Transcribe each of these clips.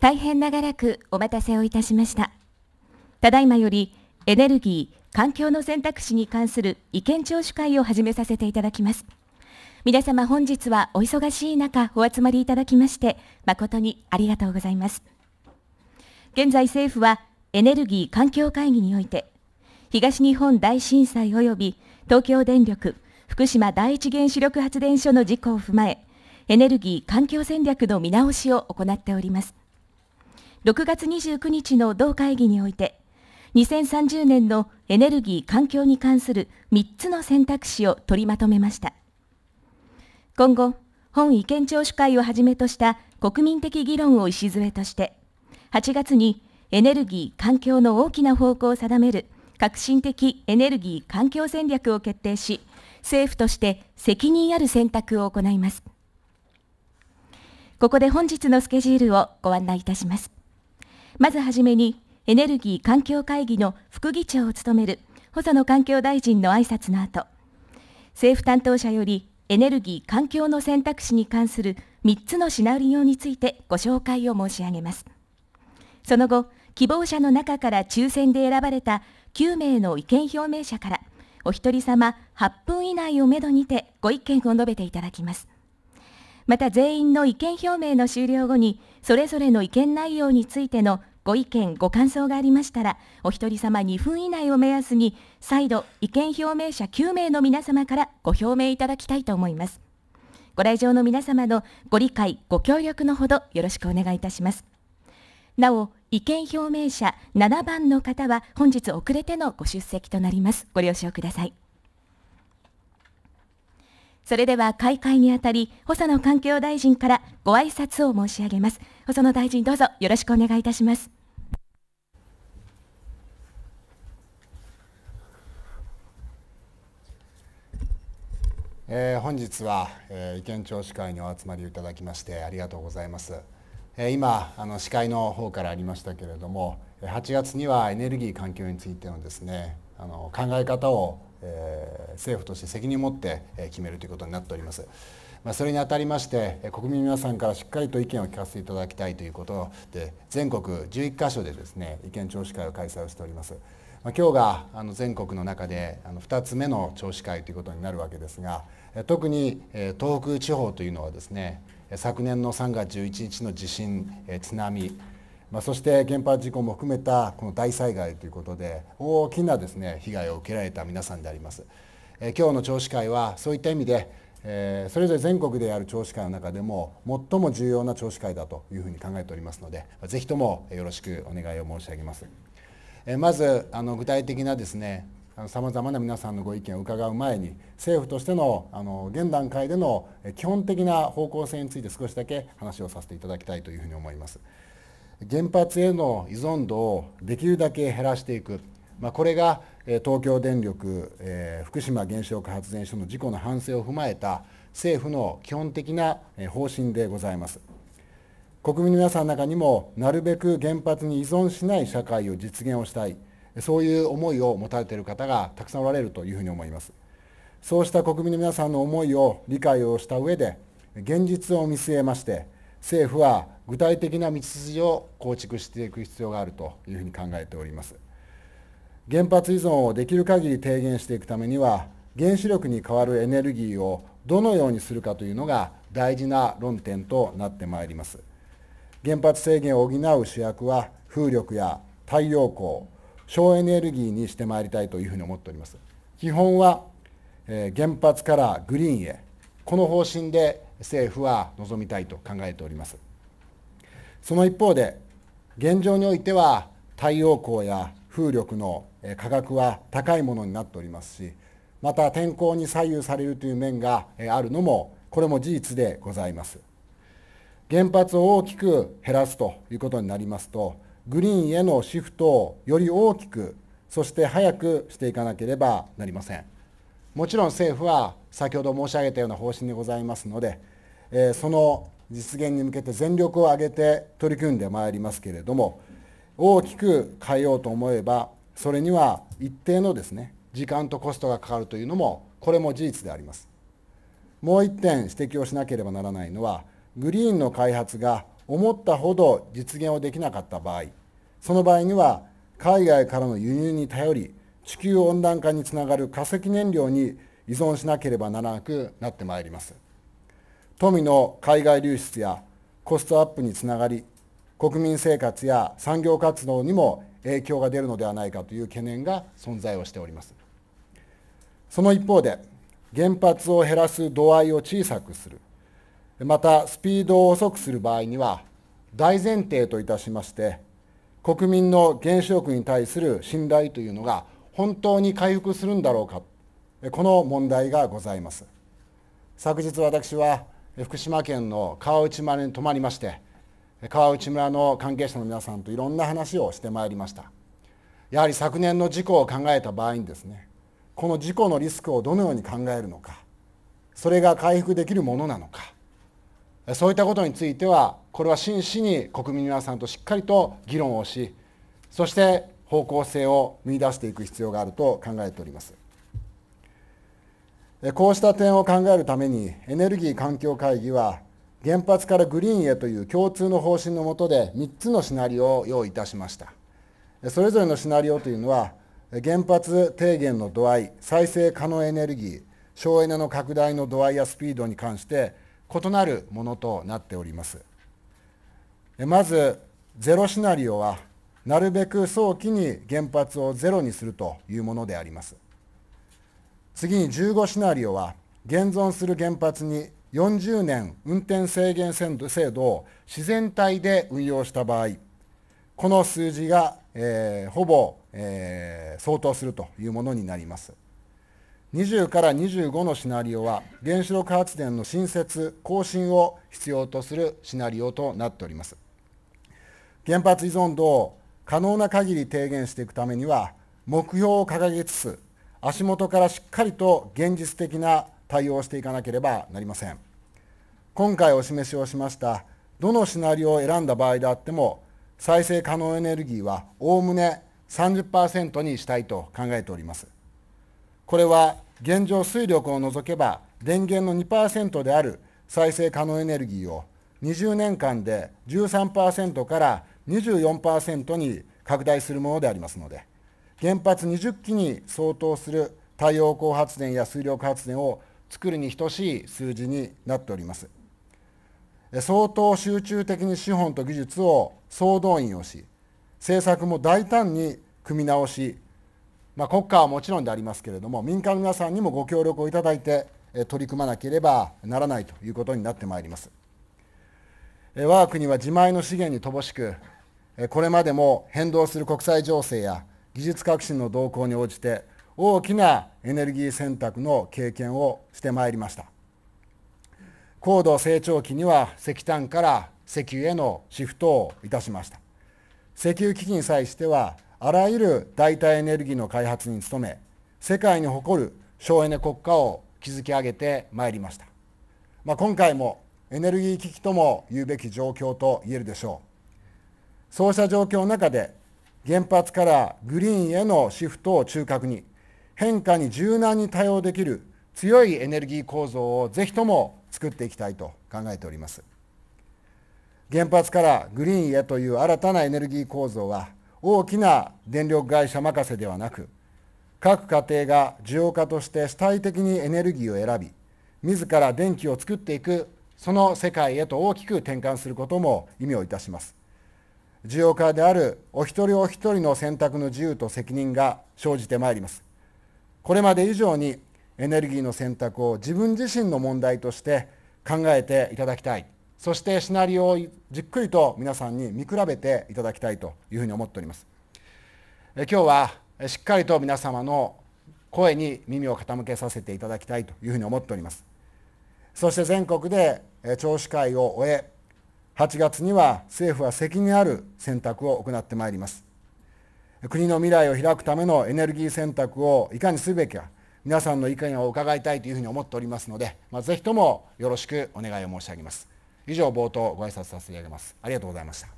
大変長らくお待たせをいたしました。ただいまより、エネルギー、環境の選択肢に関する意見聴取会を始めさせていただきます。皆様本日はお忙しい中お集まりいただきまして誠にありがとうございます。現在政府はエネルギー環境会議において東日本大震災及び東京電力福島第一原子力発電所の事故を踏まえエネルギー環境戦略の見直しを行っております。6月29日の同会議において、2030年のエネルギー・環境に関する3つの選択肢を取りまとめました。今後、本意見聴取会をはじめとした国民的議論を礎として、8月にエネルギー・環境の大きな方向を定める革新的エネルギー・環境戦略を決定し、政府として責任ある選択を行います。ここで本日のスケジュールをご案内いたします。まずはじめに、エネルギー環境会議の副議長を務める細野環境大臣の挨拶の後、政府担当者よりエネルギー環境の選択肢に関する3つのシナリオについてご紹介を申し上げます。その後、希望者の中から抽選で選ばれた9名の意見表明者から、お一人様8分以内をめどにてご意見を述べていただきます。また全員の意見表明の終了後に、それぞれの意見内容についてのご意見、ご感想がありましたら、お一人様2分以内を目安に、再度、意見表明者9名の皆様からご表明いただきたいと思います。ご来場の皆様のご理解、ご協力のほどよろしくお願いいたします。なお、意見表明者7番の方は本日遅れてのご出席となります。ご了承ください。それでは開会にあたり、細野環境大臣からご挨拶を申し上げます。細野大臣、どうぞよろしくお願いいたします。えー、本日は、えー、意見聴取会にお集まりいただきましてありがとうございます。えー、今あの司会の方からありましたけれども8月にはエネルギー環境についてのですねあの考え方をえ政府として責任を持って決めるということになっております。まそれにあたりまして国民の皆さんからしっかりと意見を聞かせていただきたいということで全国11か所でですね意見聴取会を開催をしております。ま今日があの全国の中であの2つ目の聴取会ということになるわけですが特に東北地方というのはですね昨年の3月11日の地震津波まあ、そして原発事故も含めたこの大災害ということで大きなですね被害を受けられた皆さんであります。え今日の聴取会はそういった意味で、えー、それぞれ全国である聴取会の中でも最も重要な聴取会だというふうに考えておりますのでぜひともよろしくお願いを申し上げます。えまずあの具体的なですねさまざまな皆さんのご意見を伺う前に政府としてのあの現段階での基本的な方向性について少しだけ話をさせていただきたいというふうに思います。原発への依存度をできるだけ減らしていく、まあ、これが東京電力、え福島原子力発電所の事故の反省を踏まえた政府の基本的な方針でございます。国民の皆さんの中にもなるべく原発に依存しない社会を実現をしたいそういう思いを持たれている方がたくさんおられるというふうに思いますそうした国民の皆さんの思いを理解をした上で現実を見据えまして政府は具体的な道筋を構築していく必要があるというふうに考えております原発依存をできる限り低減していくためには原子力に代わるエネルギーをどのようにするかというのが大事な論点となってまいります原発制限を補う主役は風力や太陽光省エネルギーにしてまいりたいというふうに思っております基本は、え原発からグリーンへこの方針で政府は望みたいと考えておりますその一方で現状においては太陽光や風力の価格は高いものになっておりますしまた天候に左右されるという面があるのもこれも事実でございます原発を大きく減らすということになりますとグリーンへのシフトをより大きくそして早くしていかなければなりませんもちろん政府は先ほど申し上げたような方針でございますのでえー、その実現に向けて全力を挙げて取り組んでまいりますけれども大きく変えようと思えばそれには一定のですね時間とコストがかかるというのもこれも事実でありますもう一点指摘をしなければならないのはグリーンの開発が思ったほど実現をできなかった場合その場合には海外からの輸入に頼り地球温暖化につながる化石燃料に依存しなければならなくなってまいります。富の海外流出やコストアップにつながり国民生活や産業活動にも影響が出るのではないかという懸念が存在をしておりますその一方で原発を減らす度合いを小さくするまたスピードを遅くする場合には大前提といたしまして国民の原子力に対する信頼というのが本当に回復するんだろうかこの問題がございます昨日私は福島県の川内村に泊まりまして川内村の関係者の皆さんといろんな話をしてまいりましたやはり昨年の事故を考えた場合にですねこの事故のリスクをどのように考えるのかそれが回復できるものなのかそういったことについてはこれは真摯に国民の皆さんとしっかりと議論をしそして方向性を見出していく必要があると考えておりますこうした点を考えるためにエネルギー環境会議は原発からグリーンへという共通の方針の下で3つのシナリオを用意いたしましたそれぞれのシナリオというのは原発低減の度合い再生可能エネルギー省エネの拡大の度合いやスピードに関して異なるものとなっておりますまずゼロシナリオはなるべく早期に原発をゼロにするというものであります次に15シナリオは現存する原発に40年運転制限制度を自然体で運用した場合この数字が、えー、ほぼ、えー、相当するというものになります20から25のシナリオは原子力発電の新設更新を必要とするシナリオとなっております原発依存度を可能な限り低減していくためには目標を掲げつつ足元からしっかりと現実的な対応をしていかなければなりません今回お示しをしましたどのシナリオを選んだ場合であっても再生可能エネルギーはおおむね30%にしたいと考えておりますこれは現状水力を除けば電源の2%である再生可能エネルギーを20年間で13%から24%に拡大するものでありますので原発20基に相当する太陽光発電や水力発電を作るに等しい数字になっております相当集中的に資本と技術を総動員をし政策も大胆に組み直し、まあ、国家はもちろんでありますけれども民間の皆さんにもご協力をいただいて取り組まなければならないということになってまいります我が国は自前の資源に乏しくこれまでも変動する国際情勢や技術革新の動向に応じて大きなエネルギー選択の経験をしてまいりました高度成長期には石炭から石油へのシフトをいたしました石油危機に際してはあらゆる代替エネルギーの開発に努め世界に誇る省エネ国家を築き上げてまいりました、まあ、今回もエネルギー危機とも言うべき状況と言えるでしょうそうした状況の中で原発からグリーンへのシフトを中核に変化に柔軟に対応できる強いエネルギー構造をぜひとも作っていきたいと考えております原発からグリーンへという新たなエネルギー構造は大きな電力会社任せではなく各家庭が需要家として主体的にエネルギーを選び自ら電気を作っていくその世界へと大きく転換することも意味をいたします需要家であるお一人お一人の選択の自由と責任が生じてまいりますこれまで以上にエネルギーの選択を自分自身の問題として考えていただきたいそしてシナリオをじっくりと皆さんに見比べていただきたいというふうに思っております今日はしっかりと皆様の声に耳を傾けさせていただきたいというふうに思っておりますそして全国で聴取会を終え8月には政府は責任ある選択を行ってまいります国の未来を開くためのエネルギー選択をいかにすべきか皆さんの意見を伺いたいというふうに思っておりますので、まあ、ぜひともよろしくお願いを申し上げます以上冒頭ご挨拶させていただきますありがとうございました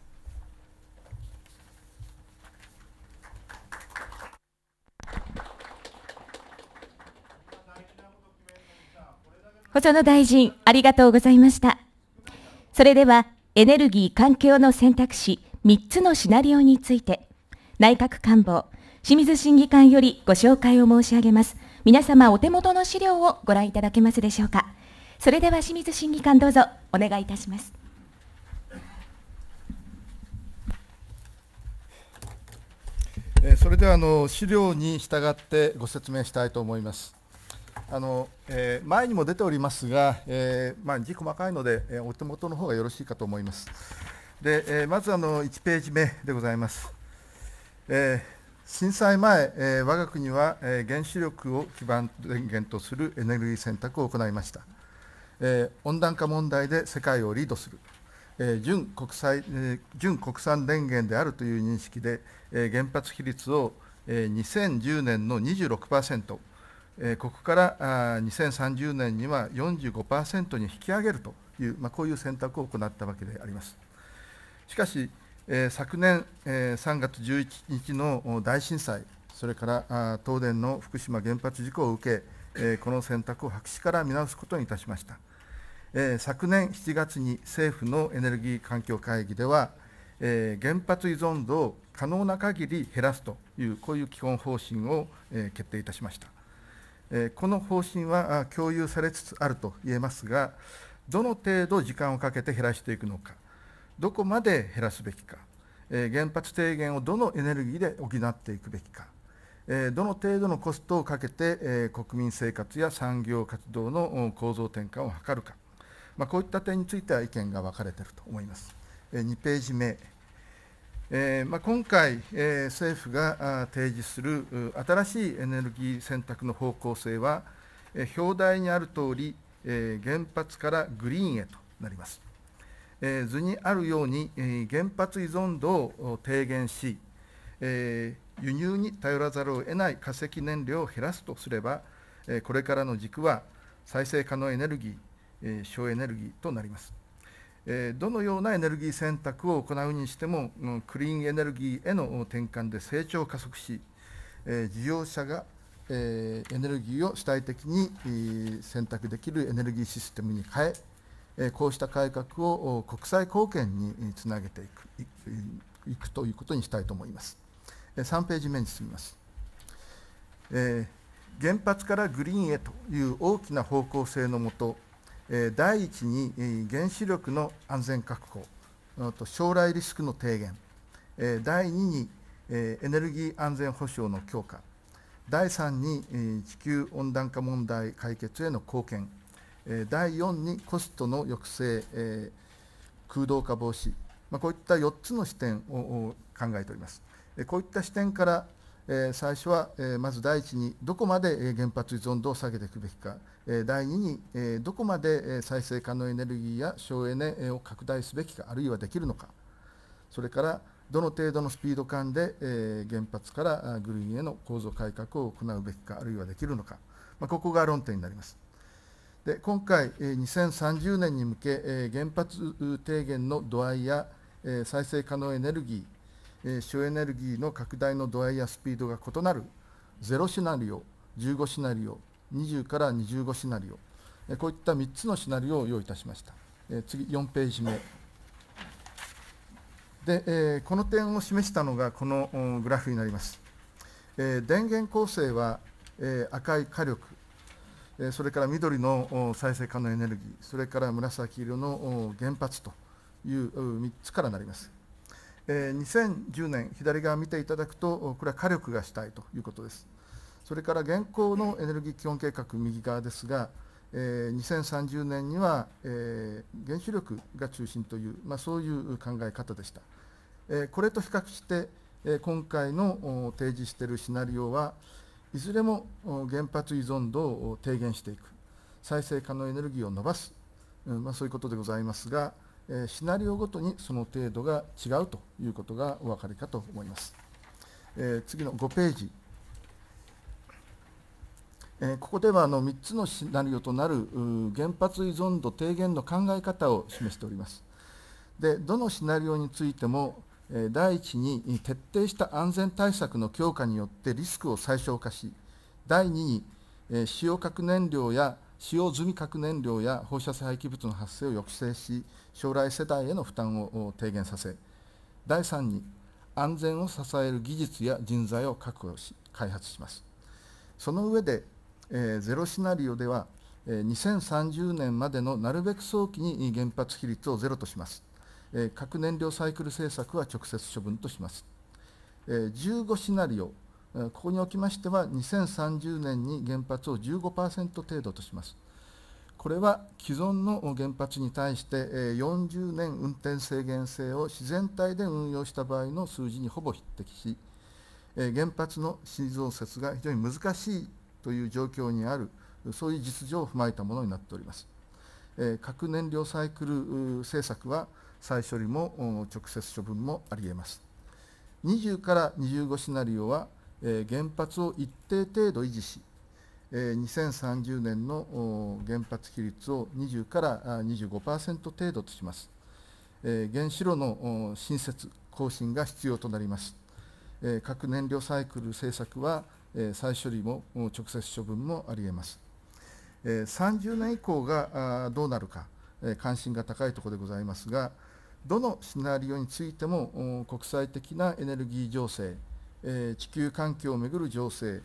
細の大臣ありがとうございましたそれではエネルギー・環境の選択肢3つのシナリオについて、内閣官房、清水審議官よりご紹介を申し上げます。皆様お手元の資料をご覧いただけますでしょうか。それでは清水審議官どうぞお願いいたします。それではあの資料に従ってご説明したいと思います。あのえー、前にも出ておりますが、えーまあ、字細かいので、えー、お手元の方がよろしいかと思います。でえー、まずあの1ページ目でございます。えー、震災前、えー、我が国は、えー、原子力を基盤電源とするエネルギー選択を行いました。えー、温暖化問題で世界をリードする、え純国際、え純国産電源であるという認識で、え原発比率を、え2010年の26%、えここからあ2030年には45%に引き上げるという、まあ、こういう選択を行ったわけであります。しかし、え昨年、え3月11日の大震災、それからあ東電の福島原発事故を受け、えこの選択を白紙から見直すことにいたしました。え昨年7月に政府のエネルギー環境会議では、え原発依存度を可能な限り減らすという、こういう基本方針を、え決定いたしました。この方針は共有されつつあると言えますが、どの程度時間をかけて減らしていくのか、どこまで減らすべきか、原発低減をどのエネルギーで補っていくべきか、どの程度のコストをかけて国民生活や産業活動の構造転換を図るか、まこういった点については意見が分かれていると思います。2ページ目えー、まあ、今回、えー、政府が提示する新しいエネルギー選択の方向性は、えー、表題にある通り、え原発からグリーンへとなります。え図にあるように、え原発依存度を低減し、え輸入に頼らざるを得ない化石燃料を減らすとすれば、えこれからの軸は再生可能エネルギー、え省エネルギーとなります。どのようなエネルギー選択を行うにしてもクリーンエネルギーへの転換で成長を加速し事業者がエネルギーを主体的に選択できるエネルギーシステムに変えこうした改革を国際貢献につなげていくいくということにしたいと思います。3ページ目に進みます。原発からグリーンへという大きな方向性のもと第一に原子力の安全確保と将来リスクの低減、第二にエネルギー安全保障の強化、第三に地球温暖化問題解決への貢献、第四にコストの抑制、空洞化防止、こういった4つの視点を考えております。こういった視点から最初はまず第一にどこまで原発依存度を下げていくべきか第二にどこまで再生可能エネルギーや省エネを拡大すべきかあるいはできるのかそれからどの程度のスピード感で原発からグリーンへの構造改革を行うべきかあるいはできるのか、まあ、ここが論点になります。で今回2030年に向け原発低減の度合いや再生可能エネルギーえ省エネルギーの拡大の度合いやスピードが異なる0シナリオ、15シナリオ、20から25シナリオ、えこういった3つのシナリオを用意いたしました。え次、4ページ目。で、えこの点を示したのがこのグラフになります。え電源構成は、え赤い火力、えそれから緑の再生可能エネルギー、それから紫色の原発という3つからなります。え2010年、左側見ていただくと、これは火力が主体ということです。それから現行のエネルギー基本計画、右側ですが、え2030年には、え原子力が中心という、まあ、そういう考え方でした。えこれと比較して、え今回の提示しているシナリオはいずれも原発依存度を低減していく、再生可能エネルギーを伸ばす、うんまあ、そういうことでございますが、シナリオごとにその程度が違うということがお分かりかと思います。え次の5ページ。えここではあの3つのシナリオとなる原発依存度低減の考え方を示しております。でどのシナリオについても第一に徹底した安全対策の強化によってリスクを最小化し第二に使用核燃料や使用済み核燃料や放射性廃棄物の発生を抑制し、将来世代への負担を低減させ、第3に、安全を支える技術や人材を確保し、開発します。その上で、えー、ゼロシナリオでは、えー、2030年までのなるべく早期に原発比率をゼロとします。えー、核燃料サイクル政策は直接処分とします。えー、15シナリオここにおきましては2030年に原発を15%程度とします。これは既存の原発に対して40年運転制限制を自然体で運用した場合の数字にほぼ匹敵し、原発の新増設が非常に難しいという状況にある、そういう実情を踏まえたものになっております。核燃料サイクル政策は再処理も直接処分もありえます。20から25シナリオは原発を一定程度維持し、2030年の原発比率を20から25%程度とします。原子炉の新設、更新が必要となります。核燃料サイクル政策は、再処理も直接処分もありえます。30年以降がどうなるか、関心が高いところでございますが、どのシナリオについても国際的なエネルギー情勢、えー、地球環境をめぐる情勢、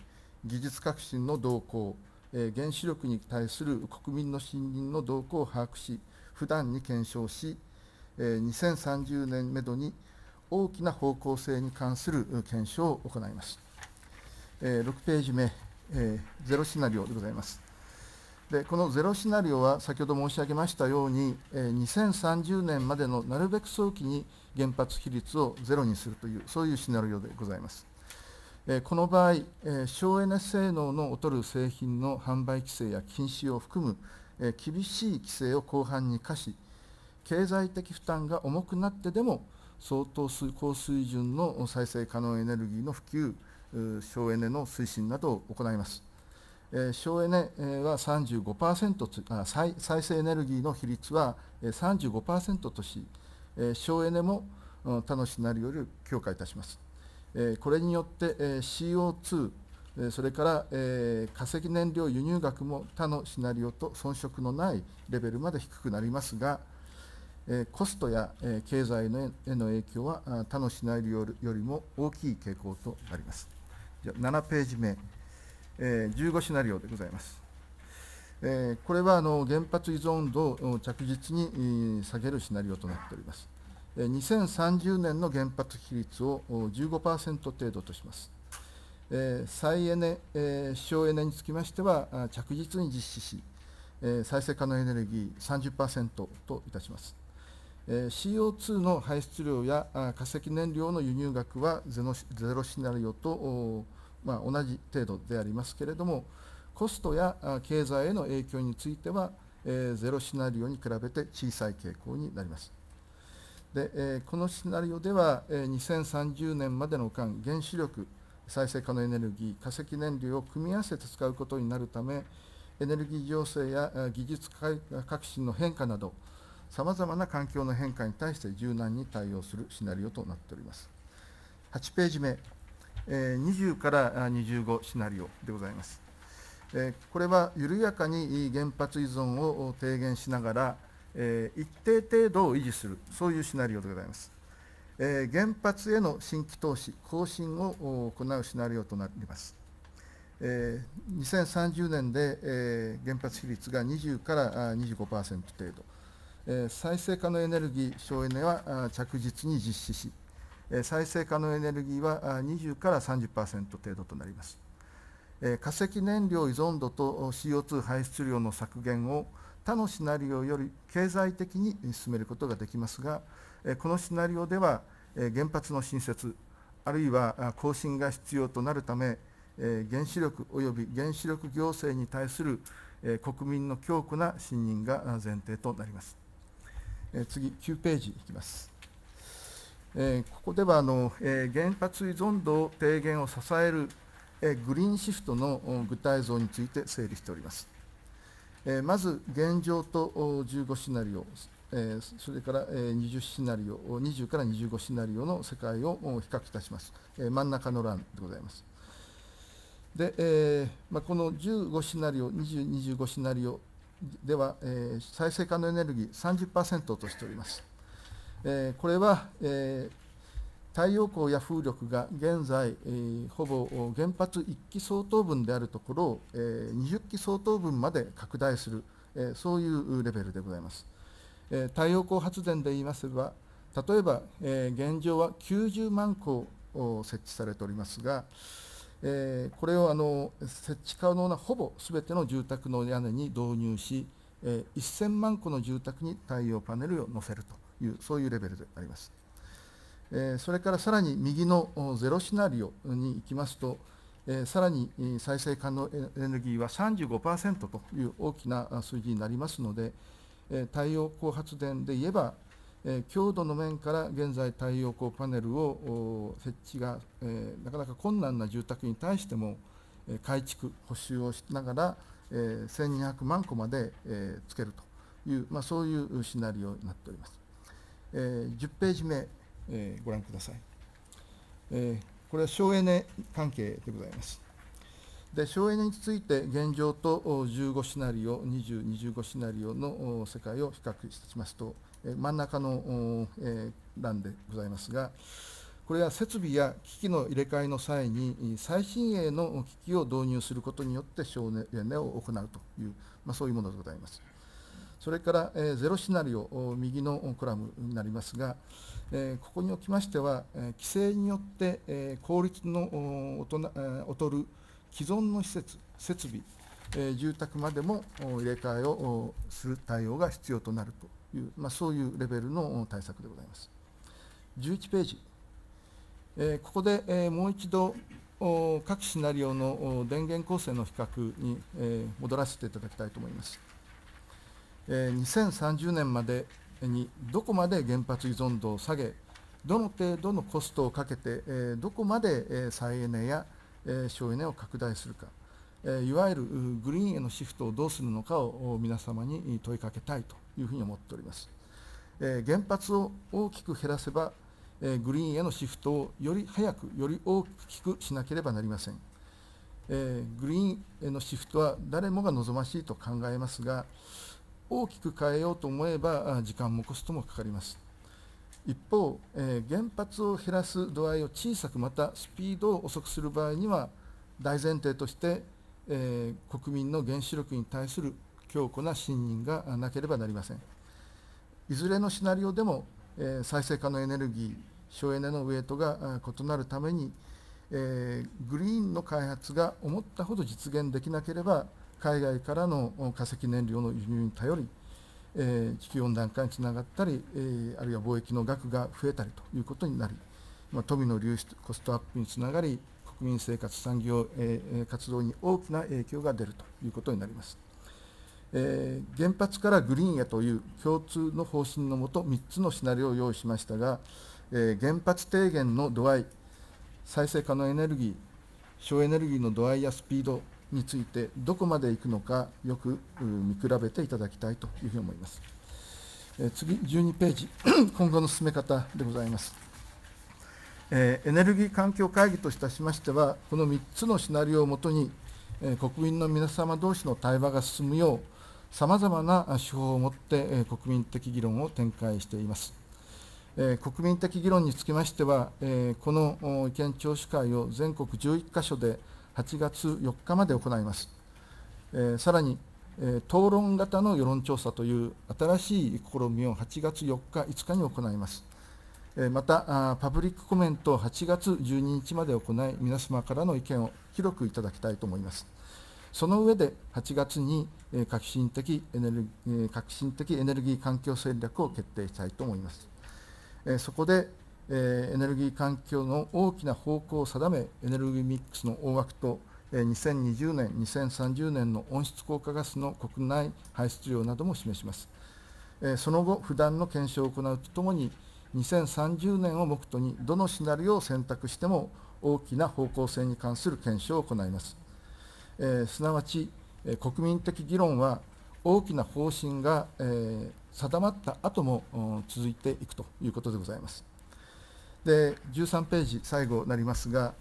技術革新の動向、えー、原子力に対する国民の信任の動向を把握し、普段に検証し、えー、2030年めどに大きな方向性に関する検証を行います。えー、6ページ目、えー、ゼロシナリオでございます。でこのゼロシナリオは先ほど申し上げましたように、えー、2030年までのなるべく早期に原発比率をゼロにするという、そういうシナリオでございます。この場合、省エネ性能の劣る製品の販売規制や禁止を含む厳しい規制を広範に課し、経済的負担が重くなってでも、相当高水準の再生可能エネルギーの普及、省エネの推進などを行います。省エネは35%再生エネルギーの比率は35%とし、え省エネも他のシナリオより強化いたします。えこれによって、え CO2 それから、え化石燃料輸入額も他のシナリオと遜色のないレベルまで低くなりますが、えコストや、え経済への影響は他のシナリオよりも大きい傾向となります。じゃ7ページ目、え15シナリオでございます。えこれはあの原発依存度を着実に下げるシナリオとなっております。2030年の原発比率を15%程度とします。再エネ、省エネにつきましては、着実に実施し、再生可能エネルギー30%といたします。CO2 の排出量や化石燃料の輸入額はゼロシナリオと、同じ程度でありますけれども、コストや経済への影響については、えゼロシナリオに比べて小さい傾向になります。でえこのシナリオでは、え2030年までの間、原子力、再生可能エネルギー、化石燃料を組み合わせて使うことになるため、エネルギー情勢や技術革新の変化など、さまざまな環境の変化に対して柔軟に対応するシナリオとなっております。8ページ目、20から25シナリオでございます。これは緩やかに原発依存を低減しながら、一定程度を維持する、そういうシナリオでございます。原発への新規投資、更新を行うシナリオとなります。2030年で原発比率が20から25%程度、再生可能エネルギー、省エネは着実に実施し、再生可能エネルギーは20から30%程度となります。化石燃料依存度と CO2 排出量の削減を他のシナリオより経済的に進めることができますがこのシナリオでは原発の新設あるいは更新が必要となるため原子力及び原子力行政に対する国民の強固な信任が前提となります次9ページいきますここではあの原発依存度低減を支えるグリーンシフトの具体像について整理しております。まず、現状と15シナリオ、それから20シナリオ、20から25シナリオの世界を比較いたします。真ん中の欄でございます。で、えまこの15シナリオ、20、25シナリオでは、え再生可能エネルギー30%としております。えこれは、え太陽光や風力が現在、えー、ほぼ原発1基相当分であるところを、えー、20基相当分まで拡大する、えー、そういうレベルでございます。えー、太陽光発電で言いますが、例えば、えー、現状は90万を設置されておりますが、えー、これをあの設置可能なほぼすべての住宅の屋根に導入し、えー、1000万戸の住宅に太陽パネルを載せるという、そういうレベルであります。それからさらに右のゼロシナリオに行きますと、さらに再生可能エネルギーは35%という大きな数字になりますので、太陽光発電で言えば、強度の面から現在、太陽光パネルを設置がなかなか困難な住宅に対しても、改築、補修をしながら、1200万戸までつけるという、まあ、そういうシナリオになっております。10ページ目えー、ご覧ください。えー、これは省エネ関係でございます。で省エネについて現状と15シナリオ、20、25シナリオの世界を比較しますと、真ん中の欄でございますが、これは設備や機器の入れ替えの際に、最新鋭の機器を導入することによって省エネを行うという、まあ、そういうものでございます。それから、えー、ロシナリオ、右のコラムになりますが、えー、ここにおきましては、え規制によって、え効率の劣る既存の施設、設備、え住宅までも入れ替えをする対応が必要となるという、まあ、そういうレベルの対策でございます。11ページ、えここで、えもう一度各シナリオの電源構成の比較に戻らせていただきたいと思います。2030年までにどこまで原発依存度を下げ、どの程度のコストをかけて、どこまで、再エネや、省エネを拡大するか、いわゆるグリーンへのシフトをどうするのかを皆様に問いかけたいというふうに思っております。原発を大きく減らせば、グリーンへのシフトをより早く、より大きくしなければなりません。グリーンへのシフトは誰もが望ましいと考えますが、大きく変えようと思えば時間もコストもかかります一方、えー、原発を減らす度合いを小さくまたスピードを遅くする場合には大前提として、えー、国民の原子力に対する強固な信任がなければなりませんいずれのシナリオでも、えー、再生可能エネルギー省エネのウエイトが異なるために、えグリーンの開発が思ったほど実現できなければ海外からの化石燃料の輸入に頼り、えー、地球温暖化につながったり、えー、あるいは貿易の額が増えたりということになり、まあ、富の流出、コストアップにつながり、国民生活、産業、えー、活動に大きな影響が出るということになります。えー、原発からグリーンへという共通の方針のもと、3つのシナリオを用意しましたが、えー、原発低減の度合い、再生可能エネルギー、省エネルギーの度合いやスピード、についてどこまでいくのかよく見比べていただきたいというふうに思います。次、12ページ、今後の進め方でございます。エネルギー環境会議といたしましては、この3つのシナリオをもとに、国民の皆様同士の対話が進むよう、さまざまな手法をもって国民的議論を展開しています。国民的議論につきましては、この意見聴取会を全国11カ所で8月4日まで行います。えー、さらに、えー、討論型の世論調査という新しい試みを8月4日、5日に行います。えー、またあ、パブリックコメントを8月12日まで行い、皆様からの意見を広くいただきたいと思います。その上で8月に革新的エネルギー革新的エネルギー環境戦略を決定したいと思います。そこでえエネルギー環境の大きな方向を定め、エネルギーミックスの大枠と、え2020年、2030年の温室効果ガスの国内排出量なども示します。えその後、不断の検証を行うとともに、2030年を目途に、どのシナリオを選択しても、大きな方向性に関する検証を行います。えすなわち、え国民的議論は、大きな方針が、え定まった後も続いていくということでございます。で13ページ、最後になりますが、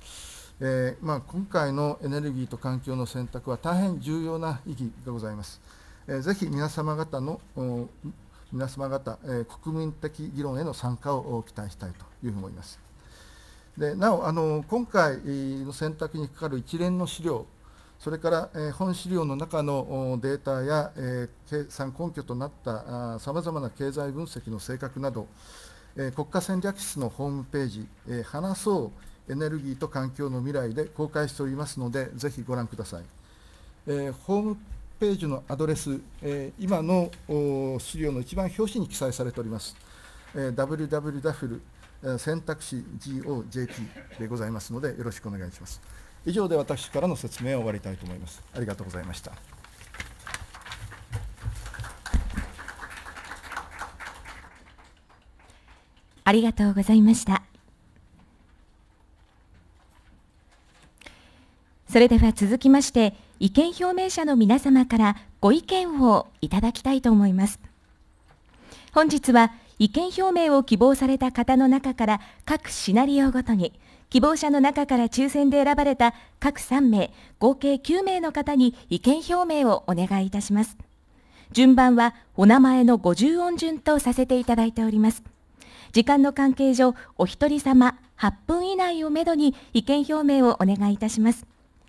えー、まあ、今回のエネルギーと環境の選択は大変重要な意義でございます。えー、ぜひ皆様方の皆様方、えー、国民的議論への参加を期待したいというふうに思います。でなおあの、今回の選択にかかる一連の資料、それから、え本資料の中のデータや、え計算根拠となったさまざまな経済分析の性格など、え国家戦略室のホームページ、え話そうエネルギーと環境の未来で公開しておりますので、ぜひご覧ください。えホームページのアドレス、え今の資料の一番表紙に記載されております、え www 選択肢 GOJP でございますので、よろしくお願いします。以上で私からの説明を終わりたいと思います。ありがとうございました。ありがとうございました。それでは続きまして、意見表明者の皆様からご意見をいただきたいと思います。本日は意見表明を希望された方の中から各シナリオごとに、希望者の中から抽選で選ばれた各3名、合計9名の方に意見表明をお願いいたします。順番はお名前の50音順とさせていただいております。時間の関係上、お一人様8分以内をめどに意見表明をお願いいたします。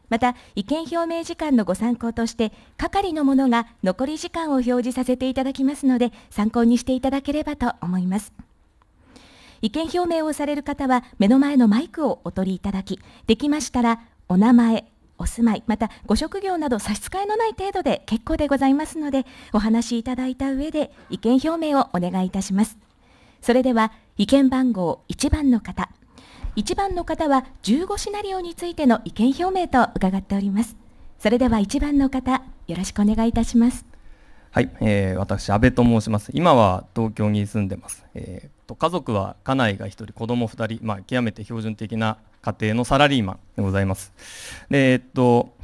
また、意見表明時間のご参考として、係の者が残り時間を表示させていただきますので、参考にしていただければと思います。意見表明をされる方は、目の前のマイクをお取りいただき、できましたら、お名前、お住まい、またご職業など差し支えのない程度で結構でございますので、お話しいただいた上で意見表明をお願いいたします。それでは意見番号1番の方1番の方は15シナリオについての意見表明と伺っておりますそれでは1番の方よろしくお願いいたしますはい、えー、私安倍と申します今は東京に住んでます、えー、と家族は家内が1人子供2人、まあ、極めて標準的な家庭のサラリーマンでございますでえっと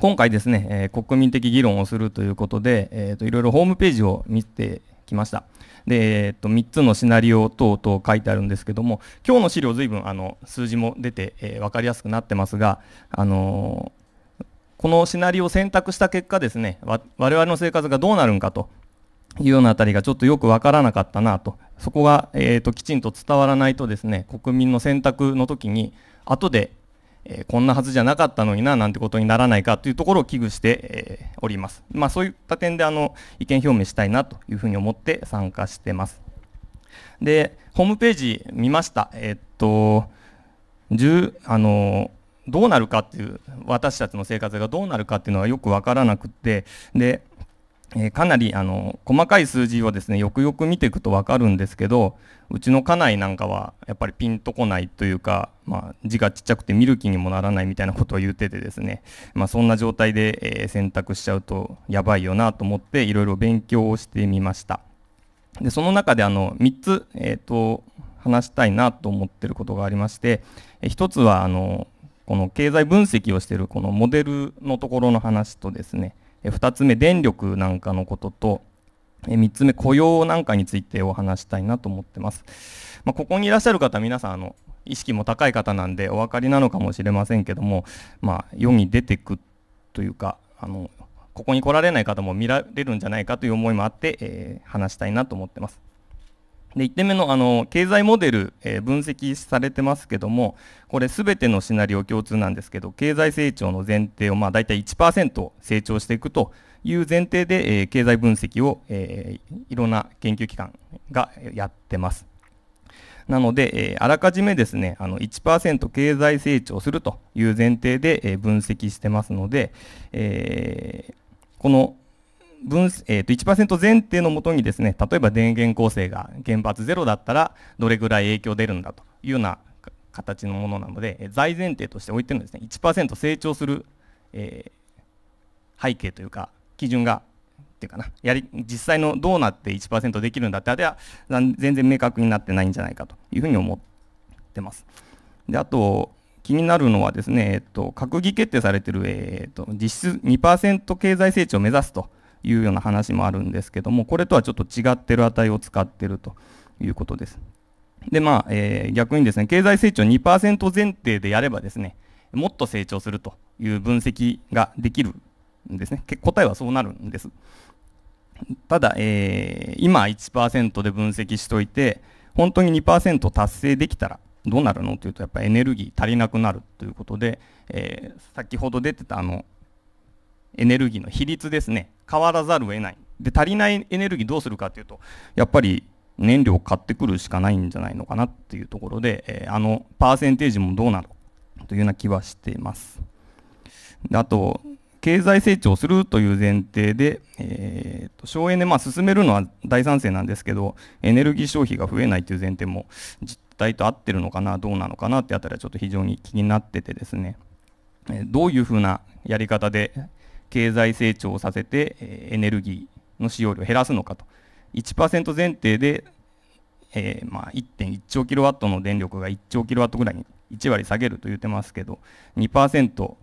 今回ですね、えー、国民的議論をするということで、えー、といろいろホームページを見てきました。で、えっと、3つのシナリオ等々書いてあるんですけども、今日の資料、随分あの数字も出て、えー、分かりやすくなってますが、あのー、このシナリオを選択した結果ですね、我々の生活がどうなるんかというようなあたりがちょっとよく分からなかったなと、そこが、えーときちんと伝わらないとですね、国民の選択の時に、後でえこんなはずじゃなかったのにななんてことにならないかというところを危惧して、えおります。まあ、そういった点であの意見表明したいなというふうに思って参加してます。で、ホームページ見ました。えっと、10あのどうなるかっていう私たちの生活がどうなるかっていうのはよく分からなくてでえー、かなりあの細かい数字をですねよくよく見ていくと分かるんですけどうちの家内なんかはやっぱりピンとこないというか、まあ、字がちっちゃくて見る気にもならないみたいなことを言っててですね、まあ、そんな状態で、えー、選択しちゃうとやばいよなと思っていろいろ勉強をしてみましたでその中であの3つ、えーと、話したいなと思ってることがありまして、えー、1つはあのこの経済分析をしてるこのモデルのところの話とですね2つ目電力なんかのことと3つ目雇用なんかについてお話したいなと思ってます、まあ、ここにいらっしゃる方皆さんあの意識も高い方なんでお分かりなのかもしれませんけども、まあ、世に出てくというかあのここに来られない方も見られるんじゃないかという思いもあって、えー、話したいなと思ってますで1点目のあの経済モデル、えー、分析されてますけども、これ、すべてのシナリオ共通なんですけど、経済成長の前提を、まあ、大体1%成長していくという前提で、えー、経済分析を、えー、いろんな研究機関がやってます。なので、えー、あらかじめですね、あの1%経済成長するという前提で、えー、分析してますので、えー、この分、えー、と1%前提のもとにですね、例えば電源構成が原発ゼロだったらどれぐらい影響出るんだというような形のものなので、えー、財前提として置いてるんですね、1%成長する、えー、背景というか、基準が、っていうかな、やり実際のどうなって1%できるんだってあれは全然明確になってないんじゃないかというふうに思ってます。であと気になるのはですね、えっと、閣議決定されている、えっと、実質2%経済成長を目指すというような話もあるんですけどもこれとはちょっと違ってる値を使ってるということです。でまあえー、逆にですね経済成長2%前提でやればですねもっと成長するという分析ができるんですね答えはそうなるんですただ、えー、今1%で分析しておいて本当に2%達成できたらどうなるのというとやっぱエネルギー足りなくなるということで、えー、先ほど出てたあのエネルギーの比率ですね変わらざるを得ないで足りないエネルギーどうするかというとやっぱり燃料を買ってくるしかないんじゃないのかなっていうところで、えー、あのパーセンテージもどうなのというような気はしています。あと経済成長するという前提で、えーと、省エネ、まあ、進めるのは大賛成なんですけどエネルギー消費が増えないという前提も実態と合ってるのかなどうなのかなってあたりはちょっと非常に気になっててですね、えどういうふうなやり方で経済成長をさせて、えエネルギーの使用量を減らすのかと1%前提で、えー、まあ、1.1兆キロワットの電力が1兆キロワットぐらいに1割下げると言ってますけど2%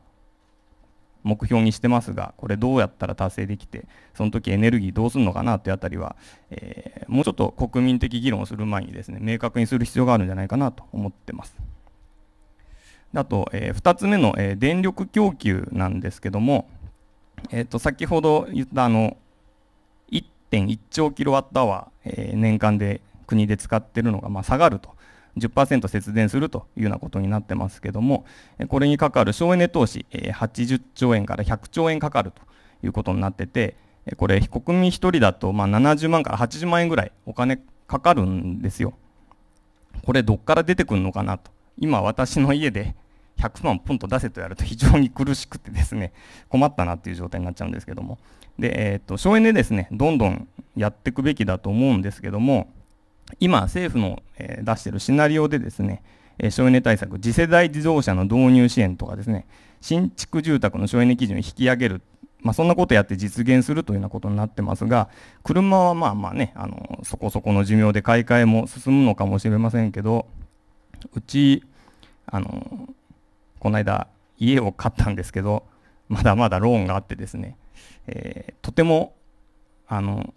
目標にしてますがこれどうやったら達成できてその時エネルギーどうするのかなというあたりは、えー、もうちょっと国民的議論をする前にですね明確にする必要があるんじゃないかなと思ってます。あと、えー、2つ目の、えー、電力供給なんですけども、えー、と先ほど言ったあの1.1兆キロワットアワー、えー、年間で国で使っているのが、まあ、下がると10%節電するというようなことになってますけどもこれにかかる省エネ投資80兆円から100兆円かかるということになっててこれ国民1人だとまあ70万から80万円ぐらいお金かかるんですよ。これどっから出てくるのかなと今私の家で100万ポンと出せとやると非常に苦しくてですね、困ったなっていう状態になっちゃうんですけども。で、えっ、ー、と、省エネですね、どんどんやっていくべきだと思うんですけども、今、政府の、え出してるシナリオでですね、え省エネ対策、次世代自動車の導入支援とかですね、新築住宅の省エネ基準を引き上げる、まあ、そんなことやって実現するというようなことになってますが、車はまあまあね、あのそこそこの寿命で買い替えも進むのかもしれませんけど、うち、あのこの間家を買ったんですけどまだまだローンがあってですね、えー、とてもあの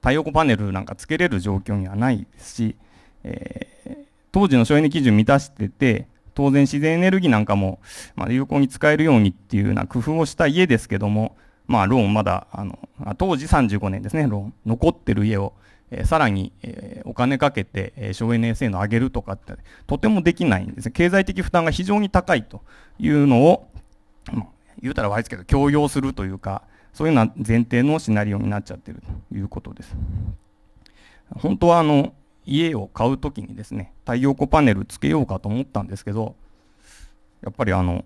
太陽光パネルなんかつけれる状況にはないですし、えー、当時の省エネ基準満たしてて当然自然エネルギーなんかも、まあ、有効に使えるようにっていうような工夫をした家ですけども、まあ、ローンまだあの当時35年ですねローン残ってる家をえさらに、えお金かけて、え省エネ性能を上げるとかって、とてもできないんです経済的負担が非常に高いというのを、言うたら悪いですけど、強要するというか、そういうような前提のシナリオになっちゃってるということです。本当はあの、家を買うときにですね、太陽光パネルつけようかと思ったんですけど、やっぱりあの、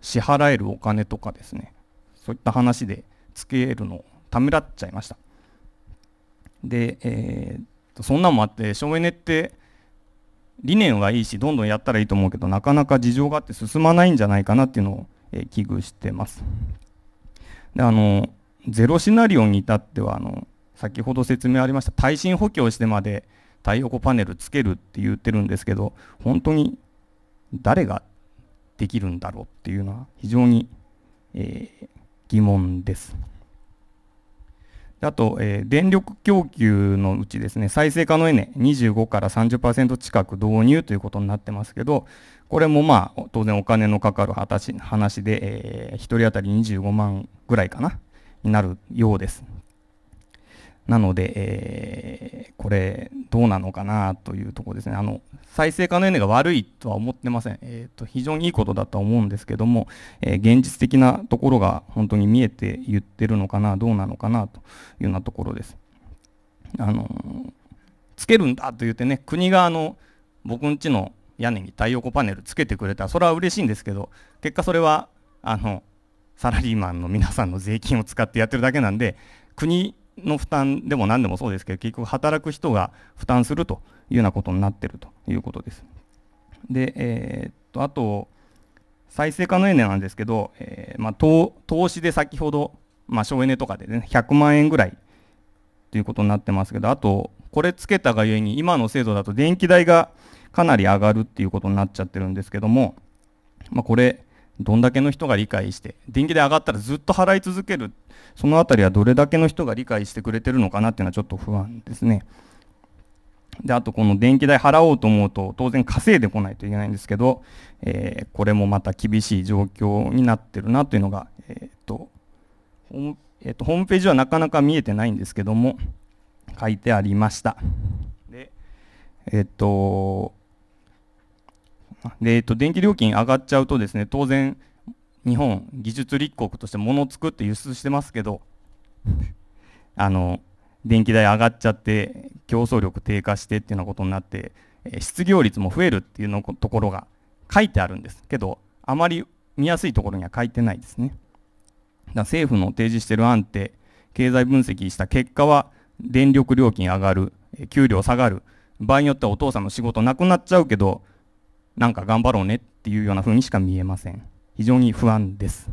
支払えるお金とかですね、そういった話でつけるのをためらっちゃいました。で、えー、そんなんもあって省エネって理念はいいしどんどんやったらいいと思うけどなかなか事情があって進まないんじゃないかなっていうのを、えー、危惧してます。であのゼロシナリオに至ってはあの先ほど説明ありました耐震補強してまで太陽光パネルつけるって言ってるんですけど本当に誰ができるんだろうっていうのは非常に、えー、疑問です。あと、えー、電力供給のうちですね、再生可能エネ25から30%近く導入ということになってますけど、これもまあ、当然お金のかかる話で、えー、1人当たり25万ぐらいかな、になるようです。なので、えー、これ、どうなのかなというところですね。あの、再生可能エネが悪いとは思ってません。えっ、ー、と、非常にいいことだとは思うんですけども、えー、現実的なところが本当に見えて言ってるのかな、どうなのかなというようなところです。あの、つけるんだと言ってね、国があの、僕んちの屋根に太陽光パネルつけてくれたら、それは嬉しいんですけど、結果それは、あの、サラリーマンの皆さんの税金を使ってやってるだけなんで、国の負担でも何でもそうですけど結局働く人が負担するというようなことになってるということです。で、えー、っとあと再生可能エネなんですけど、えー、まあ、投資で先ほど、まあ、省エネとかで、ね、100万円ぐらいということになってますけどあとこれつけたがゆえに今の制度だと電気代がかなり上がるっていうことになっちゃってるんですけども、まあ、これどんだけの人が理解して電気代上がったらずっと払い続けるその辺りはどれだけの人が理解してくれてるのかなっていうのはちょっと不安ですね。であとこの電気代払おうと思うと当然稼いでこないといけないんですけど、えー、これもまた厳しい状況になってるなというのが、えーとえー、とホームページはなかなか見えてないんですけども書いてありました。でえっ、ー、とで、えっと、電気料金上がっちゃうとですね、当然、日本、技術立国として物を作って輸出してますけど、あの、電気代上がっちゃって、競争力低下してっていうようなことになって、失業率も増えるっていうのところが書いてあるんですけど、あまり見やすいところには書いてないですね。だ政府の提示してる案って、経済分析した結果は、電力料金上がる、給料下がる、場合によってはお父さんの仕事なくなっちゃうけど、なんか頑張ろうねっていうような風にしか見えません。非常に不安です。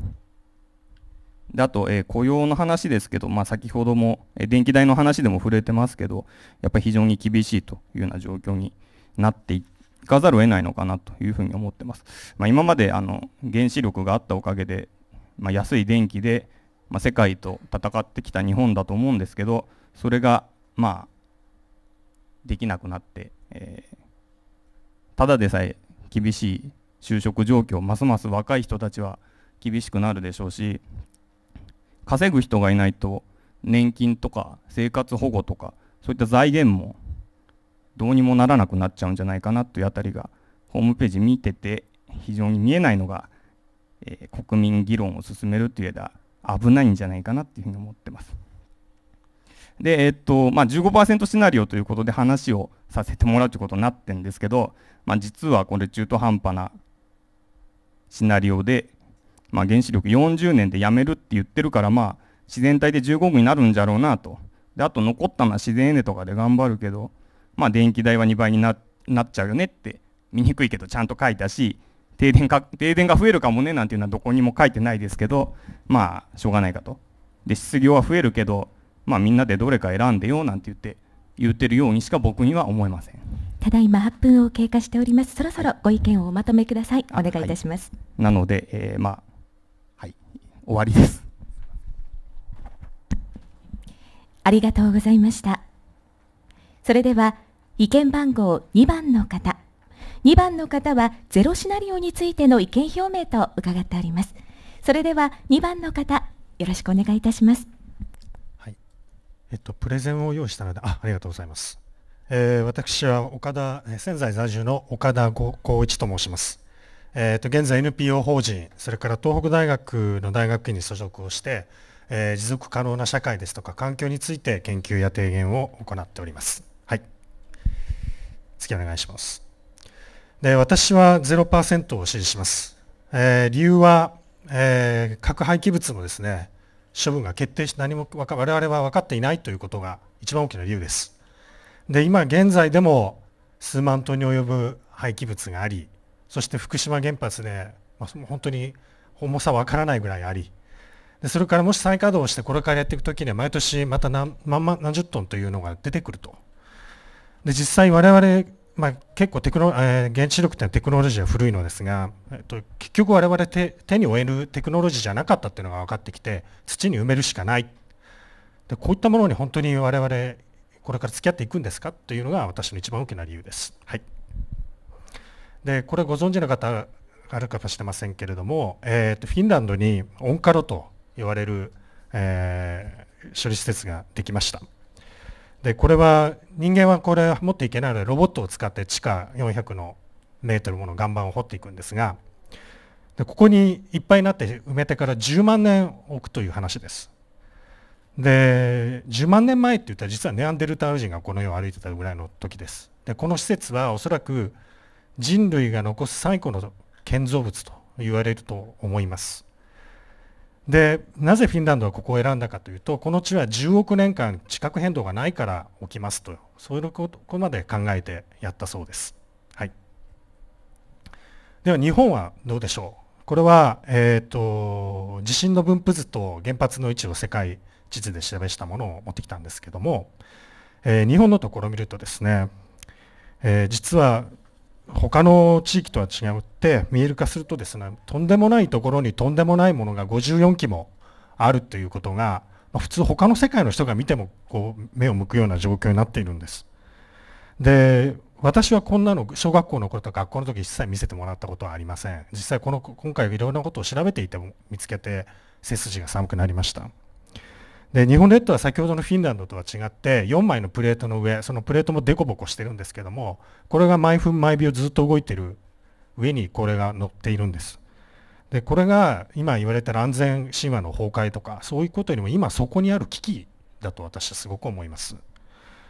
であと、えー、雇用の話ですけど、まあ、先ほども、えー、電気代の話でも触れてますけど、やっぱり非常に厳しいというような状況になっていかざるを得ないのかなというふうに思ってます。まあ、今まであの原子力があったおかげで、まあ、安い電気で、まあ、世界と戦ってきた日本だと思うんですけど、それが、まあ、できなくなって、えー、ただでさえ厳しい就職状況ますます若い人たちは厳しくなるでしょうし稼ぐ人がいないと年金とか生活保護とかそういった財源もどうにもならなくなっちゃうんじゃないかなというあたりがホームページ見てて非常に見えないのが、えー、国民議論を進めるという枝危ないんじゃないかなというふうに思ってます。で、えっと、まあ、15%シナリオということで話をさせてもらうということになってるんですけど、まあ、実はこれ中途半端なシナリオで、まあ、原子力40年でやめるって言ってるから、まあ、自然体で15億になるんじゃろうなと。で、あと残ったのは自然エネとかで頑張るけど、まあ、電気代は2倍にななっちゃうよねって、見にくいけどちゃんと書いたし、停電か、停電が増えるかもねなんていうのはどこにも書いてないですけど、まあ、しょうがないかと。で、失業は増えるけど、まあ、みんなでどれか選んでよなんて言って言ってるようにしか僕には思えませんただいま8分を経過しておりますそろそろご意見をおまとめください、はい、お願いいたします、はい、なので、えー、まあはい終わりです ありがとうございましたそれでは意見番号2番の方2番の方はゼロシナリオについての意見表明と伺っておりますそれでは2番の方よろしくお願いいたしますえっと、プレゼンを用意したので、あありがとうございます。えー、私は岡田、仙台在住の岡田光一と申します。えー、と現在 NPO 法人、それから東北大学の大学院に所属をして、えー、持続可能な社会ですとか環境について研究や提言を行っております。はい。次お願いします。で、私は0%を支持します。えー、理由は、えー、核廃棄物もですね、処分が決定し何も我々は分かっていないということが一番大きな理由です。で今現在でも数万トンに及ぶ廃棄物がありそして福島原発で、まあ、本当に重さ分からないぐらいありでそれからもし再稼働してこれからやっていく時には毎年また何何何十トンというのが出てくると。で実際我々まあ、結構テクノ、えー、原子力ってテクノロジーは古いのですが、えっと、結局我々手手に負えるテクノロジーじゃなかったっていうのが分かってきて土に埋めるしかないでこういったものに本当に我々これから付き合っていくんですかというのが私の一番大きな理由です。はい、でこれご存知の方あるかもしれませんけれども、えー、とフィンランドにオンカロと言われる、えー、処理施設ができました。でこれは人間はこれ持っていけないのでロボットを使って地下400のメートルもの岩盤を掘っていくんですがでここにいっぱいになって埋めてから10万年置くという話です。で10万年前って言ったら実はネアンデルタール人がこの世を歩いてたぐらいの時です。でこの施設はおそらく人類が残す最古の建造物と言われると思います。でなぜフィンランドはここを選んだかというとこの地は10億年間地殻変動がないから起きますとそういうことまで考えてやったそうです、はい、では日本はどうでしょうこれは、えーと、地震の分布図と原発の位置を世界地図で調べしたものを持ってきたんですけども、えー、日本のところを見るとですね、えー、実は他の地域とは違って見える化するとですねとんでもないところにとんでもないものが54基もあるということが普通他の世界の人が見てもこう目を向くような状況になっているんです。で私はこんなの小学校の頃と学校の時一切見せてもらったことはありません実際この今回いろんなことを調べていても見つけて背筋が寒くなりました。で日本列島は先ほどのフィンランドとは違って4枚のプレートの上そのプレートもでこぼこしてるんですけどもこれが毎分毎秒ずっと動いてる上にこれが乗っているんですでこれが今言われた安全神話の崩壊とかそういうことよりも今そこにある危機だと私はすごく思います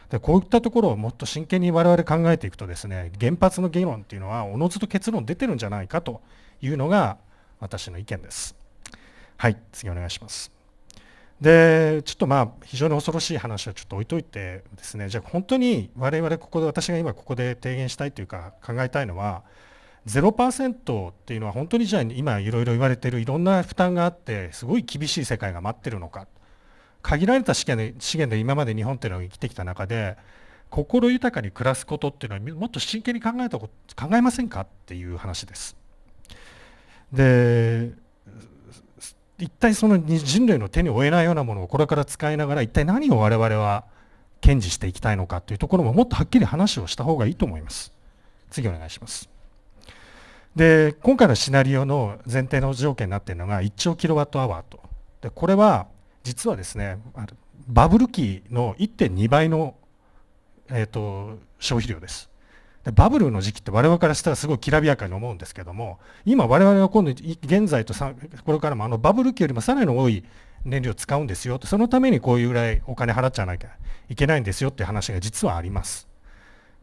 でこういったところをもっと真剣に我々考えていくとですね原発の議論っていうのはおのずと結論出てるんじゃないかというのが私の意見ですはい次お願いしますでちょっとまあ非常に恐ろしい話はちょっと置いといてですねじゃあ本当に我々ここで私が今ここで提言したいというか考えたいのは0%っていうのは本当にじゃあ今いろいろ言われているいろんな負担があってすごい厳しい世界が待ってるのか限られた資源で資源で今まで日本っていうのは生きてきた中で心豊かに暮らすことっていうのはもっと真剣に考えたこと考えませんかっていう話です。で一体その人類の手に負えないようなものをこれから使いながら一体何を我々は堅持していきたいのかというところももっとはっきり話をした方がいいと思います。次お願いします。で、今回のシナリオの前提の条件になっているのが1兆キロワットアワーと。で、これは実はですね、バブル期の1.2倍の、えーと、と消費量です。バブルの時期って我々からしたらすごいきらびやかに思うんですけども今我々は今度現在とこれからもあのバブル期よりもさらに多い燃料を使うんですよとそのためにこういうぐらいお金払っちゃなきゃいけないんですよっていう話が実はあります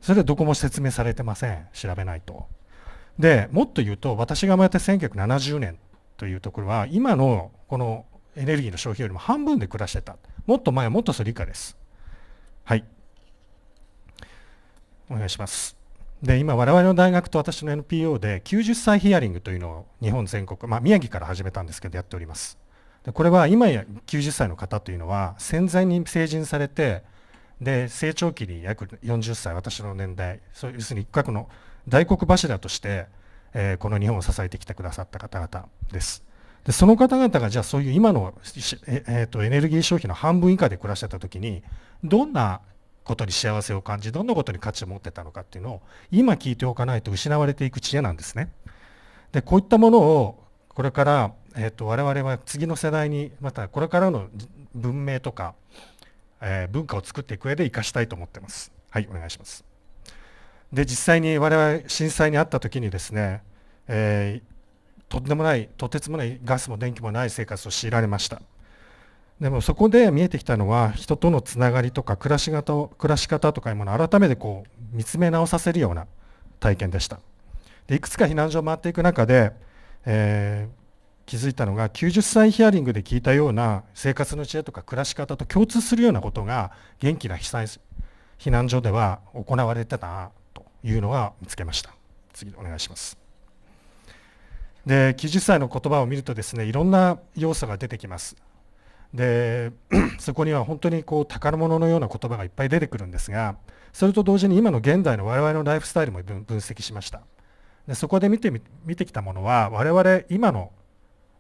それはどこも説明されてません調べないとでもっと言うと私が生まれた1970年というところは今のこのエネルギーの消費よりも半分で暮らしてたもっと前はもっとそれ以下ですはいお願いしますで今我々の大学と私の NPO で90歳ヒアリングというのを日本全国、まあ、宮城から始めたんですけどやっておりますでこれは今や90歳の方というのは潜在に成人されてで成長期に約40歳私の年代そう要するに一角の大黒柱として、えー、この日本を支えてきてくださった方々ですでその方々がじゃあそういう今のえ、えーと、とエネルギー消費の半分以下で暮らしてた時にどんなことに幸せを感じどなことに価値を持ってたのかっていうのを今聞いておかないと失われていく知恵なんですね。でこういったものをこれから、えーと、我々は次の世代にまたこれからの文明とか、えー、文化を作っていく上で生かしたいと思ってます。はいお願いします。で実際に我々震災にあった時にですね、えー、とんでもないとてつもないガスも電気もない生活を強いられました。でもそこで見えてきたのは人とのつながりとか暮らし方を暮らし方とかいうものを改めてこう見つめ直させるような体験でしたでいくつか避難所を回っていく中で、えー、気づいたのが90歳ヒアリングで聞いたような生活の知恵とか暮らし方と共通するようなことが元気な被災避難所では行われてたというのは見つけました次お願いしますで90歳の言葉を見るとですねいろんな要素が出てきますで そこには本当にこう宝物のような言葉がいっぱい出てくるんですがそれと同時に今の現代の我々のライフスタイルも分析しましたでそこで見て見てきたものは我々今の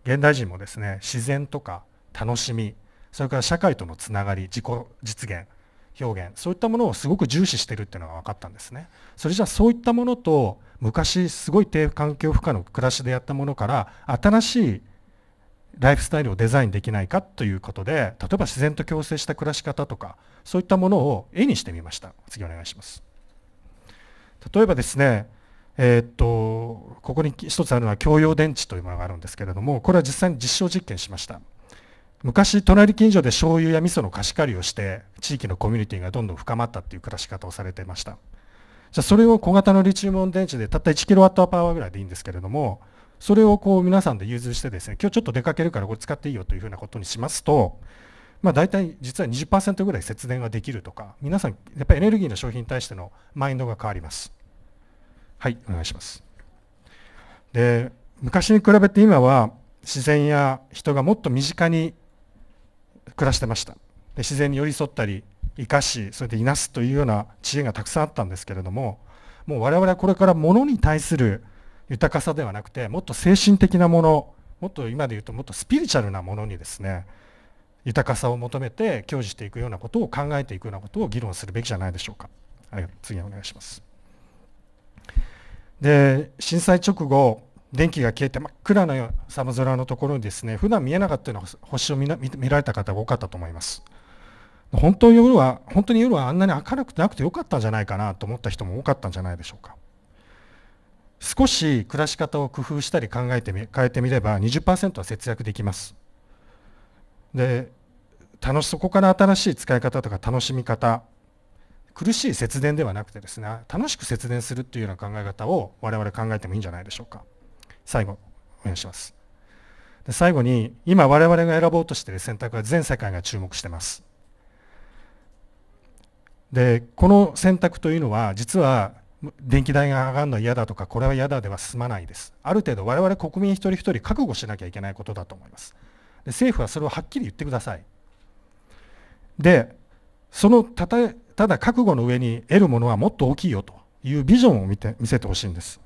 現代人もですね自然とか楽しみそれから社会とのつながり自己実現表現そういったものをすごく重視してるっていうのが分かったんですねそれじゃあそういったものと昔すごい低環境負荷の暮らしでやったものから新しいライフスタイルをデザインできないかということで例えば自然と共生した暮らし方とかそういったものを絵にしてみました次お願いします例えばですねえー、っとここに一つあるのは共用電池というものがあるんですけれどもこれは実際に実証実験しました昔隣近所で醤油や味噌の貸し借りをして地域のコミュニティがどんどん深まったっていう暮らし方をされていましたじゃあそれを小型のリチウム電池でたった1キロワットアワーぐらいでいいんですけれどもそれをこう皆さんで融通してですね今日ちょっと出かけるからこれ使っていいよというふうなことにしますと、まあ、大体実は20%ぐらい節電ができるとか皆さんやっぱりエネルギーの消費に対してのマインドが変わりますはいお願いしますで昔に比べて今は自然や人がもっと身近に暮らしてましたで自然に寄り添ったり生かしそれでいなすというような知恵がたくさんあったんですけれどももう我々はこれから物に対する豊かさではなくてもっと精神的なものもっと今で言うともっとスピリチュアルなものにですね豊かさを求めて享受していくようなことを考えていくようなことを議論するべきじゃないでしょうか。はい、次お願いします。で震災直後電気が消えて真っ暗な寒空のところにですね普段見えなかったような星を見られた方が多かったと思います。本当夜は本当に夜はあんなに明るくなくてよかったんじゃないかなと思った人も多かったんじゃないでしょうか。少し暮らし方を工夫したり考えてみ変えてみれば20%は節約できますで楽しそこから新しい使い方とか楽しみ方苦しい節電ではなくてですね楽しく節電するっていうような考え方を我々考えてもいいんじゃないでしょうか最後お願いしますで最後に今我々が選ぼうとしている選択は全世界が注目してますでこの選択というのは実は電気代が上がるのは嫌だとかこれは嫌だでは済まないですある程度我々国民一人一人覚悟しなきゃいけないことだと思いますで政府はそれをはっきり言ってくださいでそのたたただ覚悟の上に得るものはもっと大きいよというビジョンを見て見せてほしいんです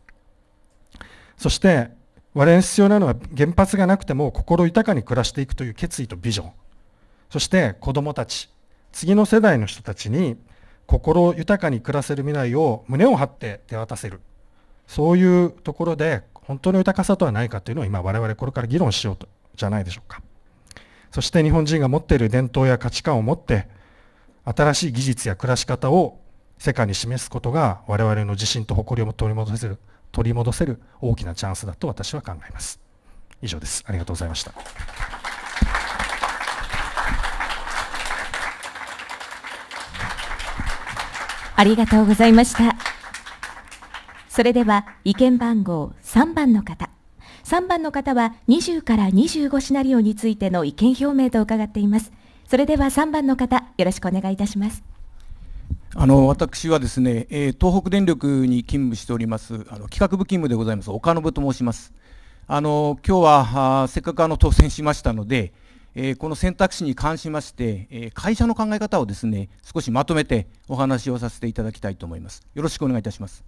そして我々に必要なのは原発がなくても心豊かに暮らしていくという決意とビジョンそして子どもたち次の世代の人たちに心豊かに暮らせる未来を胸を張って手渡せるそういうところで本当の豊かさとは何かというのを今我々これから議論しようとじゃないでしょうかそして日本人が持っている伝統や価値観を持って新しい技術や暮らし方を世界に示すことが我々の自信と誇りを取り戻せる取り戻せる大きなチャンスだと私は考えます以上ですありがとうございましたありがとうございました。それでは意見番号3番の方。3番の方は20から25シナリオについての意見表明と伺っています。それでは3番の方、よろしくお願いいたします。あの私はですね、えー、東北電力に勤務しておりますあの企画部勤務でございます岡信と申します。あの今日はせっかくあの当選しましたので、えこの選択肢に関しまして、え会社の考え方をですね少しまとめてお話をさせていただきたいと思います。よろしくお願いいたします。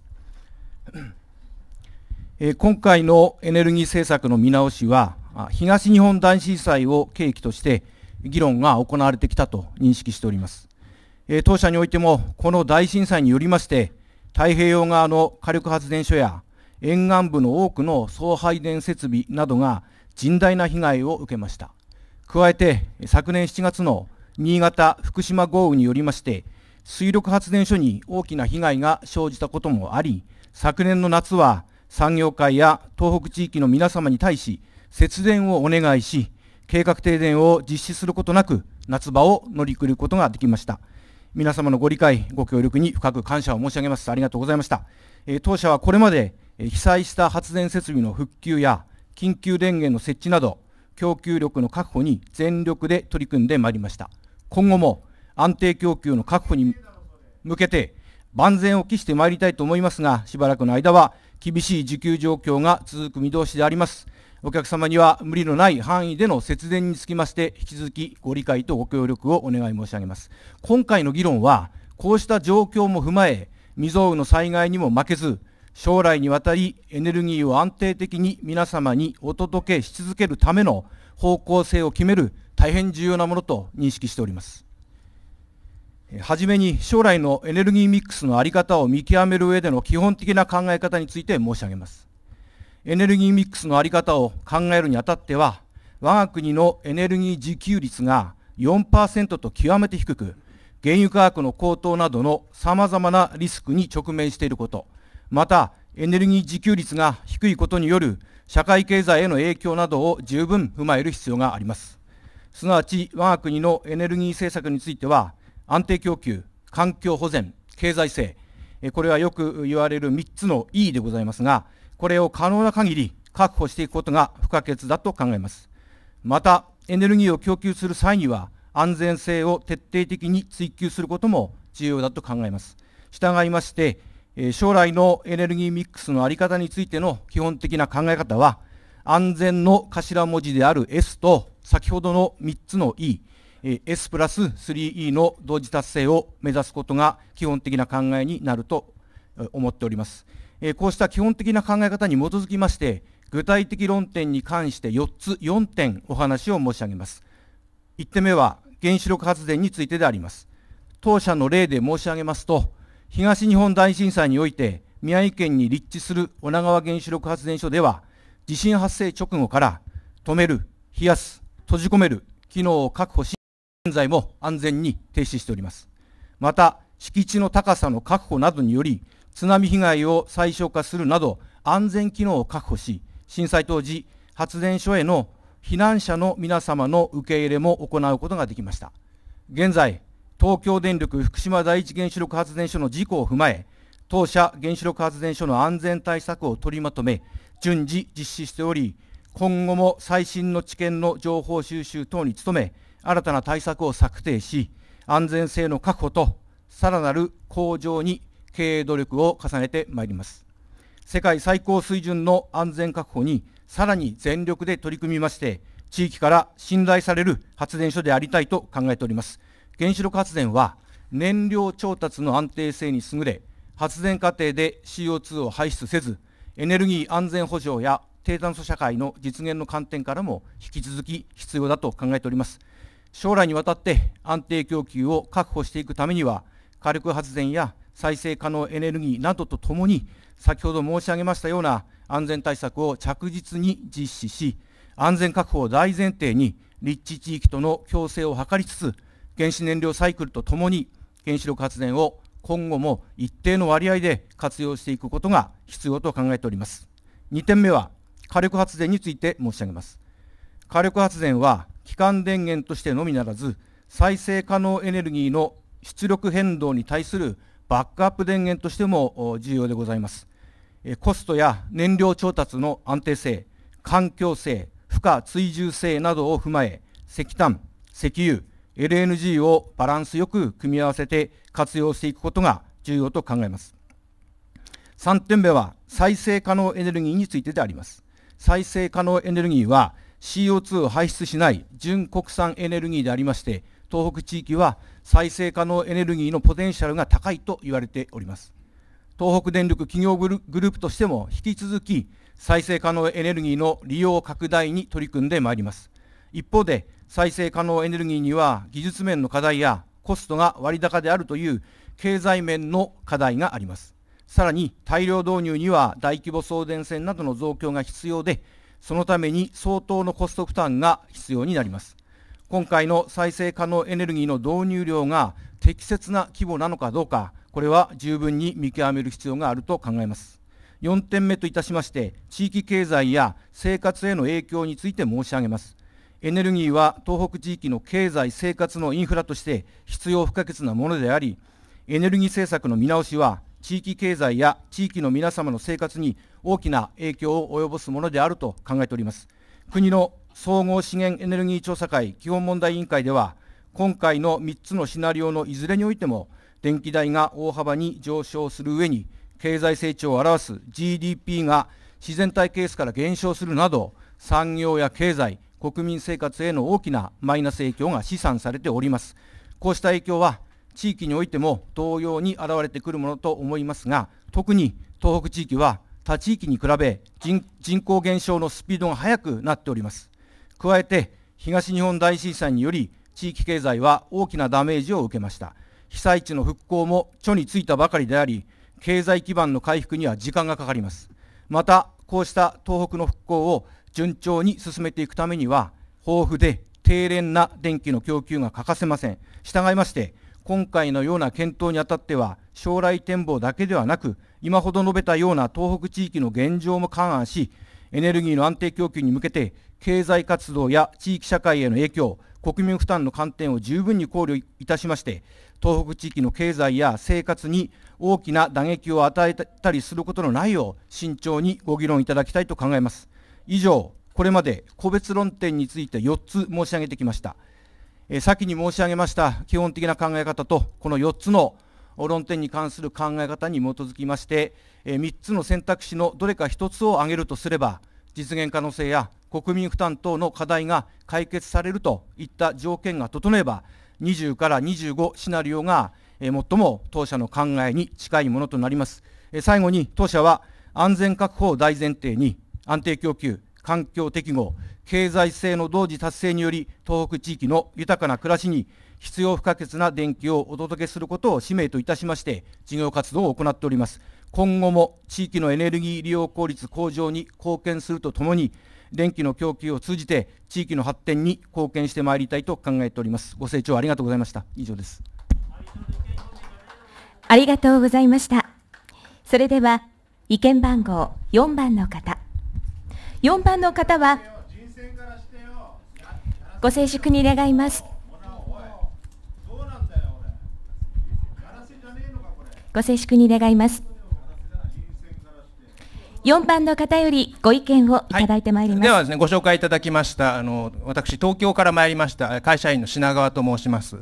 え今回のエネルギー政策の見直しは、東日本大震災を契機として議論が行われてきたと認識しております。え当社においても、この大震災によりまして、太平洋側の火力発電所や沿岸部の多くの送配電設備などが甚大な被害を受けました。加えて、昨年7月の新潟・福島豪雨によりまして、水力発電所に大きな被害が生じたこともあり、昨年の夏は産業界や東北地域の皆様に対し、節電をお願いし、計画停電を実施することなく、夏場を乗り切ることができました。皆様のご理解、ご協力に深く感謝を申し上げます。ありがとうございました。え当社はこれまで、被災した発電設備の復旧や緊急電源の設置など、供給力の確保に全力で取り組んでまいりました今後も安定供給の確保に向けて万全を期してまいりたいと思いますがしばらくの間は厳しい需給状況が続く見通しでありますお客様には無理のない範囲での節電につきまして引き続きご理解とご協力をお願い申し上げます今回の議論はこうした状況も踏まえ未曾有の災害にも負けず将来にわたりエネルギーを安定的に皆様にお届けし続けるための方向性を決める大変重要なものと認識しております。はじめに将来のエネルギーミックスの在り方を見極める上での基本的な考え方について申し上げます。エネルギーミックスの在り方を考えるにあたっては、我が国のエネルギー自給率が4%と極めて低く、原油価格の高騰などの様々なリスクに直面していること、またエネルギー自給率が低いことによる社会経済への影響などを十分踏まえる必要があります。すなわち我が国のエネルギー政策については、安定供給、環境保全、経済性、これはよく言われる3つの E でございますが、これを可能な限り確保していくことが不可欠だと考えます。また、エネルギーを供給する際には、安全性を徹底的に追求することも重要だと考えます。従いまして、将来のエネルギーミックスの在り方についての基本的な考え方は、安全の頭文字である S と、先ほどの3つの E、S プラス 3E の同時達成を目指すことが基本的な考えになると思っております。こうした基本的な考え方に基づきまして、具体的論点に関して4つ、4点お話を申し上げます。1点目は原子力発電についてであります。当社の例で申し上げますと、東日本大震災において宮城県に立地する女川原子力発電所では地震発生直後から止める、冷やす、閉じ込める機能を確保し現在も安全に停止しております。また敷地の高さの確保などにより津波被害を最小化するなど安全機能を確保し震災当時発電所への避難者の皆様の受け入れも行うことができました現在東京電力福島第一原子力発電所の事故を踏まえ、当社原子力発電所の安全対策を取りまとめ、順次実施しており、今後も最新の知見の情報収集等に努め、新たな対策を策定し、安全性の確保とさらなる向上に経営努力を重ねてまいります。世界最高水準の安全確保にさらに全力で取り組みまして、地域から信頼される発電所でありたいと考えております。原子力発電は燃料調達の安定性に優れ発電過程で CO2 を排出せずエネルギー安全保障や低炭素社会の実現の観点からも引き続き必要だと考えております将来にわたって安定供給を確保していくためには火力発電や再生可能エネルギーなどとともに先ほど申し上げましたような安全対策を着実に実施し安全確保を大前提に立地地域との共生を図りつつ原子燃料サイクルとともに原子力発電を今後も一定の割合で活用していくことが必要と考えております。2点目は火力発電について申し上げます。火力発電は基幹電源としてのみならず再生可能エネルギーの出力変動に対するバックアップ電源としても重要でございます。コストや燃料調達の安定性、環境性、負荷追従性などを踏まえ、石炭、石油、LNG をバランスよく組み合わせて活用していくことが重要と考えます。3点目は再生可能エネルギーについてであります。再生可能エネルギーは CO2 を排出しない純国産エネルギーでありまして、東北地域は再生可能エネルギーのポテンシャルが高いと言われております。東北電力企業グループとしても引き続き再生可能エネルギーの利用拡大に取り組んでまいります。一方で再生可能エネルギーには技術面の課題やコストが割高であるという経済面の課題があります。さらに大量導入には大規模送電線などの増強が必要で、そのために相当のコスト負担が必要になります。今回の再生可能エネルギーの導入量が適切な規模なのかどうか、これは十分に見極める必要があると考えます。4点目といたしまして、地域経済や生活への影響について申し上げます。エネルギーは東北地域の経済生活のインフラとして必要不可欠なものでありエネルギー政策の見直しは地域経済や地域の皆様の生活に大きな影響を及ぼすものであると考えております国の総合資源エネルギー調査会基本問題委員会では今回の3つのシナリオのいずれにおいても電気代が大幅に上昇する上に経済成長を表す GDP が自然体ケースから減少するなど産業や経済国民生活への大きなマイナス影響が試算されております。こうした影響は地域においても同様に現れてくるものと思いますが、特に東北地域は他地域に比べ人口減少のスピードが速くなっております。加えて東日本大震災により地域経済は大きなダメージを受けました。被災地の復興も著についたばかりであり、経済基盤の回復には時間がかかります。また、こうした東北の復興を順調に進めていくためには、豊富で低廉な電気の供給が欠かせません。従いまして、今回のような検討にあたっては、将来展望だけではなく、今ほど述べたような東北地域の現状も勘案し、エネルギーの安定供給に向けて、経済活動や地域社会への影響、国民負担の観点を十分に考慮いたしまして、東北地域の経済や生活に大きな打撃を与えたりすることのないよう、慎重にご議論いただきたいと考えます。以上これまで個別論点について4つ申し上げてきましたえ先に申し上げました基本的な考え方とこの4つの論点に関する考え方に基づきまして、え3つの選択肢のどれか1つを挙げるとすれば実現可能性や国民負担等の課題が解決されるといった条件が整えば20から25シナリオが最も当社の考えに近いものとなります。最後に当社は安全確保を大前提に安定供給、環境適合、経済性の同時達成により、東北地域の豊かな暮らしに必要不可欠な電気をお届けすることを使命といたしまして、事業活動を行っております。今後も地域のエネルギー利用効率向上に貢献するとともに、電気の供給を通じて地域の発展に貢献してまいりたいと考えております。ご清聴ありがとうございました。以上です。ありがとうございました。それでは、意見番号4番の方。4番の方はご静粛に願いますご静粛に願います4番の方よりご意見をいただいてまいります、はい、ではですねご紹介いただきましたあの私東京から参りました会社員の品川と申します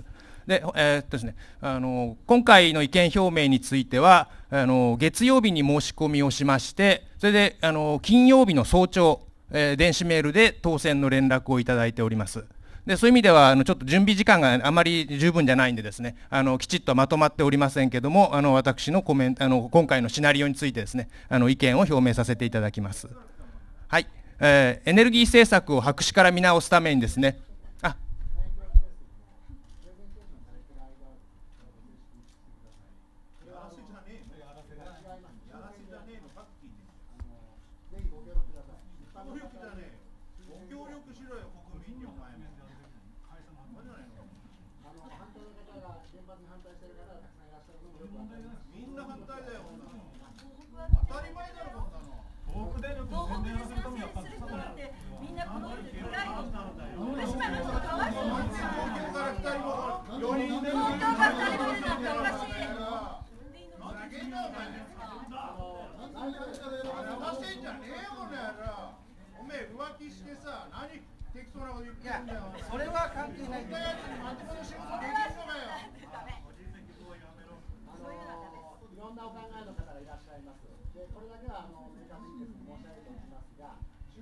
で、えー、っとですね、あの今回の意見表明についてはあの月曜日に申し込みをしましてそれであの金曜日の早朝、えー、電子メールで当選の連絡をいただいております。でそういう意味ではあのちょっと準備時間があまり十分じゃないんでですねあのきちっとまとまっておりませんけどもあの私のコメンあの今回のシナリオについてですねあの意見を表明させていただきます。はいえー、エネルギー政策を白紙から見直すためにですね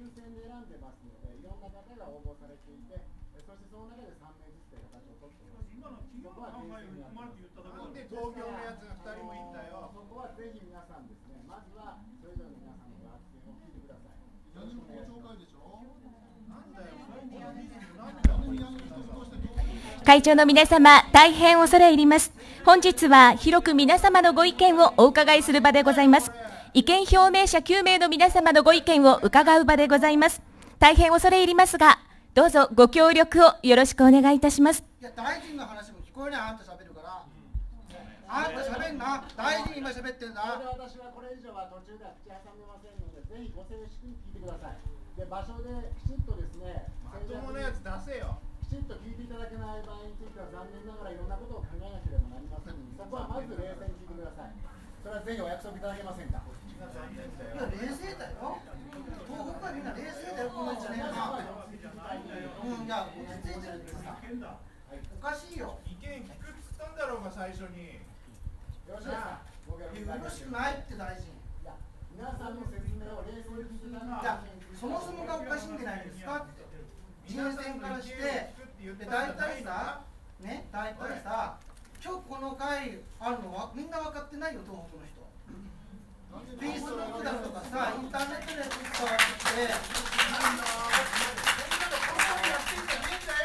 抽選で選んでますので、いろんな方が応募されていて、そしてその中で3名ずつという形をってます。今の企業の考えまて言っただけなんで東京のやつが2人もいいんだよ。そこはぜひ皆さんですね、まずはそれぞれの皆さんのを聞いてください。も公聴会でしょなんだよ、会長の皆様、大変恐れ入ります。本日は広く皆様のご意見をお伺いする場でございます。意見表明者9名の皆様のご意見を伺う場でございます。大変恐れ入りますが、どうぞご協力をよろしくお願いいたします。いや、大臣の話も聞こえない、あんた喋るから。あんた喋んな、大臣今喋ってんだ。私はこれ以上は途中では口挟んでませんので、ぜひご静粛に聞いてください。で、場所できちっとですね、まともなやつ出せよ。きちっと聞いていただけない場合については、残念ながらいろんなことを考えなければなりませんそこはまず冷静に聞いてください。それはぜひお約束いただけませんか。いや冷静だよ東北はみんな冷静だよこの1年半うんいや落ち着いてるってさおかしいよ意見聞くっつったんだろうが最初によろしよろしくないって大臣皆さんの説明を冷静に聞いたのはそもそもがおかしいんじゃないですかって人選からしてで大体さね大体さ今日この回あるのはみんな分かってないよ東北の人ピースのロだとかさ、インターネットでやってきたわけで、なんんなのこんなやってんじゃねえんだよ。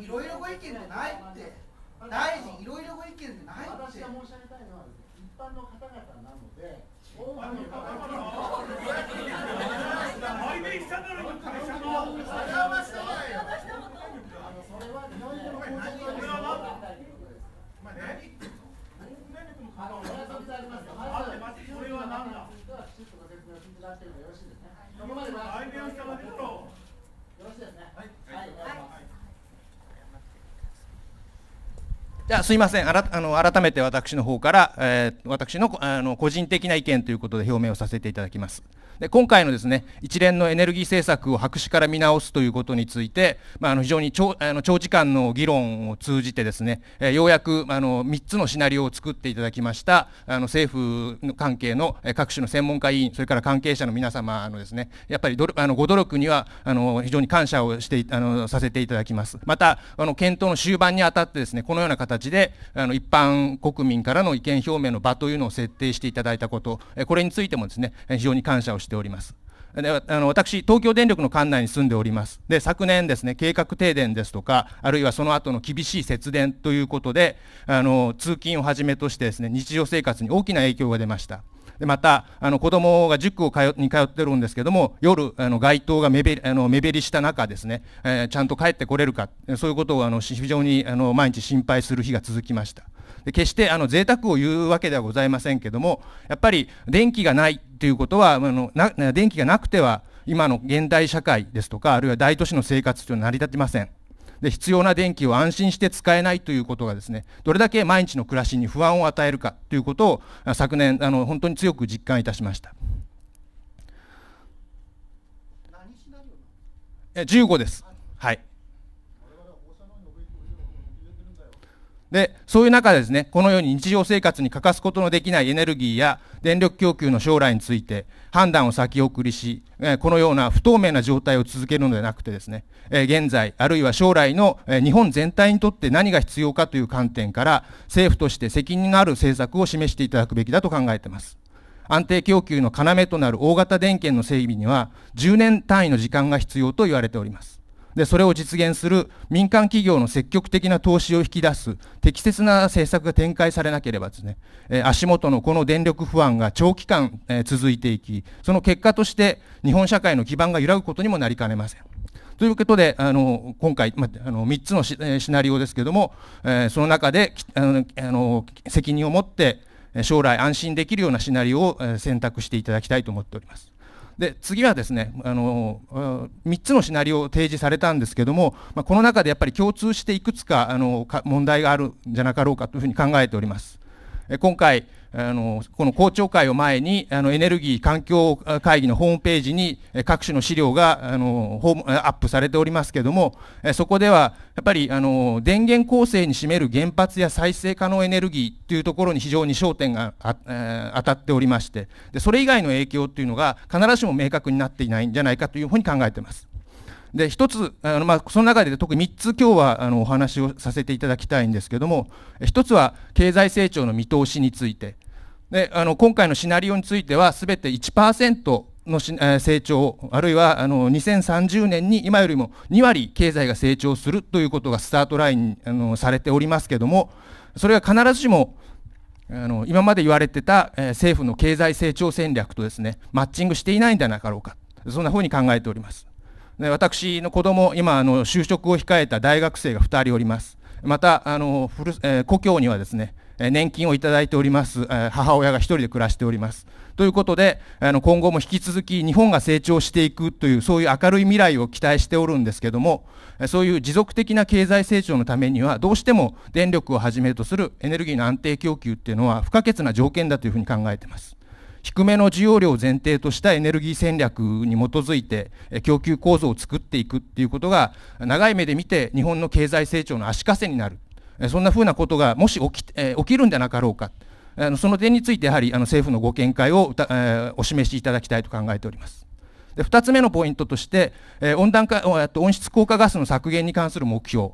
いろいろご意見あでいろいろご意見じゃないって、大臣、いろいろご意見じゃないって。の一般の方々なので、多の方々。で、の。それはましたわよ。あの、は、まあね。あの、おすまはごいすは、う。いすはい、じゃあすいませんあらあの改めて私の方から、えー、私のあの個人的な意見ということで表明をさせていただきます。で今回のですね一連のエネルギー政策を白紙から見直すということについて、まあ、あの非常に長あの長時間の議論を通じてですね、えー、ようやくあの3つのシナリオを作っていただきましたあの政府の関係の各種の専門家委員それから関係者の皆様のですねやっぱりどあのご努力にはあの非常に感謝をしてあのさせていただきますまたあの検討の終盤にあたってですねこのような形であの一般国民からの意見表明の場というのを設定していただいたことこれについてもですね非常に感謝をしてしております。であの私、東京電力の管内に住んでおります。で、昨年ですね、計画停電ですとか、あるいはその後の厳しい節電ということで、あの通勤をはじめとしてですね、日常生活に大きな影響が出ました。でまたあの子供が塾を通に通ってるんですけども夜あの街灯が目べあの目減りした中ですね、えー、ちゃんと帰ってこれるかそういうことをあの非常にあの毎日心配する日が続きました。で決してあの贅沢を言うわけではございませんけどもやっぱり電気がないということはあのな電気がなくては今の現代社会ですとかあるいは大都市の生活というのは成り立ちません。で必要な電気を安心して使えないということがですねどれだけ毎日の暮らしに不安を与えるかということを昨年あの本当に強く実感いたしましたえ15ですはいで、そういう中でですね、このように日常生活に欠かすことのできないエネルギーや電力供給の将来について判断を先送りし、このような不透明な状態を続けるのではなくてですね、現在あるいは将来の日本全体にとって何が必要かという観点から政府として責任のある政策を示していただくべきだと考えています。安定供給の要となる大型電源の整備には10年単位の時間が必要と言われております。でそれを実現する民間企業の積極的な投資を引き出す適切な政策が展開されなければですね、え足元のこの電力不安が長期間、え続いていき、その結果として日本社会の基盤が揺らぐことにもなりかねません。ということで、あの今回、まあの3つのシ,、ナリオですけども、えその中であのあの責任を持って将来安心できるようなシナリオを選択していただきたいと思っております。で次はですねあの3つのシナリオを提示されたんですけども、まあ、この中でやっぱり共通していくつかあの問題があるんじゃなかろうかというふうに考えております。今回、あの、この公聴会を前に、あの、エネルギー環境会議のホームページに各種の資料が、あの、アップされておりますけども、そこでは、やっぱり、あの、電源構成に占める原発や再生可能エネルギーというところに非常に焦点が当たっておりまして、で、それ以外の影響というのが必ずしも明確になっていないんじゃないかというふうに考えています。で、一つ、あのまあ、その中で特に3つ今日はあのお話をさせていただきたいんですけども、一つは経済成長の見通しについて。で、あの今回のシナリオについては、すべて1%のし、え成長、あるいはあの2030年に今よりも2割経済が成長するということがスタートラインにあのされておりますけども、それは必ずしもあの今まで言われてた、え政府の経済成長戦略とですね、マッチングしていないんじゃなかろうか、そんなふうに考えております。私の子供今あの就職を控えた大学生が2人おりますまたあのふる、えー、故郷にはですね年金をいただいております、え母親が1人で暮らしております。ということで、あの今後も引き続き日本が成長していくという、そういう明るい未来を期待しておるんですけども、そういう持続的な経済成長のためには、どうしても電力をはじめとするエネルギーの安定供給っていうのは不可欠な条件だというふうに考えています。低めの需要量を前提としたエネルギー戦略に基づいて供給構造を作っていくっていうことが長い目で見て日本の経済成長の足かせになるそんなふうなことがもし起き起きるんじゃなかろうかその点についてやはり政府のご見解をお示しいただきたいと考えております。で2つ目のポイントとして、温暖化温室効果ガスの削減に関する目標、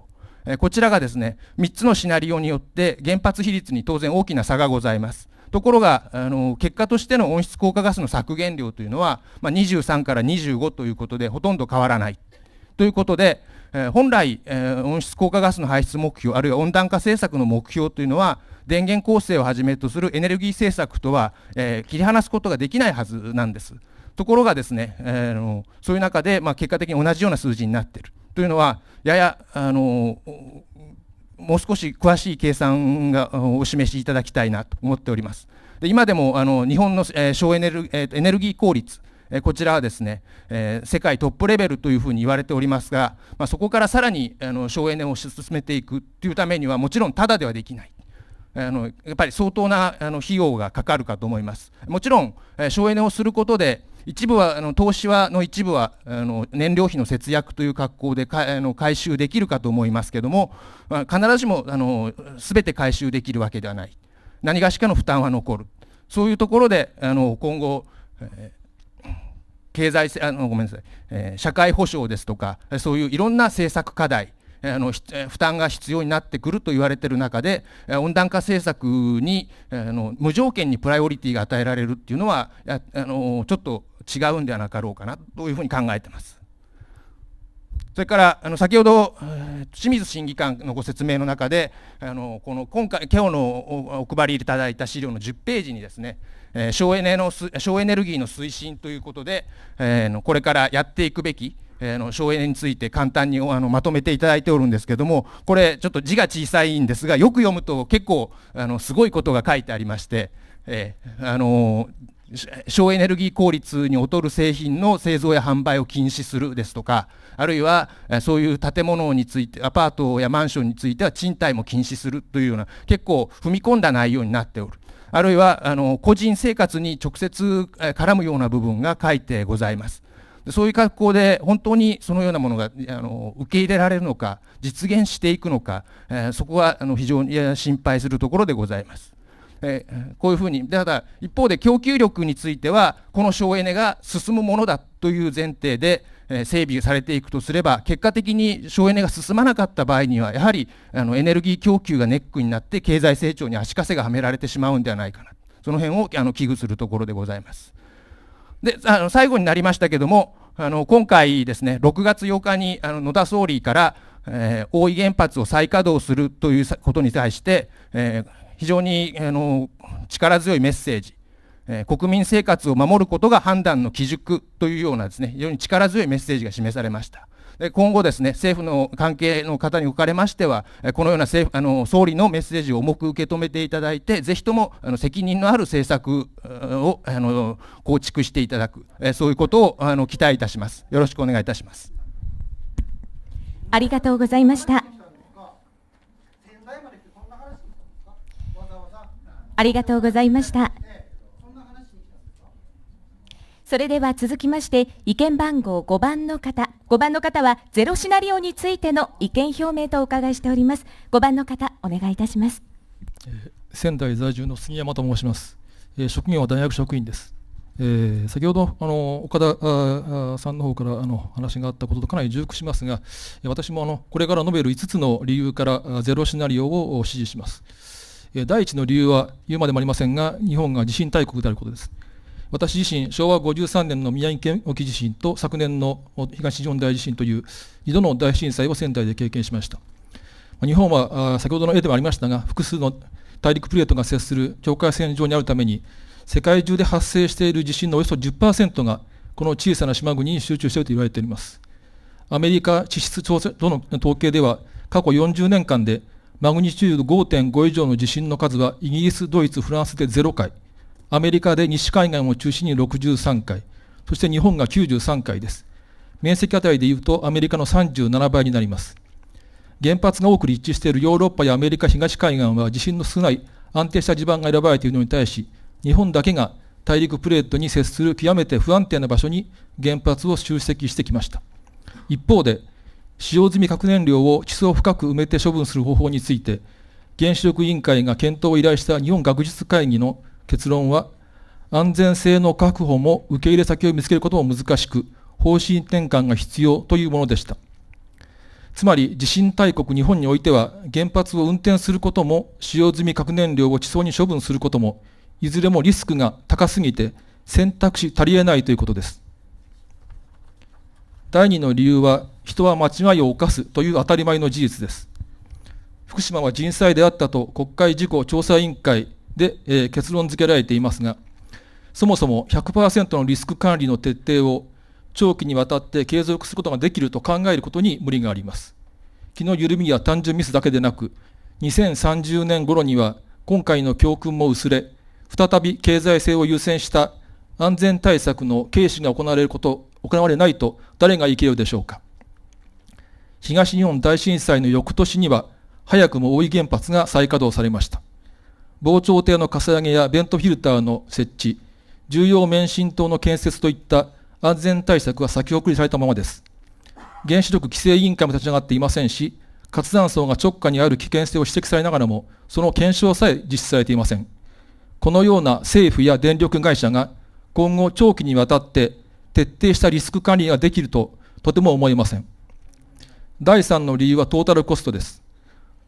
こちらがですね3つのシナリオによって原発比率に当然大きな差がございます。ところがあの結果としての温室効果ガスの削減量というのは、まあ、23から25ということでほとんど変わらないということで、えー、本来、えー、温室効果ガスの排出目標あるいは温暖化政策の目標というのは電源構成をはじめとするエネルギー政策とは、えー、切り離すことができないはずなんです。ところがですね、えー、のそういう中で、まあ、結果的に同じような数字になっているというのはややあのもう少し詳しい計算がお示しいただきたいなと思っております。で今でもあの日本の、えー、省エネル、えー、エネルギー効率、えー、こちらはですね、えー、世界トップレベルというふうに言われておりますが、まあ、そこからさらにあの省エネを進めていくというためにはもちろんただではできない。あのやっぱり相当なあの費用がかかるかと思います。もちろん、えー、省エネをすることで、一部はあの投資はの一部はあの燃料費の節約という格好でかあの回収できるかと思いますけども、まあ、必ずしもあの全て回収できるわけではない何がしかの負担は残るそういうところであの今後、えー、経済あのごめんなさい、えー、社会保障ですとかそういういろんな政策課題あの負担が必要になってくると言われている中で温暖化政策にあの無条件にプライオリティが与えられるっていうのはあのちょっと違うんではなかろうかなというふうに考えています。それからあの先ほど清水審議官のご説明の中であのこの今回今日のお配りいただいた資料の10ページにですね、えー、省エネの省エネルギーの推進ということで、えー、のこれからやっていくべき、えー、の省エネについて簡単にあのまとめていただいておるんですけどもこれちょっと字が小さいんですがよく読むと結構あのすごいことが書いてありまして、えー、あのー省エネルギー効率に劣る製品の製造や販売を禁止するですとかあるいはそういう建物についてアパートやマンションについては賃貸も禁止するというような結構踏み込んだ内容になっておるあるいはあの個人生活に直接絡むような部分が書いてございますそういう格好で本当にそのようなものがあの受け入れられるのか実現していくのか、えー、そこはあの非常に心配するところでございます。えー、こういうふうにだ一方で供給力についてはこの省エネが進むものだという前提で、えー、整備されていくとすれば結果的に省エネが進まなかった場合にはやはりあのエネルギー供給がネックになって経済成長に足かせがはめられてしまうんではないかなその辺をあの危惧するところでございます。であの最後になりましたけれどもあの今回ですね6月8日にあの野田総理から、えー、大井原発を再稼働するということに対して、えー非常にあの力強いメッセージ、え国民生活を守ることが判断の基軸というようなですね、非常に力強いメッセージが示されました。で今後ですね、政府の関係の方におかれましては、このような政府あの総理のメッセージを重く受け止めていただいて、ぜひともあの責任のある政策をあの構築していただく、そういうことをあの期待いたします。よろしくお願いいたします。ありがとうございました。ありがとうございました。それでは続きまして、意見番号5番の方。5番の方は、ゼロシナリオについての意見表明とお伺いしております。5番の方、お願いいたします。えー、仙台在住の杉山と申します。えー、職業は大学職員です。えー、先ほどあの岡田さんの方からあの話があったこととかなり重複しますが、私もあのこれから述べる5つの理由からゼロシナリオを支持します。第一の理由は言うまでもありませんが、日本が地震大国であることです。私自身、昭和53年の宮城県沖地震と昨年の東日本大地震という2度の大震災を仙台で経験しました。日本は先ほどの絵でもありましたが、複数の大陸プレートが接する境界線上にあるために、世界中で発生している地震のおよそ10%がこの小さな島国に集中していると言われております。アメリカ地質調査との統計では、過去40年間でマグニチュード5.5以上の地震の数はイギリス、ドイツ、フランスで0回、アメリカで西海岸を中心に63回、そして日本が93回です。面積あたりでいうとアメリカの37倍になります。原発が多く立地しているヨーロッパやアメリカ東海岸は地震の少ない安定した地盤が選ばれているのに対し、日本だけが大陸プレートに接する極めて不安定な場所に原発を集積してきました。一方で、使用済み核燃料を地層深く埋めて処分する方法について原子力委員会が検討を依頼した日本学術会議の結論は安全性の確保も受け入れ先を見つけることも難しく方針転換が必要というものでしたつまり地震大国日本においては原発を運転することも使用済み核燃料を地層に処分することもいずれもリスクが高すぎて選択肢足りえないということです第2の理由は人は間違いを犯すという当たり前の事実です福島は人災であったと国会事故調査委員会で、えー、結論付けられていますがそもそも100%のリスク管理の徹底を長期にわたって継続することができると考えることに無理があります気の緩みや単純ミスだけでなく2030年頃には今回の教訓も薄れ再び経済性を優先した安全対策の軽視が行われること行われないと誰が生きるでしょうか東日本大震災の翌年には早くも大井原発が再稼働されました防潮堤のかさ上げやベントフィルターの設置重要免震塔の建設といった安全対策は先送りされたままです原子力規制委員会も立ち上がっていませんし活断層が直下にある危険性を指摘されながらもその検証さえ実施されていませんこのような政府や電力会社が今後長期にわたって徹底したリスク管理ができるととても思えません。第3の理由はトータルコストです。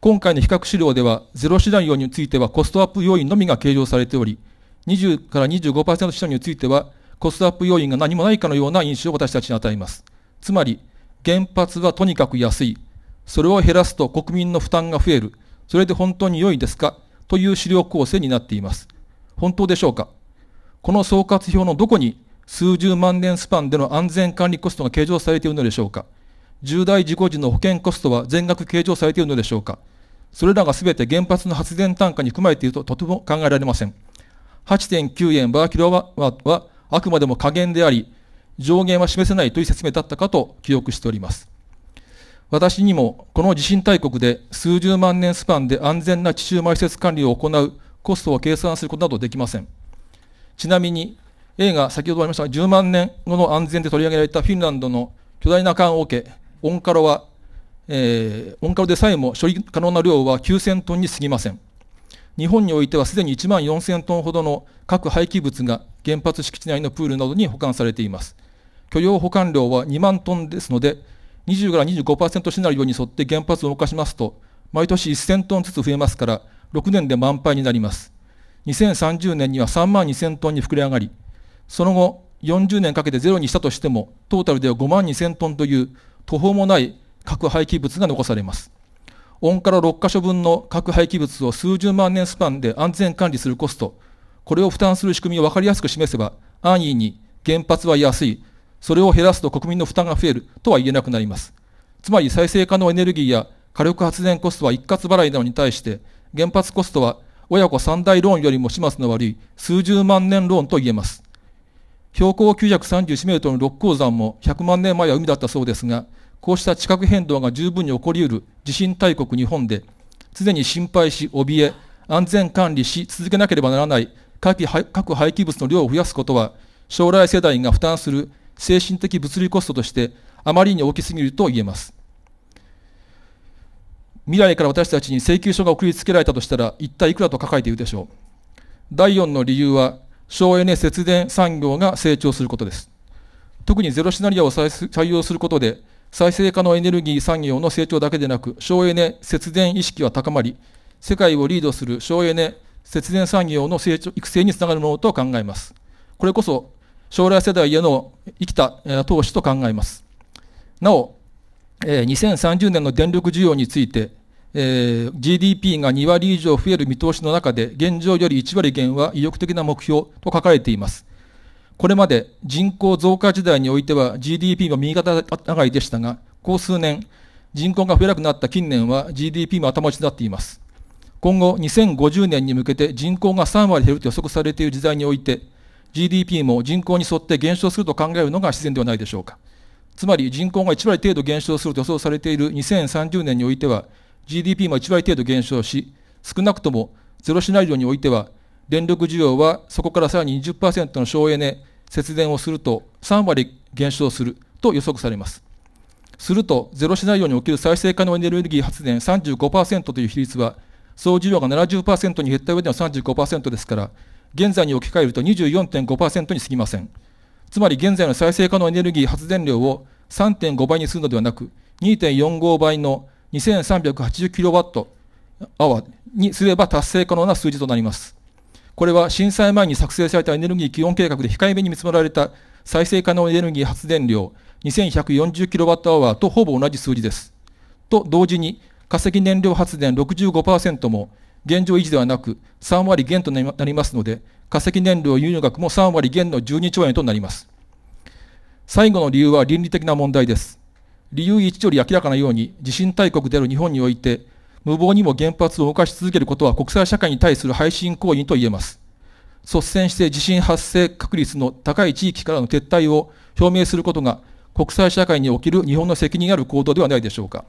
今回の比較資料では、ゼロ資段用についてはコストアップ要因のみが計上されており、20から25%資材については、コストアップ要因が何もないかのような印象を私たちに与えます。つまり、原発はとにかく安い。それを減らすと国民の負担が増える。それで本当に良いですかという資料構成になっています。本当でしょうかこの総括表のどこに数十万年スパンでの安全管理コストが計上されているのでしょうか重大事故時の保険コストは全額計上されているのでしょうかそれらが全て原発の発電単価に含まれているととても考えられません。8.9円バーキロワはあくまでも下限であり、上限は示せないという説明だったかと記憶しております。私にもこの地震大国で数十万年スパンで安全な地中埋設管理を行うコストを計算することなどできません。ちなみに映画、先ほどありましたが、10万年後の安全で取り上げられたフィンランドの巨大な缶桶、オンカロは、えー、オンカロでさえも処理可能な量は9000トンに過ぎません。日本においてはすでに1万4000トンほどの核廃棄物が原発敷地内のプールなどに保管されています。許容保管量は2万トンですので、20から25%シナリオに沿って原発を動かしますと、毎年1000トンずつ増えますから、6年で満杯になります。2030年には3万2000トンに膨れ上がり、その後、40年かけてゼロにしたとしても、トータルでは5万2000トンという途方もない核廃棄物が残されます。温から6カ所分の核廃棄物を数十万年スパンで安全管理するコスト、これを負担する仕組みを分かりやすく示せば、安易に原発は安い、それを減らすと国民の負担が増えるとは言えなくなります。つまり再生可能エネルギーや火力発電コストは一括払いなのに対して、原発コストは親子三大ローンよりも始末の悪い数十万年ローンと言えます。標高931メートルの六甲山も100万年前は海だったそうですが、こうした地殻変動が十分に起こり得る地震大国日本で、常に心配し、怯え、安全管理し続けなければならない核核廃棄物の量を増やすことは、将来世代が負担する精神的物理コストとしてあまりに大きすぎると言えます。未来から私たちに請求書が送りつけられたとしたら一体いくらと書かれているでしょう。第4の理由は省エネ節電産業が成長することです。特にゼロシナリオを採用することで、再生可能エネルギー産業の成長だけでなく、省エネ節電意識は高まり、世界をリードする省エネ節電産業の成長育成につながるものと考えます。これこそ将来世代への生きた投資と考えます。なお、2030年の電力需要について、えー、GDP が2割以上増える見通しの中で現状より1割減は意欲的な目標と書かれています。これまで人口増加時代においては GDP も右肩上がりでしたが、こう数年、人口が増えなくなった近年は GDP も頭打ちになっています。今後、2050年に向けて人口が3割減ると予測されている時代において、GDP も人口に沿って減少すると考えるのが自然ではないでしょうか。つまり人口が1割程度減少すると予想されている2030年においては、GDP も1割程度減少し、少なくともゼロシナリオにおいては、電力需要はそこからさらに20%の省エネ、節電をすると3割減少すると予測されます。すると、ゼロシナリオにおける再生可能エネルギー発電35%という比率は、総需要が70%に減った上での35%ですから、現在に置き換えると24.5%に過ぎません。つまり現在の再生可能エネルギー発電量を3.5倍にするのではなく、2.45倍の 2380kWh にすれば達成可能な数字となります。これは震災前に作成されたエネルギー基本計画で控えめに見積もられた再生可能エネルギー発電量 2140kWh とほぼ同じ数字です。と同時に化石燃料発電65%も現状維持ではなく3割減となりますので化石燃料輸入額も3割減の12兆円となります。最後の理由は倫理的な問題です。理由1より明らかなように地震大国である日本において無謀にも原発を動かし続けることは国際社会に対する背信行為と言えます。率先して地震発生確率の高い地域からの撤退を表明することが国際社会における日本の責任ある行動ではないでしょうか。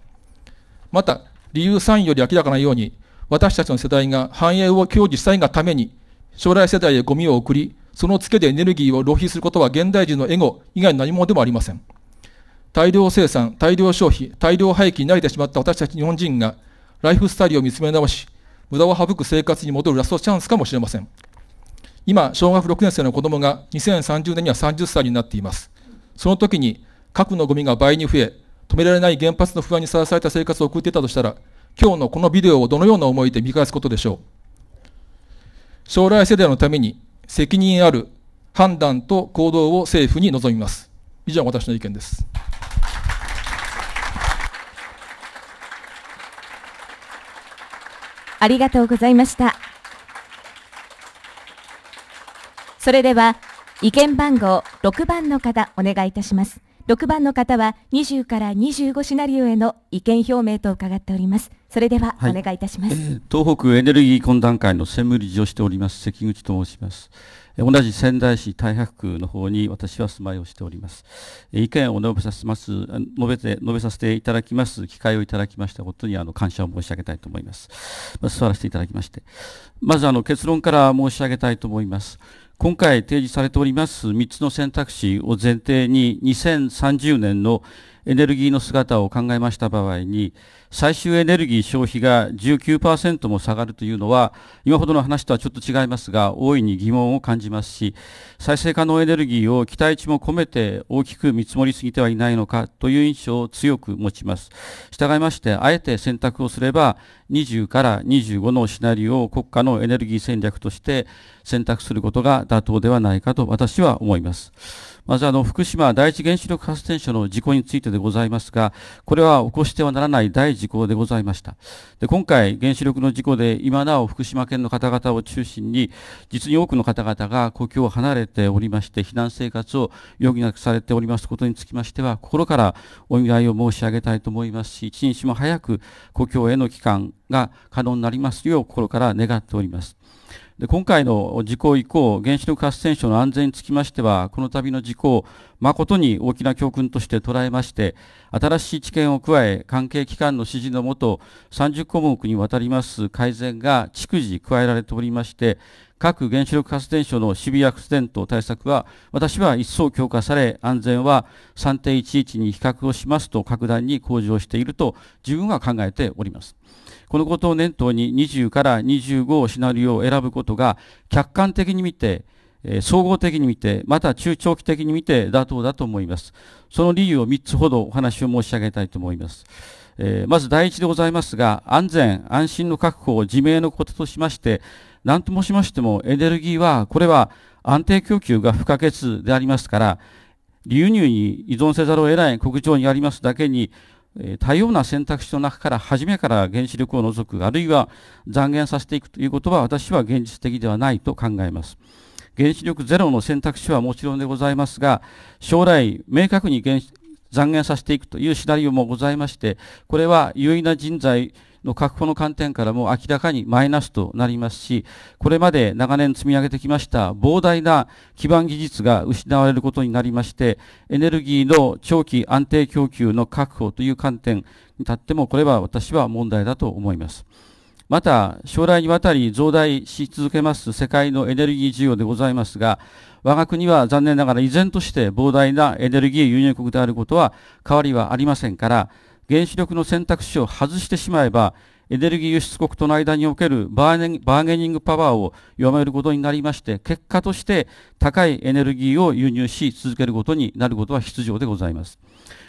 また、理由3より明らかなように、私たちの世代が繁栄を享受したいがために、将来世代へゴミを送り、その付けでエネルギーを浪費することは現代人のエゴ以外の何もでもありません。大量生産、大量消費、大量廃棄に慣れてしまった私たち日本人が、ライフスタイルを見つめ直し、無駄を省く生活に戻るラストチャンスかもしれません。今、小学6年生の子供が2030年には30歳になっています。その時に、核のゴミが倍に増え、止められない原発の不安にさらされた生活を送っていたとしたら、今日のこのビデオをどのような思いで見返すことでしょう。将来世代のために責任ある判断と行動を政府に望みます。以上私の意見です。ありがとうございました。それでは、意見番号6番の方、お願いいたします。6番の方は、20から25シナリオへの意見表明と伺っております。それでは、お願いいたします、はいえー、東北エネルギー懇談会の専務理事をしております、関口と申します。同じ仙台市太白区の方に私は住まいをしております。意見を述べさせます、述べて、述べさせていただきます、機会をいただきましたことにあの感謝を申し上げたいと思います。ま座らせていただきまして。まずあの結論から申し上げたいと思います。今回提示されております3つの選択肢を前提に2030年のエネルギーの姿を考えました場合に、最終エネルギー消費が19%も下がるというのは、今ほどの話とはちょっと違いますが、大いに疑問を感じますし、再生可能エネルギーを期待値も込めて大きく見積もりすぎてはいないのかという印象を強く持ちます。従いまして、あえて選択をすれば、20から25のシナリオを国家のエネルギー戦略として選択することが妥当ではないかと私は思います。まずあの福島第一原子力発電所の事故についてでございますが、これは起こしてはならない大事故でございました。で今回、原子力の事故で今なお福島県の方々を中心に、実に多くの方々が故郷を離れておりまして、避難生活を余儀なくされておりますことにつきましては、心からお見舞いを申し上げたいと思いますし、一日も早く故郷への帰還が可能になりますよう心から願っております。で今回の事故以降、原子力発電所の安全につきましては、この度の事故を誠に大きな教訓として捉えまして、新しい知見を加え、関係機関の指示のもと、30項目にわたります改善が逐次加えられておりまして、各原子力発電所のシビアアクスデント対策は、私は一層強化され、安全は3.11に比較をしますと、格段に向上していると、自分は考えております。このことを念頭に20から25をシナリオを選ぶことが客観的に見て、総合的に見て、また中長期的に見て妥当だと思います。その理由を3つほどお話を申し上げたいと思います。えまず第一でございますが、安全、安心の確保を自明のこととしまして、何と申しましてもエネルギーは、これは安定供給が不可欠でありますから、流入に依存せざるを得ない国情にありますだけに、多様な選択肢の中から初めから原子力を除く、あるいは残減させていくということは私は現実的ではないと考えます。原子力ゼロの選択肢はもちろんでございますが、将来明確に残念させていくというシナリオもございまして、これは有意な人材、の確保の観点からも明らかにマイナスとなりますし、これまで長年積み上げてきました膨大な基盤技術が失われることになりまして、エネルギーの長期安定供給の確保という観点に立っても、これは私は問題だと思います。また、将来にわたり増大し続けます世界のエネルギー需要でございますが、我が国は残念ながら依然として膨大なエネルギー輸入国であることは変わりはありませんから、原子力の選択肢を外してしまえば、エネルギー輸出国との間におけるバーゲニングパワーを弱めることになりまして、結果として高いエネルギーを輸入し続けることになることは必要でございます。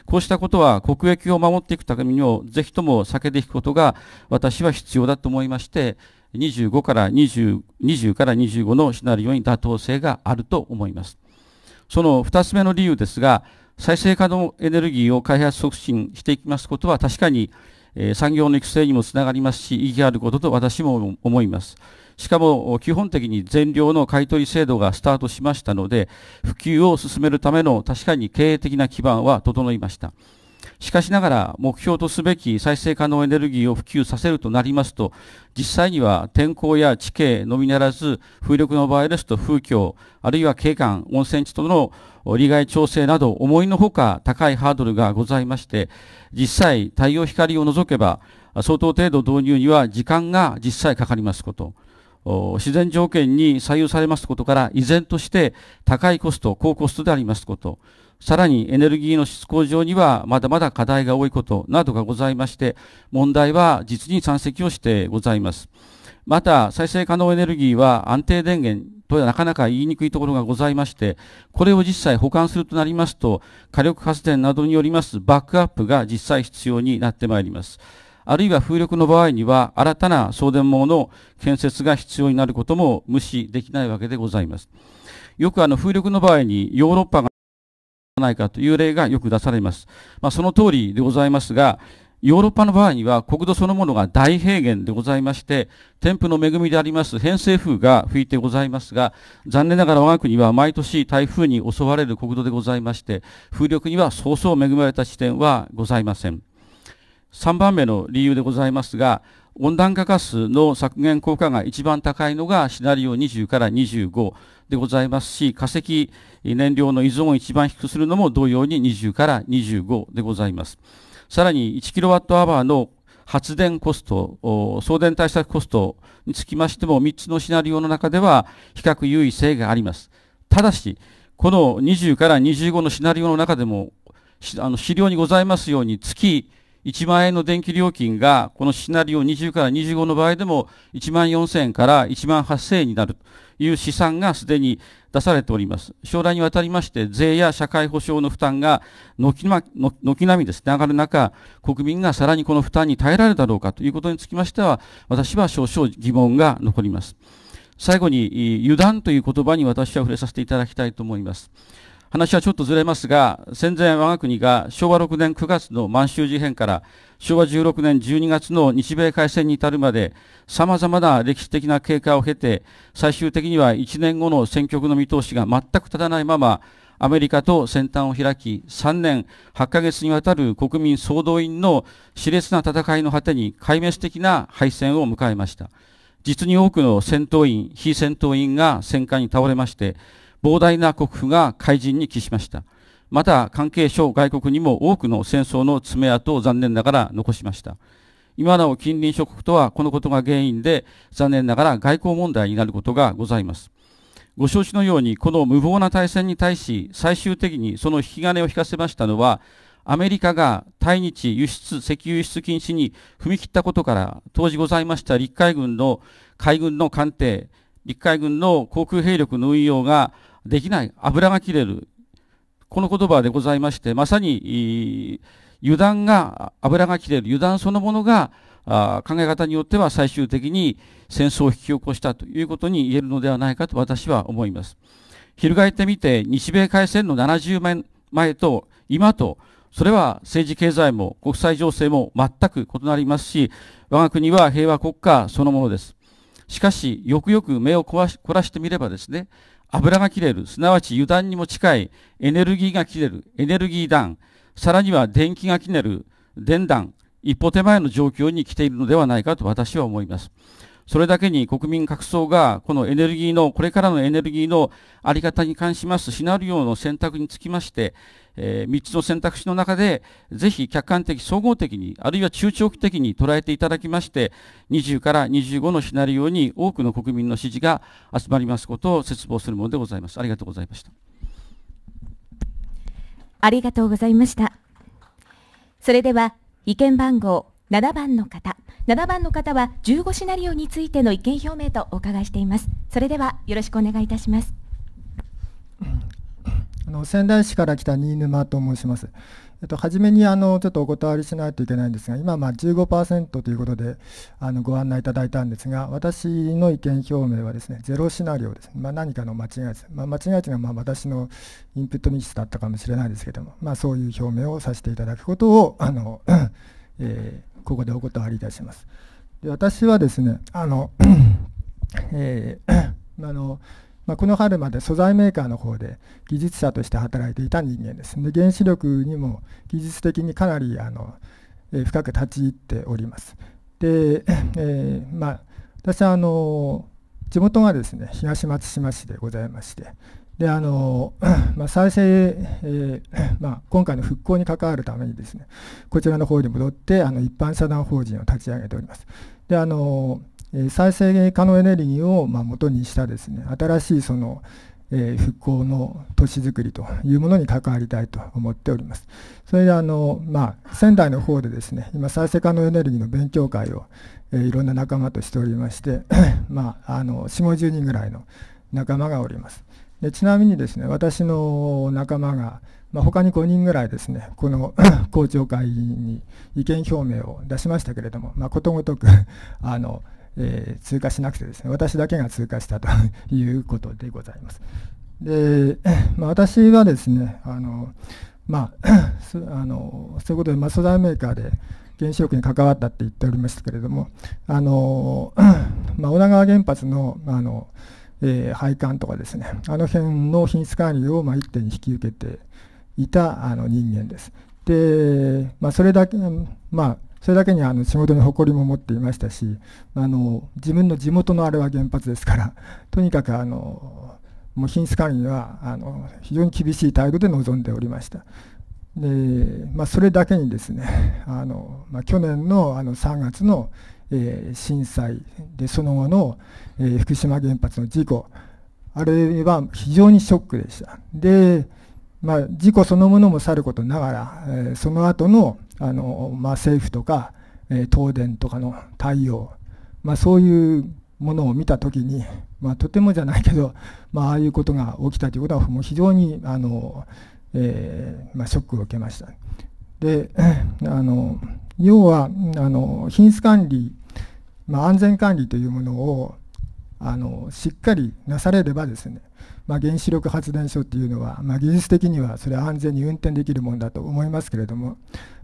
こうしたことは国益を守っていくためにも、ぜひとも避けていくことが私は必要だと思いまして、25から20、20から25のシナリオに妥当性があると思います。その2つ目の理由ですが、再生可能エネルギーを開発促進していきますことは確かに、え産業の育成にもつながりますし、意義あることと私も思います。しかも基本的に全量の買取制度がスタートしましたので、普及を進めるための確かに経営的な基盤は整いました。しかしながら目標とすべき再生可能エネルギーを普及させるとなりますと、実際には天候や地形のみならず、風力の場合ですと風況、あるいは景観、温泉地との利害調整など思いのほか高いハードルがございまして、実際太陽光を除けば相当程度導入には時間が実際かかりますこと。自然条件に左右されますことから依然として高いコスト、高コストでありますこと。さらにエネルギーの質向上にはまだまだ課題が多いことなどがございまして、問題は実に山積をしてございます。また、再生可能エネルギーは安定電源とはなかなか言いにくいところがございまして、これを実際保管するとなりますと、火力発電などによりますバックアップが実際必要になってまいります。あるいは風力の場合には、新たな送電網の建設が必要になることも無視できないわけでございます。よくあの風力の場合にヨーロッパがないかという例がよく出されます。まあ、その通りでございますが、ヨーロッパの場合には国土そのものが大平原でございまして、天賦の恵みであります偏西風が吹いてございますが、残念ながら我が国は毎年台風に襲われる国土でございまして、風力にはそうそう恵まれた地点はございません。3番目の理由でございますが、温暖化ガスの削減効果が一番高いのがシナリオ20から25。でございますし、化石燃料の依存を一番低くするのも同様に20から25でございます。さらに 1kWh の発電コスト、送電対策コストにつきましても3つのシナリオの中では比較優位性があります。ただし、この20から25のシナリオの中でも、あの資料にございますように月1万円の電気料金がこのシナリオ20から25の場合でも1万4000円から1万8000円になるいう試算がすでに出されております。将来にわたりまして、税や社会保障の負担が軒、並みですね、上がる中、国民がさらにこの負担に耐えられるだろうかということにつきましては、私は少々疑問が残ります。最後に、油断という言葉に私は触れさせていただきたいと思います。話はちょっとずれますが、戦前我が国が昭和6年9月の満州事変から昭和16年12月の日米開戦に至るまで、様々な歴史的な経過を経て、最終的には1年後の選挙区の見通しが全く立たないまま、アメリカと先端を開き、3年8ヶ月にわたる国民総動員の熾烈な戦いの果てに壊滅的な敗戦を迎えました。実に多くの戦闘員、非戦闘員が戦火に倒れまして、膨大な国府が怪人に帰しました。また関係省外国にも多くの戦争の爪痕を残念ながら残しました。今なお近隣諸国とはこのことが原因で残念ながら外交問題になることがございます。ご承知のようにこの無謀な対戦に対し最終的にその引き金を引かせましたのはアメリカが対日輸出、石油輸出禁止に踏み切ったことから当時ございました陸海軍の海軍の艦艇、陸海軍の航空兵力の運用ができない、油が切れる、この言葉でございまして、まさに、油断が、油が切れる油断そのものが、考え方によっては最終的に戦争を引き起こしたということに言えるのではないかと私は思います。翻ってみて、日米開戦の70年前と今と、それは政治経済も国際情勢も全く異なりますし、我が国は平和国家そのものです。しかし、よくよく目を凝らしてみればですね、油が切れる、すなわち油断にも近いエネルギーが切れる、エネルギー弾、さらには電気が切れる、電弾、一歩手前の状況に来ているのではないかと私は思います。それだけに国民各層がこのエネルギーの、これからのエネルギーのあり方に関しますシナリオの選択につきまして、えー、3つの選択肢の中で、ぜひ客観的、総合的に、あるいは中長期的に捉えていただきまして、20から25のシナリオに多くの国民の支持が集まりますことを切望するものでございます。ありがとうございました。ありがとうございました。それでは、意見番号7番の方、7番の方は15シナリオについての意見表明とお伺いしています。それではよろしくお願いいたします。あの仙台市から来た新沼と申します。えっと、初めにあのちょっとお断りしないといけないんですが、今まあ15%ということであのご案内いただいたんですが、私の意見表明はですね、ゼロシナリオです、ね。まあ、何かの間違いです。まあ、間違いというのはまあ私のインプットミスだったかもしれないですけども、まあ、そういう表明をさせていただくことをあの、えー、ここでお断りいたします。で私はですね、あのえー、あのまあ、この春まで素材メーカーの方で技術者として働いていた人間ですで原子力にも技術的にかなりあの、えー、深く立ち入っておりますで、えー、まあ私はあの地元がですね東松島市でございましてであの、まあ、再生、えー、まあ、今回の復興に関わるためにですねこちらの方に戻ってあの一般社団法人を立ち上げておりますであの再生可能エネルギーをまあ元にしたですね新しいそのえ復興の都市づくりというものに関わりたいと思っております。それであの、まあ、仙台の方でですね、今再生可能エネルギーの勉強会を、えいろんな仲間としておりまして、まあ、あの下50人ぐらいの仲間がおります。でちなみにですね、私の仲間が、まあ、他に5人ぐらいですね、この 公聴会に意見表明を出しましたけれども、まあ、ことごとく あの、えー、通過しなくてですね、私だけが通過したと いうことでございます。で、まあ、私はですね、あのまあ、あのそういうことで、まあ、素材メーカーで原子力に関わったって言っておりましたけれども、あのまあ、女川原発のあの、えー、配管とかですね、あの辺の品質管理を、まあ、一手に引き受けて、いたあの人間です。で、まあ、それだけ、まあ、それだけにあの仕事に誇りも持っていましたし、あの自分の地元のあれは原発ですから、とにかくあのもう品質管理にはあの非常に厳しい態度で臨んでおりました。でまあ、それだけにですね あの、まあ、去年のあの3月の、えー、震災でその後の、えー、福島原発の事故あれは非常にショックでした。でまあ、事故そのものもさることながら、えー、その後のあの、まあ、政府とか、えー、東電とかの対応、まあ、そういうものを見たときに、まあ、とてもじゃないけど、まあ、ああいうことが起きたということはもう非常にあの、えーまあ、ショックを受けました。で あの要はあの品質管理、まあ、安全管理というものをあのしっかりなされればですねまあ、原子力発電所っていうのは、まあ、技術的にはそれは安全に運転できるものだと思いますけれども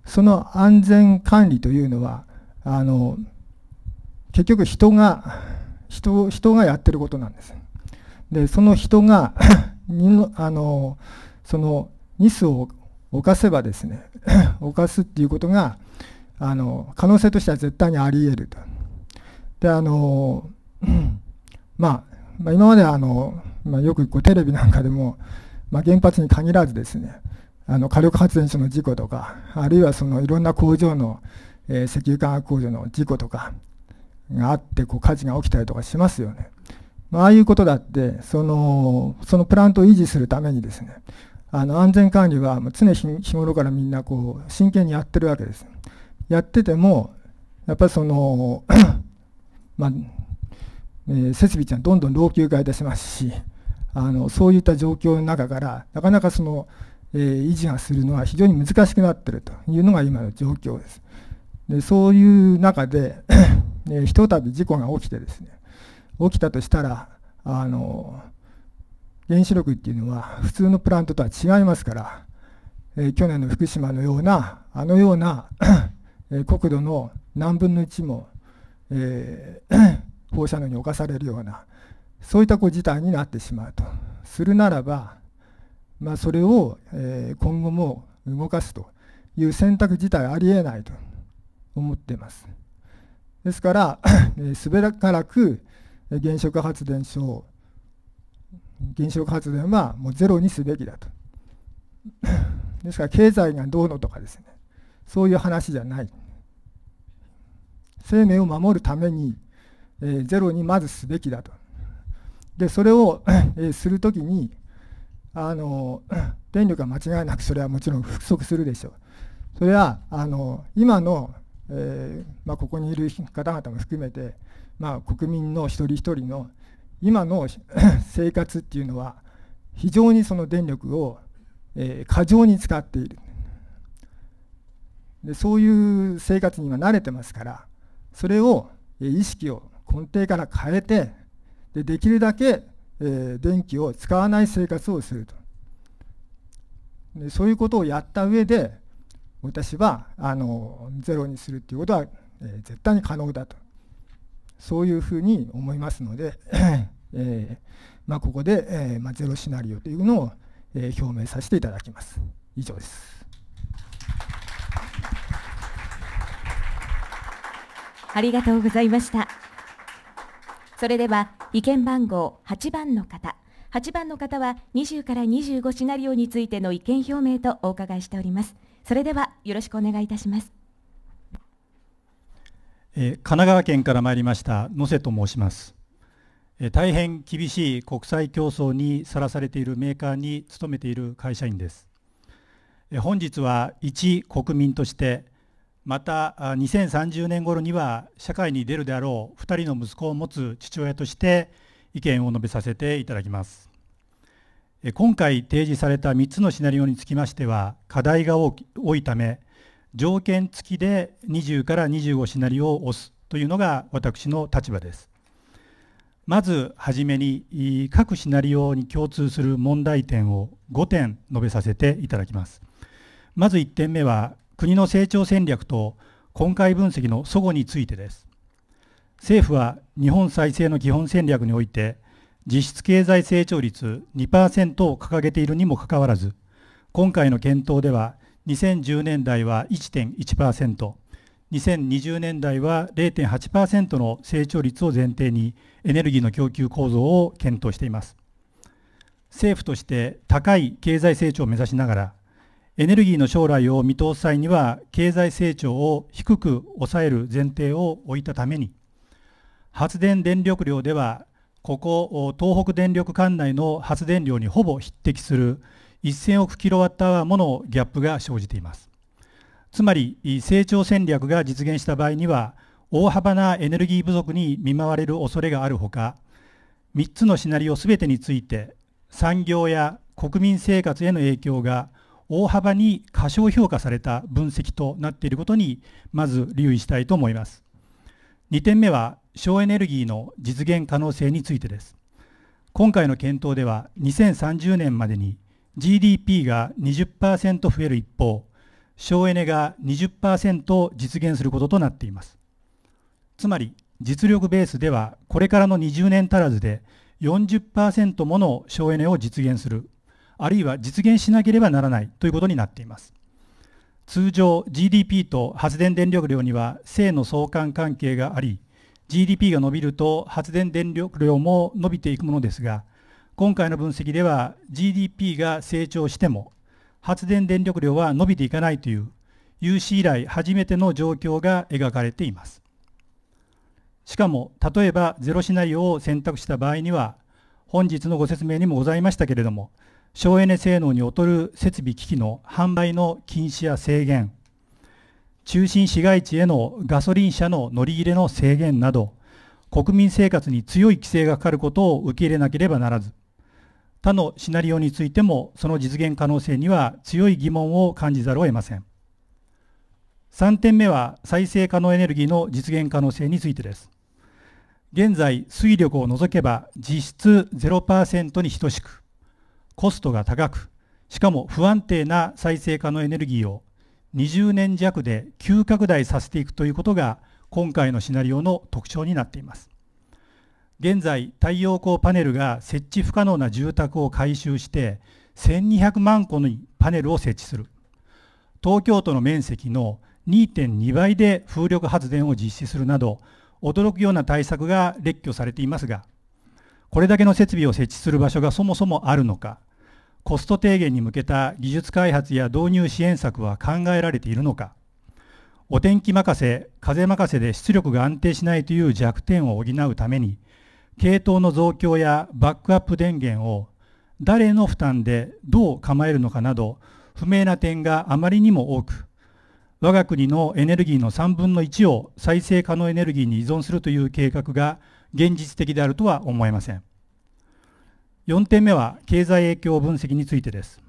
その安全管理というのはあの結局人が人人がやってることなんです。でその人が あのそのミスを犯せばですね 犯すっていうことがあの可能性としては絶対にあり得ると。であの まあ、まあ、今まであのまあ、よくこうテレビなんかでも、まあ、原発に限らずですねあの火力発電所の事故とかあるいはそのいろんな工場の、えー、石油化学工場の事故とかがあってこう火事が起きたりとかしますよね。まああいうことだってそのそのプラントを維持するためにですねあの安全管理は常日頃からみんなこう真剣にやってるわけです。やっててもやっぱりその まあえー、設備ってんどんどん老朽化いたしますしあのそういった状況の中からなかなかその、えー、維持がするのは非常に難しくなってるというのが今の状況です。でそういう中でえー、ひとたび事故が起きてですね起きたとしたらあの原子力っていうのは普通のプラントとは違いますから、えー、去年の福島のようなあのような えー、国土の何分の1も、えー、放射能に侵されるようなそういったこ事態になってしまうとするならば、まあ、それを、え今後も動かすという選択自体ありえないと思っています。ですから、すべからく原子力発電所原子力発電はもうゼロにすべきだと。ですから経済がどうのとかですねそういう話じゃない。生命を守るために、えゼロにまずすべきだとでそれをする時にあの電力は間違いなくそれはもちろん 不足するでしょう。それはあの今の、えー、まあ、ここにいる方々も含めて、まあ、国民の一人一人の今の 生活っていうのは非常にその電力を、えー、過剰に使っているでそういう生活には慣れてますからそれを意識を根底から変えてでできるだけ、え電気を使わない生活をするとでそういうことをやった上で私はあのゼロにするっていうことは、え絶対に可能だとそういうふうに思いますのでえー、まあ、ここで、えー、まあ、ゼロシナリオというのを、えー、表明させていただきます。以上です。ありがとうございました。それでは意見番号8番の方8番の方は20から25シナリオについての意見表明とお伺いしておりますそれではよろしくお願いいたします、えー、神奈川県から参りました野瀬と申します、えー、大変厳しい国際競争にさらされているメーカーに勤めている会社員です、えー、本日は一国民としてまた2030年頃には社会に出るであろう2人の息子を持つ父親として意見を述べさせていただきます今回提示された3つのシナリオにつきましては課題が多いため条件付きで20から25シナリオを押すというのが私の立場ですまずはじめに各シナリオに共通する問題点を5点述べさせていただきますまず1点目は国の成長戦略と今回分析の齟齬についてです。政府は日本再生の基本戦略において、実質経済成長率2%を掲げているにもかかわらず、今回の検討では2010年代は1.1%、2020年代は0.8%の成長率を前提にエネルギーの供給構造を検討しています。政府として高い経済成長を目指しながら、エネルギーの将来を見通す際には経済成長を低く抑える前提を置いたために発電電力量ではここ東北電力管内の発電量にほぼ匹敵する1000億キロワットアワーものギャップが生じていますつまり成長戦略が実現した場合には大幅なエネルギー不足に見舞われる恐れがあるほか3つのシナリオ全てについて産業や国民生活への影響が大幅に過小評価された分析となっていることにまず留意したいと思います。2点目は省エネルギーの実現可能性についてです。今回の検討では2030年までに GDP が20%増える一方、省エネが20%実現することとなっています。つまり実力ベースではこれからの20年足らずで40%もの省エネを実現するあるいは実現しなければならないということになっています。通常 GDP と発電電力量には正の相関関係があり GDP が伸びると発電電力量も伸びていくものですが今回の分析では GDP が成長しても発電電力量は伸びていかないという有史以来初めての状況が描かれていますしかも例えばゼロシナリオを選択した場合には本日のご説明にもございましたけれども省エネ性能に劣る設備機器の販売の禁止や制限、中心市街地へのガソリン車の乗り入れの制限など、国民生活に強い規制がかかることを受け入れなければならず、他のシナリオについてもその実現可能性には強い疑問を感じざるを得ません。3点目は再生可能エネルギーの実現可能性についてです。現在、水力を除けば実質0%に等しく、コストが高く、しかも不安定な再生可能エネルギーを20年弱で急拡大させていくということが今回のシナリオの特徴になっています。現在、太陽光パネルが設置不可能な住宅を改修して1200万個のパネルを設置する。東京都の面積の2.2倍で風力発電を実施するなど驚くような対策が列挙されていますがこれだけの設備を設置する場所がそもそもあるのかコスト低減に向けた技術開発や導入支援策は考えられているのか、お天気任せ、風任せで出力が安定しないという弱点を補うために、系統の増強やバックアップ電源を誰の負担でどう構えるのかなど、不明な点があまりにも多く、我が国のエネルギーの3分の1を再生可能エネルギーに依存するという計画が現実的であるとは思えません。4点目は経済影響分析についてです。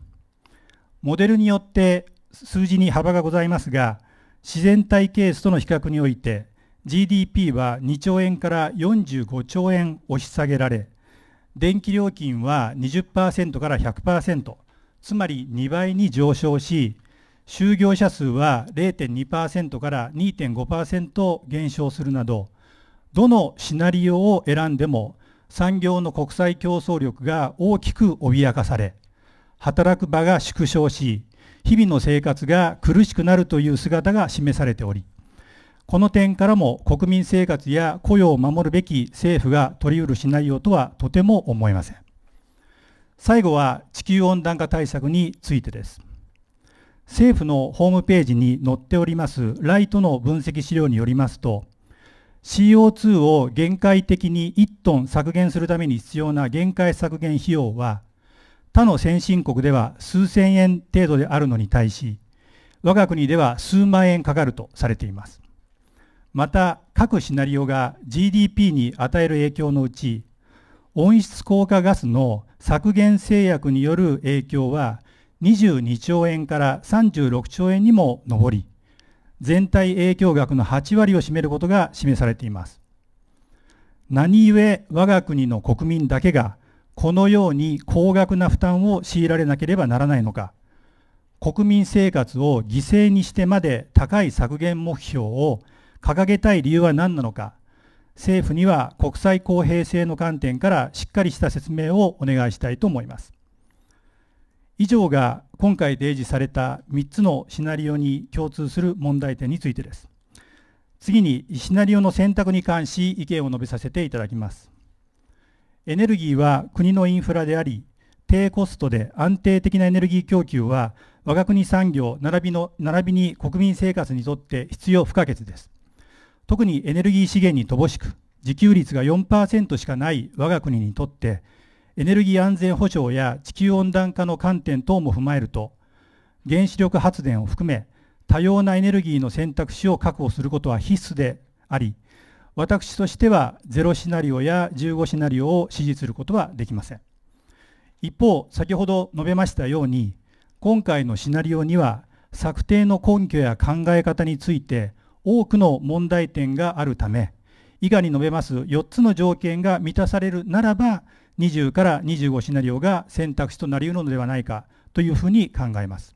モデルによって数字に幅がございますが、自然体ケースとの比較において、GDP は2兆円から45兆円押し下げられ、電気料金は20%から100%、つまり2倍に上昇し、就業者数は0.2%から2.5%減少するなど、どのシナリオを選んでも産業の国際競争力が大きく脅かされ、働く場が縮小し、日々の生活が苦しくなるという姿が示されており、この点からも国民生活や雇用を守るべき政府が取り得るシナリオとはとても思えません。最後は地球温暖化対策についてです。政府のホームページに載っておりますライトの分析資料によりますと、CO2 を限界的に1トン削減するために必要な限界削減費用は他の先進国では数千円程度であるのに対し我が国では数万円かかるとされていますまた各シナリオが GDP に与える影響のうち温室効果ガスの削減制約による影響は22兆円から36兆円にも上り全体影響額の8割を占めることが示されています。何故我が国の国民だけがこのように高額な負担を強いられなければならないのか、国民生活を犠牲にしてまで高い削減目標を掲げたい理由は何なのか、政府には国際公平性の観点からしっかりした説明をお願いしたいと思います。以上が今回提示された3つのシナリオに共通する問題点についてです。次にシナリオの選択に関し意見を述べさせていただきます。エネルギーは国のインフラであり、低コストで安定的なエネルギー供給は我が国産業並びの並びに国民生活にとって必要不可欠です。特にエネルギー資源に乏しく、自給率が4%しかない我が国にとって、エネルギー安全保障や地球温暖化の観点等も踏まえると、原子力発電を含め、多様なエネルギーの選択肢を確保することは必須であり、私としてはゼロシナリオや15シナリオを支持することはできません。一方、先ほど述べましたように、今回のシナリオには、策定の根拠や考え方について多くの問題点があるため、以下に述べます4つの条件が満たされるならば、20から25シナリオが選択肢となりうるのではないかというふうに考えます。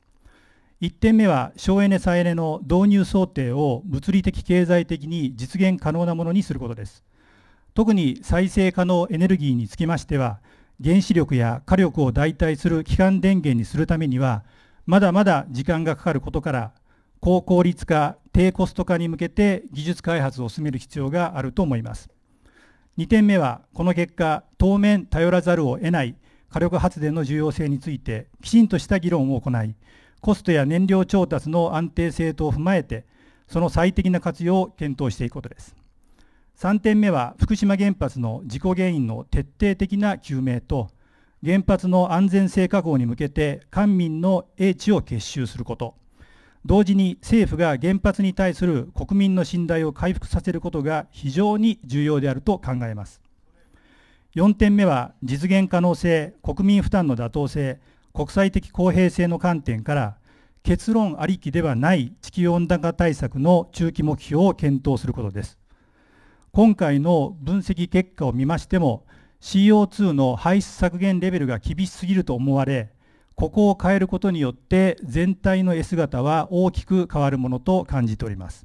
1点目は省エネ再エネの導入想定を物理的経済的に実現可能なものにすることです。特に再生可能エネルギーにつきましては原子力や火力を代替する基幹電源にするためにはまだまだ時間がかかることから高効率化低コスト化に向けて技術開発を進める必要があると思います2点目は、この結果、当面頼らざるを得ない火力発電の重要性について、きちんとした議論を行い、コストや燃料調達の安定性等を踏まえて、その最適な活用を検討していくことです。3点目は、福島原発の事故原因の徹底的な究明と、原発の安全性確保に向けて、官民の英知を結集すること。同時に政府が原発に対する国民の信頼を回復させることが非常に重要であると考えます。4点目は実現可能性、国民負担の妥当性、国際的公平性の観点から結論ありきではない地球温暖化対策の中期目標を検討することです。今回の分析結果を見ましても CO2 の排出削減レベルが厳しすぎると思われここを変えることによって全体の絵姿は大きく変わるものと感じております。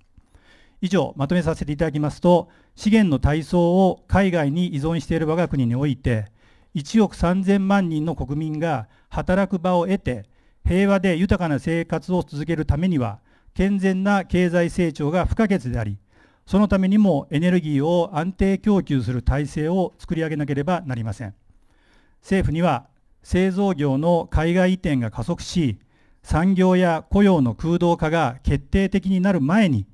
以上、まとめさせていただきますと、資源の体操を海外に依存している我が国において、1億3000万人の国民が働く場を得て、平和で豊かな生活を続けるためには、健全な経済成長が不可欠であり、そのためにもエネルギーを安定供給する体制を作り上げなければなりません。政府には製造業の海外移転が加速し、産業や雇用の空洞化が決定的になる前に、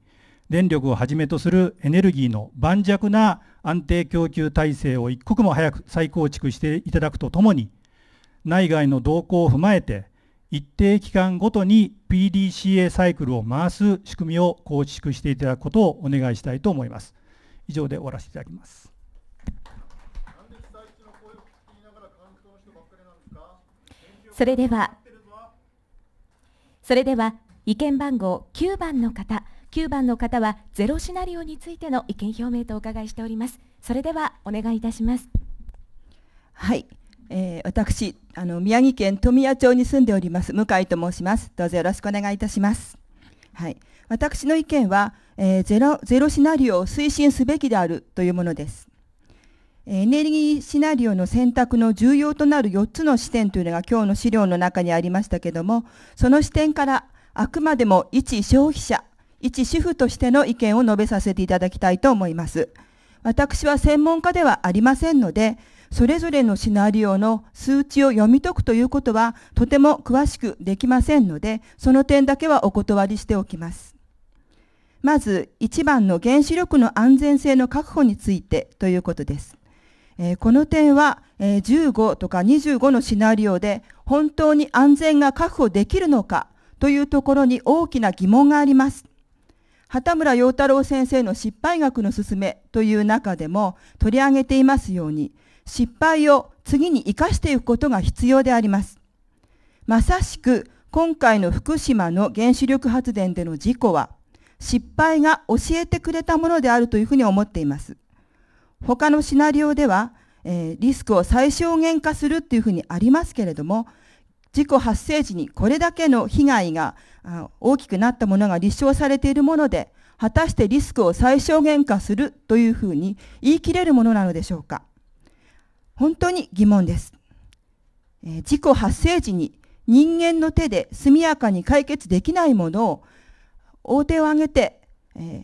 電力をはじめとするエネルギーの盤石な安定供給体制を一刻も早く再構築していただくとともに、内外の動向を踏まえて、一定期間ごとに PDCA サイクルを回す仕組みを構築していただくことをお願いしたいと思います。以上で終わらせていただきます。それでは、それでは意見番号9番の方、9番の方はゼロシナリオについての意見表明とお伺いしております。それではお願いいたします。はい、えー、私あの宮城県富谷町に住んでおります向井と申します。どうぞよろしくお願いいたします。はい、私の意見は、えー、ゼロゼロシナリオを推進すべきであるというものです。エネルギーシナリオの選択の重要となる4つの視点というのが今日の資料の中にありましたけども、その視点からあくまでも一消費者、一主婦としての意見を述べさせていただきたいと思います。私は専門家ではありませんので、それぞれのシナリオの数値を読み解くということはとても詳しくできませんので、その点だけはお断りしておきます。まず1番の原子力の安全性の確保についてということです。えー、この点は、えー、15とか25のシナリオで本当に安全が確保できるのかというところに大きな疑問があります。畑村陽太郎先生の失敗学の勧めという中でも取り上げていますように失敗を次に生かしていくことが必要であります。まさしく今回の福島の原子力発電での事故は失敗が教えてくれたものであるというふうに思っています。他のシナリオでは、えー、リスクを最小限化するっていうふうにありますけれども、事故発生時にこれだけの被害が大きくなったものが立証されているもので、果たしてリスクを最小限化するというふうに言い切れるものなのでしょうか。本当に疑問です。えー、事故発生時に人間の手で速やかに解決できないものを大手を挙げて、えー、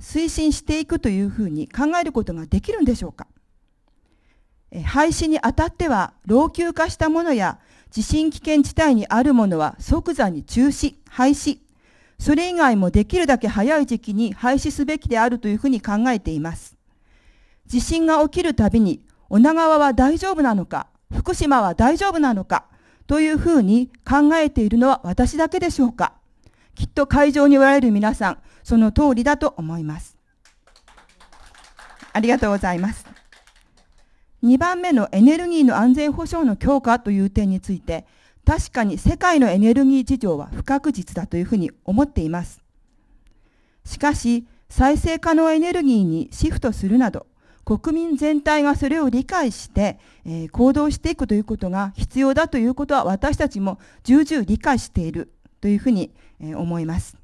推進していくというふうに考えることができるんでしょうか廃止にあたっては老朽化したものや地震危険地帯にあるものは即座に中止、廃止、それ以外もできるだけ早い時期に廃止すべきであるというふうに考えています。地震が起きるたびに女川は大丈夫なのか、福島は大丈夫なのかというふうに考えているのは私だけでしょうか。きっと会場におられる皆さん、その通りだと思います。ありがとうございます。2番目のエネルギーの安全保障の強化という点について、確かに世界のエネルギー事情は不確実だというふうに思っています。しかし、再生可能エネルギーにシフトするなど、国民全体がそれを理解して、えー、行動していくということが必要だということは私たちも重々理解しているというふうに、えー、思います。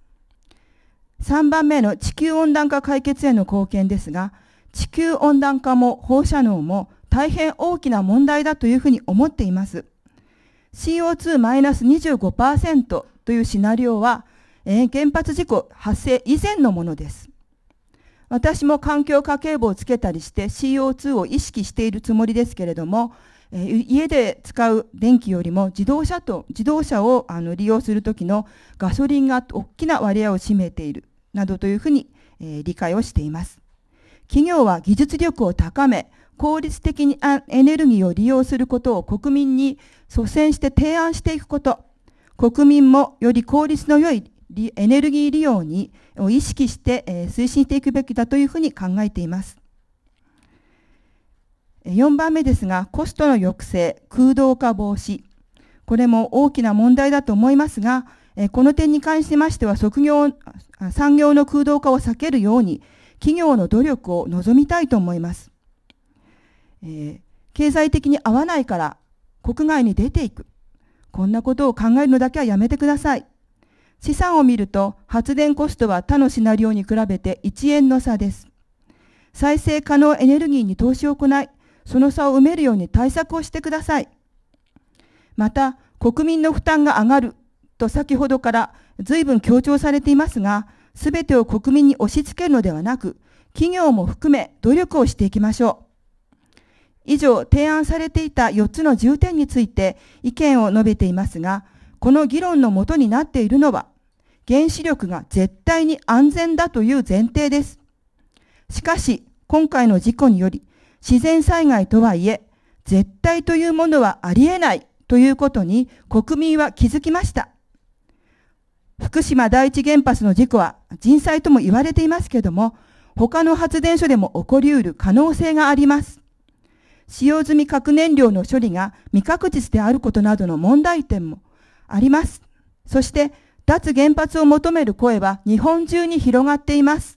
3番目の地球温暖化解決への貢献ですが、地球温暖化も放射能も大変大きな問題だというふうに思っています。CO2-25% というシナリオは、え原発事故発生以前のものです。私も環境家計簿をつけたりして CO2 を意識しているつもりですけれども、え家で使う電気よりも自動車と自動車をあの利用する時のガソリンが大きな割合を占めているなどというふうに、えー、理解をしています。企業は技術力を高め、効率的にエネルギーを利用することを国民に率先して提案していくこと、国民もより効率の良いエネルギー利用にを意識して推進していくべきだというふうに考えています。4番目ですが、コストの抑制、空洞化防止。これも大きな問題だと思いますが、この点に関しましては、職業、産業の空洞化を避けるように、企業の努力を望みたいと思います。えー、経済的に合わないから国外に出ていく。こんなことを考えるのだけはやめてください。資産を見ると発電コストは他のシナリオに比べて1円の差です。再生可能エネルギーに投資を行い、その差を埋めるように対策をしてください。また、国民の負担が上がると先ほどから随分強調されていますが、すべてを国民に押し付けるのではなく、企業も含め努力をしていきましょう。以上、提案されていた4つの重点について意見を述べていますが、この議論のもとになっているのは、原子力が絶対に安全だという前提です。しかし、今回の事故により、自然災害とはいえ、絶対というものはありえないということに国民は気づきました。福島第一原発の事故は人災とも言われていますけども、他の発電所でも起こりうる可能性があります。使用済み核燃料の処理が未確実であることなどの問題点もあります。そして、脱原発を求める声は日本中に広がっています。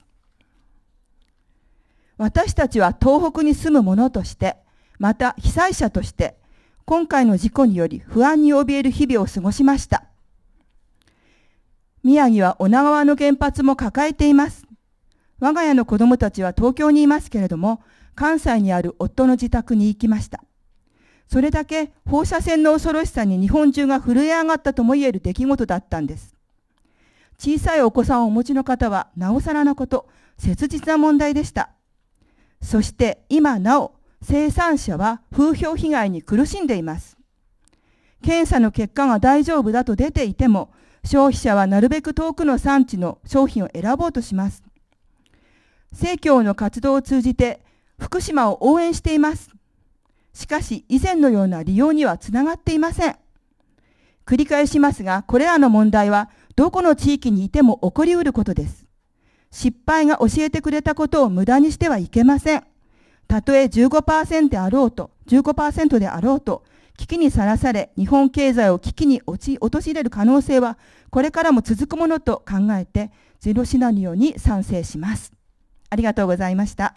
私たちは東北に住む者として、また被災者として、今回の事故により不安に怯える日々を過ごしました。宮城は女川の原発も抱えています。我が家の子供たちは東京にいますけれども、関西にある夫の自宅に行きました。それだけ放射線の恐ろしさに日本中が震え上がったとも言える出来事だったんです。小さいお子さんをお持ちの方は、なおさらなこと、切実な問題でした。そして今なお生産者は風評被害に苦しんでいます。検査の結果が大丈夫だと出ていても、消費者はなるべく遠くの産地の商品を選ぼうとします。生協の活動を通じて福島を応援しています。しかし以前のような利用にはつながっていません。繰り返しますが、これらの問題はどこの地域にいても起こりうることです。失敗が教えてくれたことを無駄にしてはいけません。たとえ15%であろうと、15%であろうと、危機にさらされ、日本経済を危機に陥れる可能性は、これからも続くものと考えて、ゼロシナリオに賛成します。ありがとうございました。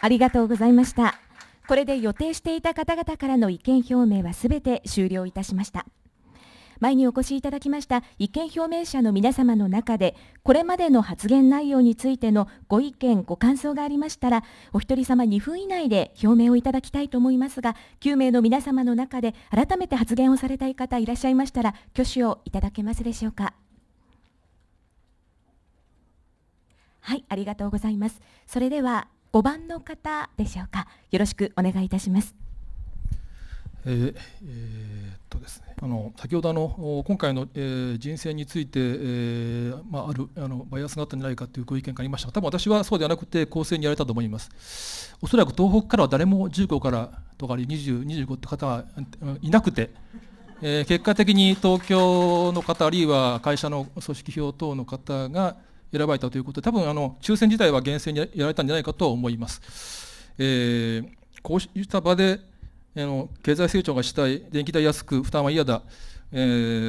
ありがとうございました。これで予定していた方々からの意見表明はすべて終了いたしました。前にお越しいただきました意見表明者の皆様の中で、これまでの発言内容についてのご意見、ご感想がありましたら、お一人様2分以内で表明をいただきたいと思いますが、9名の皆様の中で改めて発言をされたい方いらっしゃいましたら、挙手をいただけますでしょうか。はい、ありがとうございます。それでは5番の方でしょうか。よろしくお願いいたします。えー、えーとですねあの先ほどあの今回の、えー、人選について、えー、まあ、あるあのバイアスがあったんじゃないかというご意見がありましたが多分私はそうではなくて公正にやられたと思いますおそらく東北からは誰も15からとか2025って方はいなくて、えー、結果的に東京の方あるいは会社の組織票等の方が選ばれたということで多分あの抽選自体は厳正にやられたんじゃないかと思います。えーこうした場であの経済成長がしたい、電気代安く、負担は嫌だ、え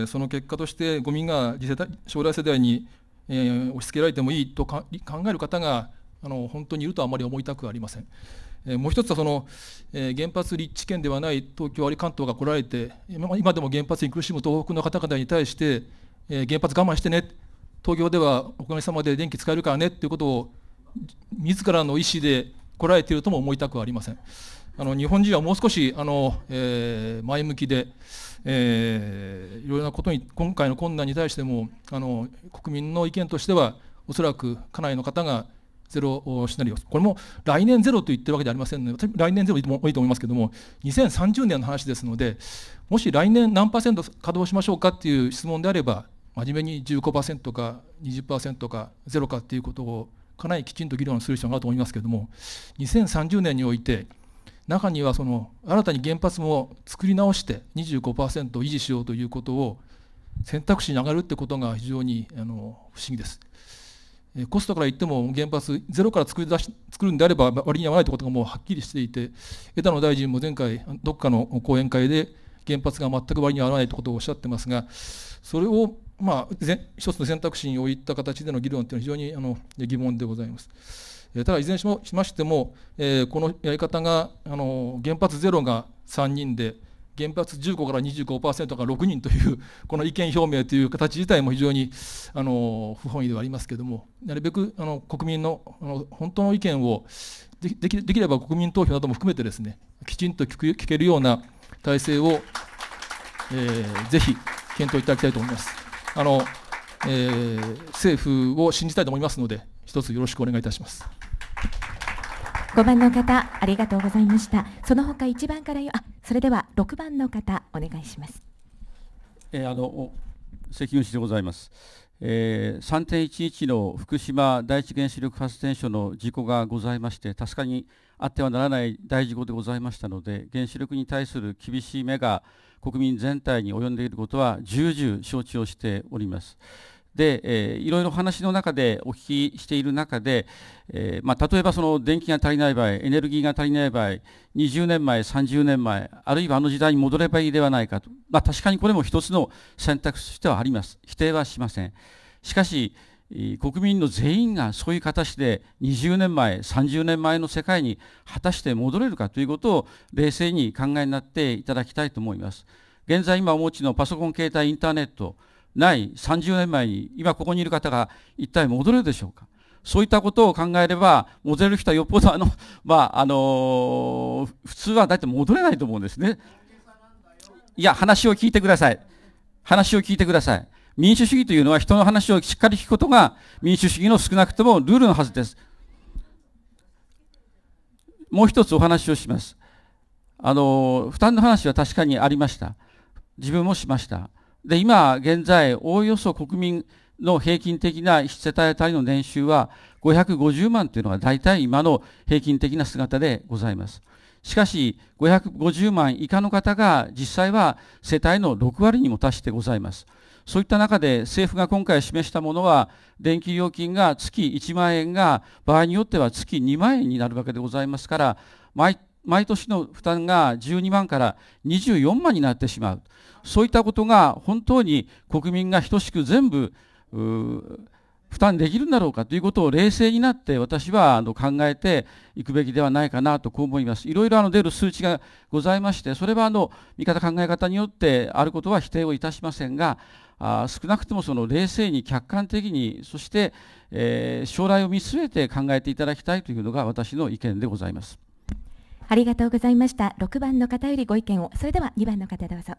ー、その結果としてゴミが次世代将来世代に、えー、押し付けられてもいいと考える方があの本当にいるとはあまり思いたくありません。もう一つはその、えー、原発立地圏ではない東京、有関東が来られて、今でも原発に苦しむ東北の方々に対して、えー、原発我慢してね、東京ではおかげさまで電気使えるからねということを、自らの意思でこらえているとも思いたくはありません。あの日本人はもう少しあの、えー、前向きで、えー、いろいろなことに今回の困難に対してもあの国民の意見としてはおそらく家内の方がゼロシナリオこれも来年ゼロと言ってるわけではありませんので来年ゼロでもいいと思いますけども2030年の話ですのでもし来年何パーセント稼働しましょうかっていう質問であれば真面目に15%か20%かゼロかっていうことをかなりきちんと議論する必要があると思いますけれども2030年において中にはその新たに原発も作り直して25%を維持しようということを選択肢に上がるってことが非常にあの不思議です。コストから言っても原発ゼロから作り出し作るんであれば割に合わないということがもうはっきりしていて枝野大臣も前回どっかの講演会で原発が全く割に合わないということをおっしゃってますがそれをまあ一つの選択肢に置いた形での議論というのは非常にあの疑問でございます。ただいずれにしましても、えー、このやり方があの原発ゼロが3人で原発15から25%が6人という この意見表明という形自体も非常にあの不本意ではありますけれどもなるべくあの国民のあの本当の意見をできできれば国民投票なども含めてですねきちんと聞く聞けるような体制を、えー、ぜひ検討いただきたいと思います。あのえー、政府を信じたいと思いますので、一つよろしくお願いいたします。5番の方ありがとうございましたその他1番からあそれでは6番の方お願いします、えー、あの関口でございます、えー、3.11の福島第一原子力発電所の事故がございまして確かにあってはならない大事故でございましたので原子力に対する厳しい目が国民全体に及んでいることは重々承知をしております。で、えー、いろいろ話の中でお聞きしている中で、えー、まあ、例えばその電気が足りない場合エネルギーが足りない場合20年前30年前あるいはあの時代に戻ればいいではないかと、まあ、確かにこれも一つの選択肢てはあります否定はしませんしかし国民の全員がそういう形で20年前30年前の世界に果たして戻れるかということを冷静に考えになっていただきたいと思います現在今お持ちのパソコン携帯インターネットない30年前に今ここにいる方が一体戻れるでしょうかそういったことを考えれば、戻れる人はよっぽどあの、まあ、あの普通はだたい戻れないと思うんですね。いや、話を聞いてください。話を聞いてください。民主主義というのは人の話をしっかり聞くことが民主主義の少なくともルールのはずです。もう一つお話をします。あの、負担の話は確かにありました。自分もしました。で、今現在、おおよそ国民の平均的な1世帯当たりの年収は550万というのが大体今の平均的な姿でございます。しかし、550万以下の方が実際は世帯の6割にも達してございます。そういった中で政府が今回示したものは、電気料金が月1万円が場合によっては月2万円になるわけでございますから、毎年の負担が12万から24万になってしまう。そういったことが本当に国民が等しく全部負担できるんだろうかということを冷静になって私はあの考えていくべきではないかなとこう思います。いろいろあの出る数値がございましてそれはあの見方考え方によってあることは否定をいたしませんがあ少なくともその冷静に客観的にそして、えー、将来を見据えて考えていただきたいというのが私の意見でございます。ありがとうございました。6番の方よりご意見を。それでは2番の方どうぞ。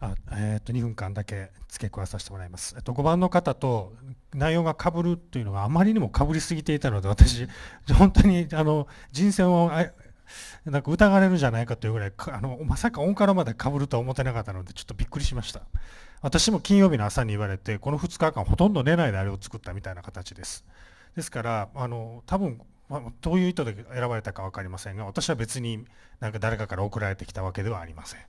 あえー、と2分間だけ付け加えさせてもらいます、えっと、5番の方と内容がかぶるというのがあまりにもかぶりすぎていたので私本当にあの人選をなんか疑われるんじゃないかというぐらいあのまさか音からまでかぶるとは思ってなかったのでちょっとびっくりしました私も金曜日の朝に言われてこの2日間ほとんど寝ないであれを作ったみたいな形ですですからあの多分まあ、どういう意図で選ばれたか分かりませんが私は別になんか誰かから送られてきたわけではありません。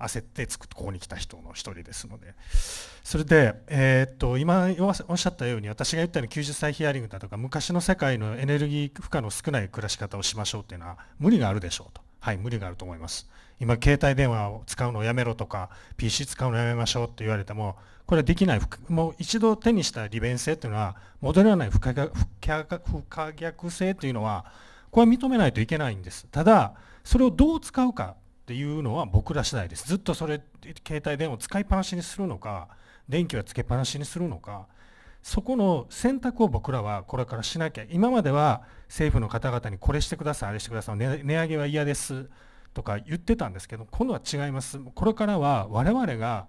焦ってつくここに来た人の一人ですのでそれで、えー、っと今おっしゃったように私が言ったように90歳ヒアリングだとか昔の世界のエネルギー負荷の少ない暮らし方をしましょうっていうのは無理があるでしょうとはい無理があると思います今携帯電話を使うのをやめろとか PC 使うのやめましょうって言われてもこれはできないもう一度手にした利便性というのは戻らない不可逆性というのはこれは認めないといけないんですただそれをどう使うかっていうのは僕ら次第ですずっとそれ携帯電話を使いっぱなしにするのか電気はつけっぱなしにするのかそこの選択を僕らはこれからしなきゃ今までは政府の方々にこれしてくださいあれしてください値上げは嫌ですとか言ってたんですけど今度は違いますこれからは我々が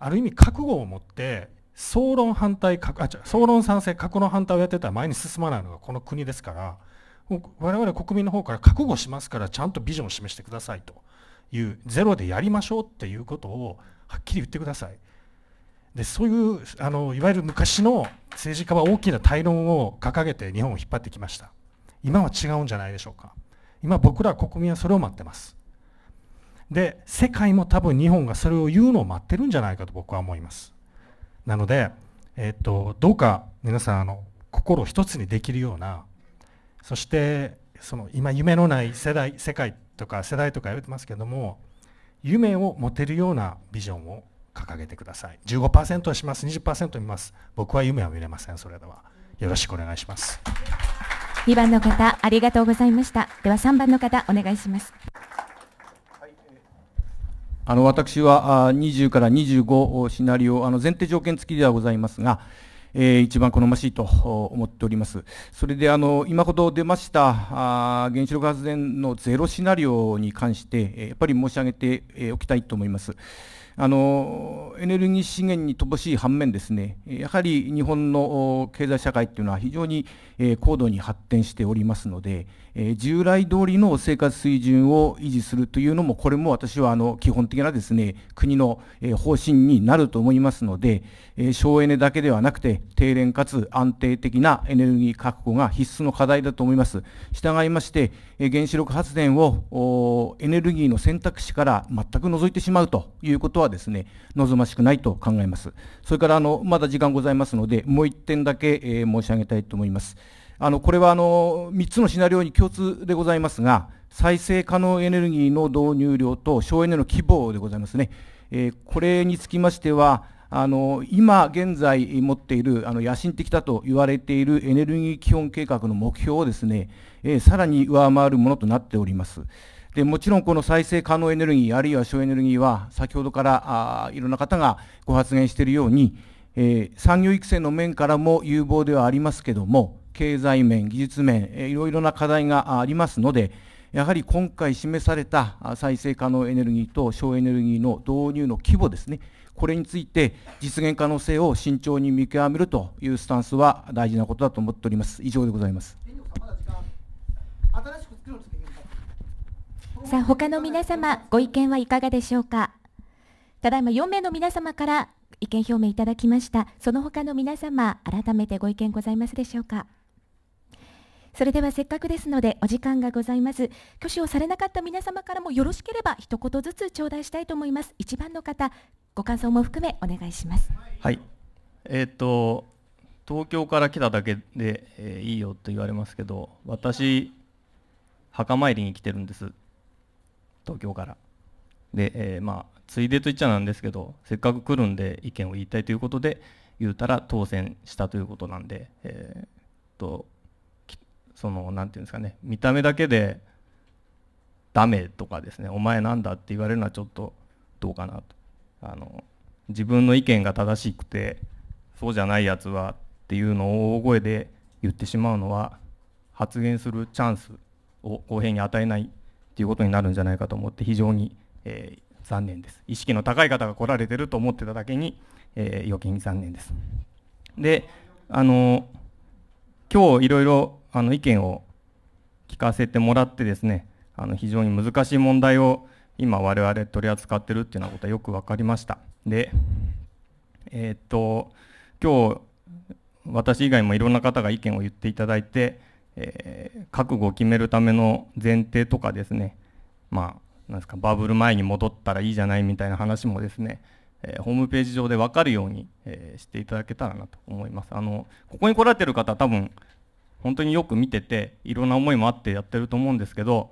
ある意味覚悟を持って総論反対あ総論賛成核論反対をやってたら前に進まないのがこの国ですから我々国民の方から覚悟しますからちゃんとビジョンを示してくださいと。いうゼロでやりましょうっていうことをはっきり言ってください。でそういうあのいわゆる昔の政治家は大きな対論を掲げて日本を引っ張ってきました。今は違うんじゃないでしょうか。今僕ら国民はそれを待ってます。で世界も多分日本がそれを言うのを待ってるんじゃないかと僕は思います。なので、えー、っとどうか皆さんあの心を一つにできるようなそしてその今夢のない世代世界とか世代とか言ってますけども夢を持てるようなビジョンを掲げてください15%はします20%見ます僕は夢は見れませんそれではよろしくお願いします2番の方ありがとうございましたでは3番の方お願いしますあの私は20から25シナリオあの前提条件付きではございますがえー、一番好ましいと思っております。それであの今ほど出ましたあ原子力発電のゼロシナリオに関して、やっぱり申し上げておきたいと思います。あのエネルギー資源に乏しい反面ですね、やはり日本の経済社会というのは非常にえ高度に発展しておりますので、え従来通りの生活水準を維持するというのも、これも私はあの基本的なですね、国の、え方針になると思いますので、え省エネだけではなくて、低廉かつ安定的なエネルギー確保が必須の課題だと思います。従いまして、え原子力発電をエネルギーの選択肢から全く除いてしまうということはですね、望ましくないと考えます。それからあの、まだ時間ございますので、もう1点だけ、え申し上げたいと思います。あのこれはあの3つのシナリオに共通でございますが、再生可能エネルギーの導入量と省エネの規模でございますね。えー、これにつきましては、あの今現在持っているあの野心的だと言われているエネルギー基本計画の目標をですね、えー、さらに上回るものとなっております。でもちろんこの再生可能エネルギーあるいは省エネルギーは先ほどからあいろんな方がご発言しているように、えー、産業育成の面からも有望ではありますけども経済面、技術面、いろいろな課題がありますので、やはり今回示された再生可能エネルギーと省エネルギーの導入の規模ですね、これについて実現可能性を慎重に見極めるというスタンスは大事なことだと思っております。以上でございます。さあ、他の皆様、ご意見はいかがでしょうか。ただいま4名の皆様から意見表明いただきました。その他の皆様、改めてご意見ございますでしょうか。それではせっかくですのでお時間がございます挙手をされなかった皆様からもよろしければ一言ずつ頂戴したいと思います一番の方ご感想も含めお願いしますはいえー、っと東京から来ただけで、えー、いいよと言われますけど私墓参りに来てるんです東京からで、えー、まあついでと言っちゃなんですけどせっかく来るんで意見を言いたいということで言うたら当選したということなんで、えー、っとその何て言うんですかね見た目だけでダメとかですねお前なんだって言われるのはちょっとどうかなとあの自分の意見が正しくてそうじゃないやつはっていうのを大声で言ってしまうのは発言するチャンスを公平に与えないっていうことになるんじゃないかと思って非常に、えー、残念です意識の高い方が来られてると思ってただけに、えー、余計に残念ですであのー今日いろいろあの意見を聞かせてもらってですねあの非常に難しい問題を今我々取り扱ってるっていうようなことはよく分かりましたでえー、っと今日私以外もいろんな方が意見を言っていただいて、えー、覚悟を決めるための前提とかですねまあなんですかバブル前に戻ったらいいじゃないみたいな話もですねえー、ホームページ上で分かるように、えー、していただけたらなと思います。あのここに来られてる方多分本当によく見てていろんな思いもあってやってると思うんですけど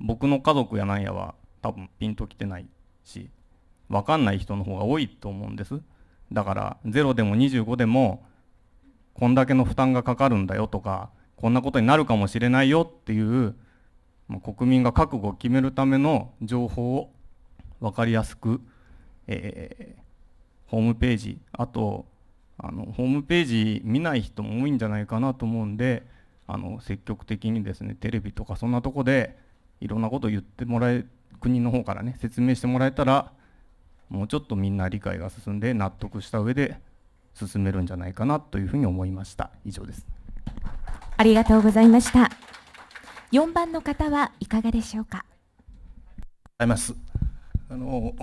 僕の家族やなんやは多分ピンときてないし分かんない人の方が多いと思うんですだから0でも25でもこんだけの負担がかかるんだよとかこんなことになるかもしれないよっていう、まあ、国民が覚悟を決めるための情報を分かりやすくえー、ホームページあとあのホームページ見ない人も多いんじゃないかなと思うんであの積極的にですねテレビとかそんなとこでいろんなことを言ってもらえ国の方からね説明してもらえたらもうちょっとみんな理解が進んで納得した上で進めるんじゃないかなというふうに思いました以上ですありがとうございました4番の方はいかがでしょうかありますあの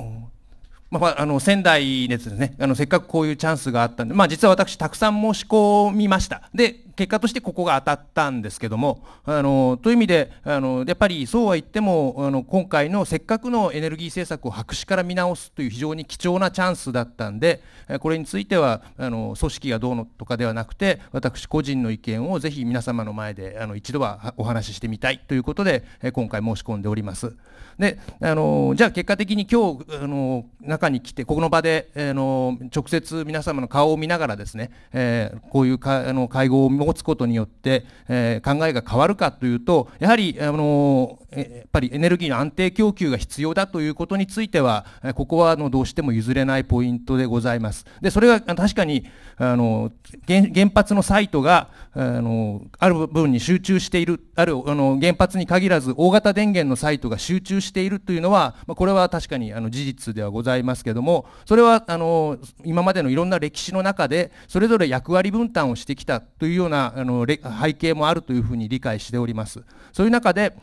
まあ、あの仙台でですねあのせっかくこういうチャンスがあったんで、まあ、実は私たくさん申し込みましたで結果としてここが当たったんですけども、あのという意味であの、やっぱりそうは言ってもあの、今回のせっかくのエネルギー政策を白紙から見直すという非常に貴重なチャンスだったんで、これについてはあの組織がどうのとかではなくて、私個人の意見をぜひ皆様の前であの一度はお話ししてみたいということで、今回申し込んでおります。であのじゃあ結果的に今日あの中に来て、ここの場であの直接皆様の顔を見ながらですね、えー、こういうかあの会合を持つことによって、えー、考えが変わるかというと、やはり、あのー、やっぱりエネルギーの安定供給が必要だということについては、ここはあのどうしても譲れないポイントでございます。で、それは確かに、あのー、原発のサイトが、あのー、ある部分に集中している、ある、あのー、原発に限らず大型電源のサイトが集中しているというのは、まあ、これは確かにあの事実ではございますけども、それは、あの今までのいろんな歴史の中で、それぞれ役割分担をしてきたというようななあの背景もあるというふうに理解しております。そういう中で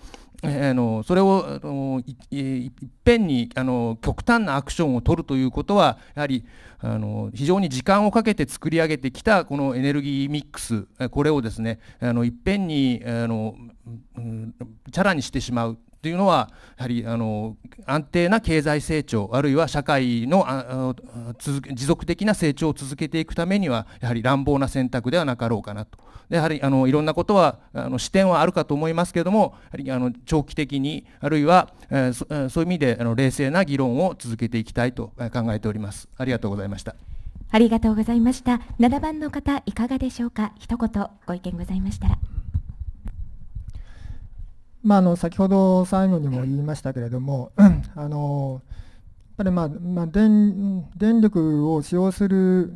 えー、のそれをあのいっぺんにあの極端なアクションを取るということはやはりあの非常に時間をかけて作り上げてきたこのエネルギーミックスこれをですねあのいっぺんにあのチャラにしてしまうというのはやはりあの安定な経済成長あるいは社会のあ続持続的な成長を続けていくためにはやはり乱暴な選択ではなかろうかなと。やはりあのいろんなことはあの視点はあるかと思いますけれどもやはりあの長期的にあるいは、えー、そういう意味であの冷静な議論を続けていきたいと考えております。ありがとうございました。ありがとうございました。7番の方いかがでしょうか。一言ご意見ございましたら。まあ、あの先ほど最後にも言いましたけれども、あのやっぱり、まあまあ、電電力を使用する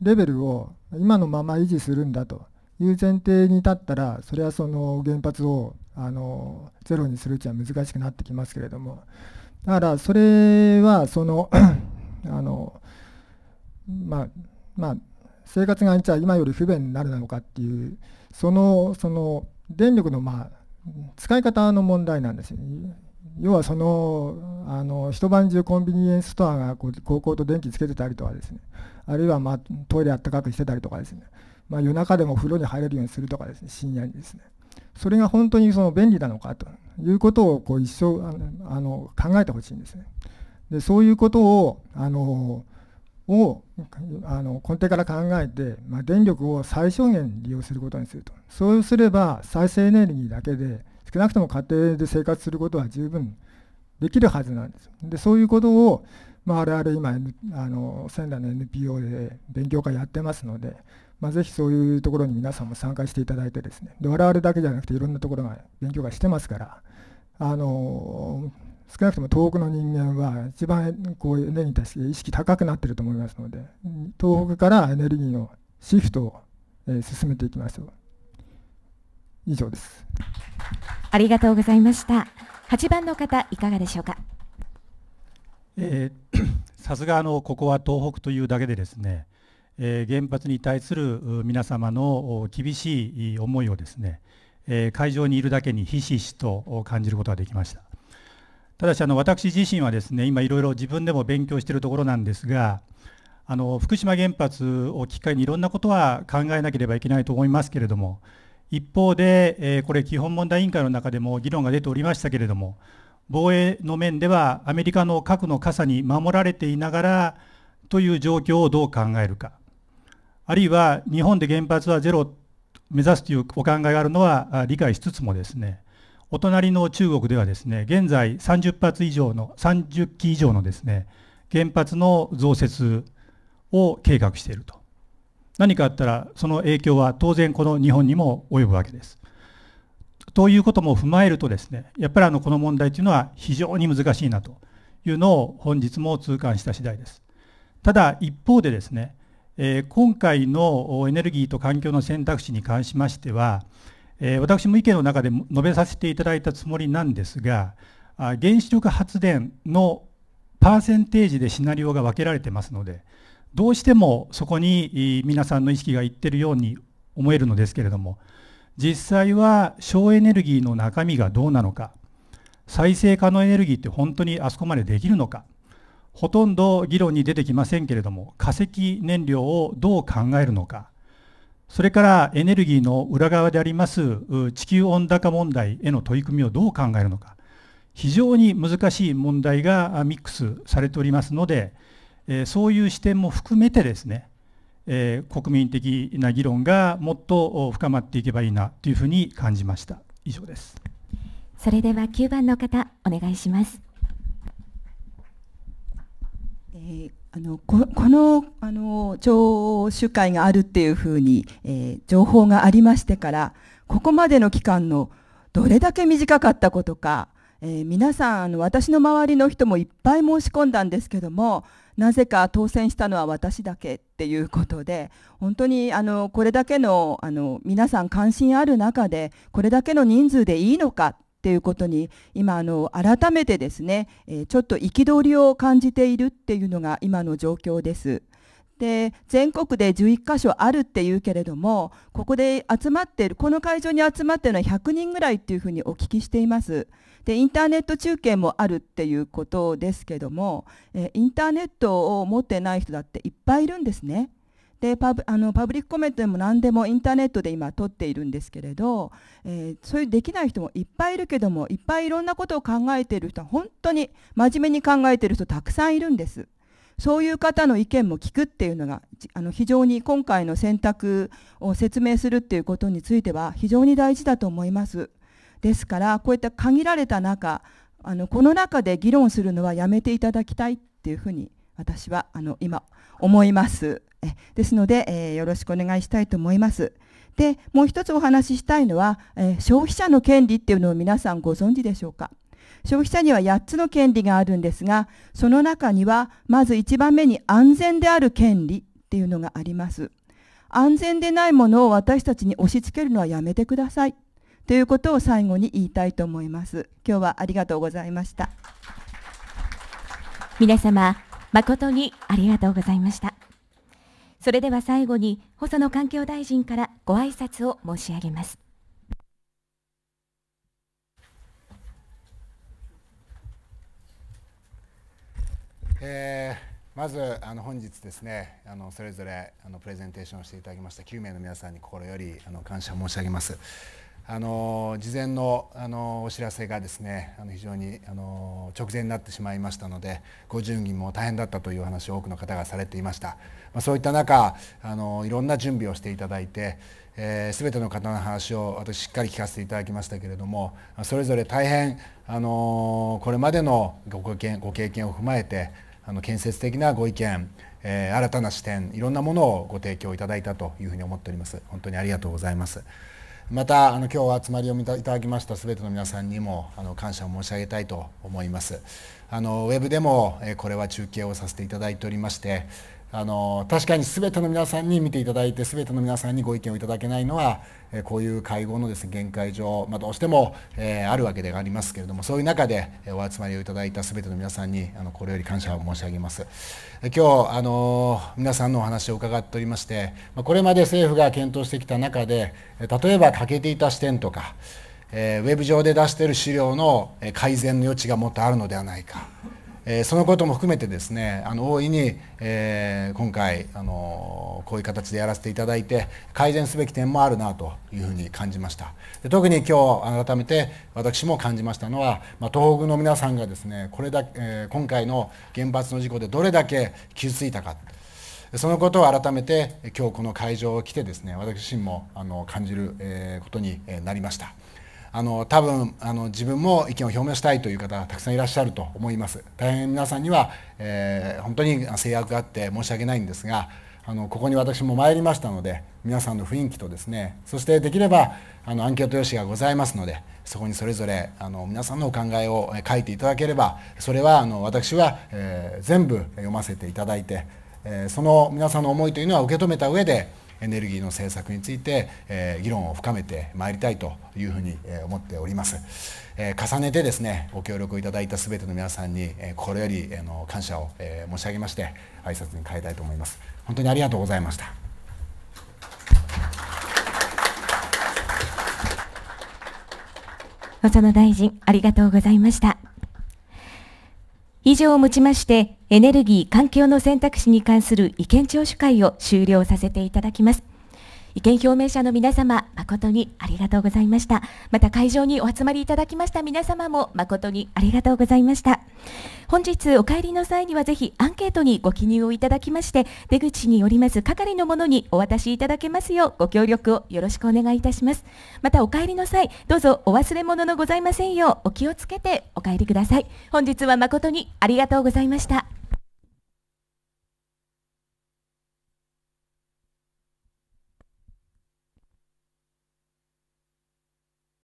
レベルを今のまま維持するんだという前提に立ったら、それはその原発をあのゼロにするうちは難しくなってきますけれども、だからそれはそのあの、まあ、まあ、生活がじゃ今より不便になるのかっていう、そのその電力のまあ使い方の問題なんですね。要はそのあの一晩中コンビニエンスストアがこう高校と電気つけてたりとかですねあるいは、まあ、トイレあったかくしてたりとかですね、まあ、夜中でも風呂に入れるようにするとかですね深夜にですねそれが本当にその便利なのかということをこう一生あの考えてほしいんですね。でそういうことをあのをあの根底から考えて、まあ、電力を最小限利用することにするとそうすれば再生エネルギーだけで少なくとも家庭で生活することは十分できるはずなんですでそういうことを、まあ、我々今あの仙台の NPO で勉強会やってますので、まあ、ぜひそういうところに皆さんも参加していただいてですねで我々だけじゃなくていろんなところが勉強会してますからあの少なくとも東北の人間は一番こういエネルギーに対して意識高くなってると思いますので東北からエネルギーのシフトを、進めていきましょう以上ですありがとうございました8番の方いかがでしょうかえー、さすがあのここは東北というだけでですね、えー、原発に対する皆様の厳しい思いをですね、えー、会場にいるだけにひしひしと感じることができました。ただしあの私自身はですね今いろいろ自分でも勉強しているところなんですがあの福島原発をきっかけにいろんなことは考えなければいけないと思いますけれども一方で、えー、これ基本問題委員会の中でも議論が出ておりましたけれども防衛の面ではアメリカの核の傘に守られていながらという状況をどう考えるかあるいは日本で原発はゼロを目指すというお考えがあるのは理解しつつもですねお隣の中国ではですね、現在30発以上の、30基以上のですね、原発の増設を計画していると。何かあったら、その影響は当然この日本にも及ぶわけです。ということも踏まえるとですね、やっぱりあのこの問題というのは非常に難しいなというのを本日も痛感した次第です。ただ一方でですね、え今回のエネルギーと環境の選択肢に関しましては、えー、私も意見の中で述べさせていただいたつもりなんですが原子力発電のパーセンテージでシナリオが分けられてますのでどうしてもそこに皆さんの意識がいってるように思えるのですけれども実際は省エネルギーの中身がどうなのか再生可能エネルギーって本当にあそこまでできるのかほとんど議論に出てきませんけれども化石燃料をどう考えるのかそれからエネルギーの裏側であります地球温暖化問題への取り組みをどう考えるのか、非常に難しい問題がミックスされておりますので、そういう視点も含めてですね、国民的な議論がもっと深まっていけばいいなというふうに感じました。以上です。それでは9番の方、お願いします。えー、あのこのあの聴取会があるっていうふうに、えー、情報がありましてからここまでの期間のどれだけ短かったことか、えー、皆さんあの私の周りの人もいっぱい申し込んだんですけどもなぜか当選したのは私だけっていうことで本当にあのこれだけのあの皆さん関心ある中でこれだけの人数でいいのかっていうことに今あの改めてですね、えー、ちょっと憤りを感じているっていうのが今の状況です。で全国で11か所あるっていうけれどもここで集まっているこの会場に集まっているのは100人ぐらいっていうふうにお聞きしています。でインターネット中継もあるっていうことですけども、えインターネットを持ってない人だっていっぱいいるんですね。でパブあのパブリックコメントでも何でもインターネットで今取っているんですけれど、えー、そういうできない人もいっぱいいるけどもいっぱいいろんなことを考えている人は本当に真面目に考えている人たくさんいるんです。そういう方の意見も聞くっていうのがあの非常に今回の選択を説明するっていうことについては非常に大事だと思います。ですからこういった限られた中あのこの中で議論するのはやめていただきたいっていうふうに私はあの今思います。えですので、えー、よろしくお願いしたいと思います。で、もう一つお話ししたいのは、えー、消費者の権利っていうのを皆さんご存知でしょうか消費者には8つの権利があるんですが、その中には、まず1番目に安全である権利っていうのがあります。安全でないものを私たちに押し付けるのはやめてください。ということを最後に言いたいと思います。今日はありがとうございました。皆様、誠にありがとうございました。それでは最後に細野環境大臣からご挨拶を申し上げます。えー、まずあの本日ですねあのそれぞれあのプレゼンテーションをしていただきました9名の皆さんに心よりあの感謝申し上げます。あの事前のあのお知らせがですねあの非常にあの直前になってしまいましたのでご準備も大変だったという話を多くの方がされていました、まあ、そういった中あのいろんな準備をしていただいて、えー、全ての方の話を私しっかり聞かせていただきましたけれどもそれぞれ大変あのこれまでのご経ご経験を踏まえてあの建設的なご意見、えー、新たな視点いろんなものをご提供いただいたというふうに思っております本当にありがとうございます。またあの今日集まりをいただきましたすべての皆さんにもあの感謝を申し上げたいと思いますあのウェブでも、えこれは中継をさせていただいておりまして、あの確かに全ての皆さんに見ていただいて全ての皆さんにご意見をいただけないのは、えこういう会合のです、ね、限界上、まあ、どうしても、えー、あるわけでありますけれどもそういう中で、えお集まりをいただいた全ての皆さんにあのこれより感謝を申し上げます、今日あの皆さんのお話を伺っておりまして、まこれまで政府が検討してきた中で例えば欠けていた視点とか、えウェブ上で出している資料の改善の余地がもっとあるのではないかえー、そのことも含めてですねあの大いに、えー、今回あのこういう形でやらせていただいて改善すべき点もあるなというふうに感じましたで特に今日改めて私も感じましたのは、まあ、東北の皆さんがですねこれだ、えー、今回の原発の事故でどれだけ傷ついたかそのことを改めて今日この会場を来てですね私自身もあの感じることになりました。あの多分あの自分も意見を表明したいという方たくさんいらっしゃると思います大変皆さんには、えー、本当に制約があって申し訳ないんですがあのここに私も参りましたので皆さんの雰囲気とですねそしてできればあのアンケート用紙がございますのでそこにそれぞれあの皆さんのお考えを書いていただければそれはあの私は、えー、全部読ませていただいて、えー、その皆さんの思いというのは受け止めた上でエネルギーの政策について、え議論を深めてまいりたいというふうに思っております、え重ねてですねご協力をいただいたすべての皆さんにえ心よりの感謝をえ申し上げまして挨拶に変えたいと思います本当にありがとうございました細野大臣ありがとうございました以上をもちましてエネルギー・環境の選択肢に関する意見聴取会を終了させていただきます。意見表明者の皆様、誠にありがとうございました。また会場にお集まりいただきました皆様も誠にありがとうございました。本日お帰りの際にはぜひアンケートにご記入をいただきまして、出口によります係の者にお渡しいただけますようご協力をよろしくお願いいたします。またお帰りの際、どうぞお忘れ物のございませんようお気をつけてお帰りください。本日は誠にありがとうございました。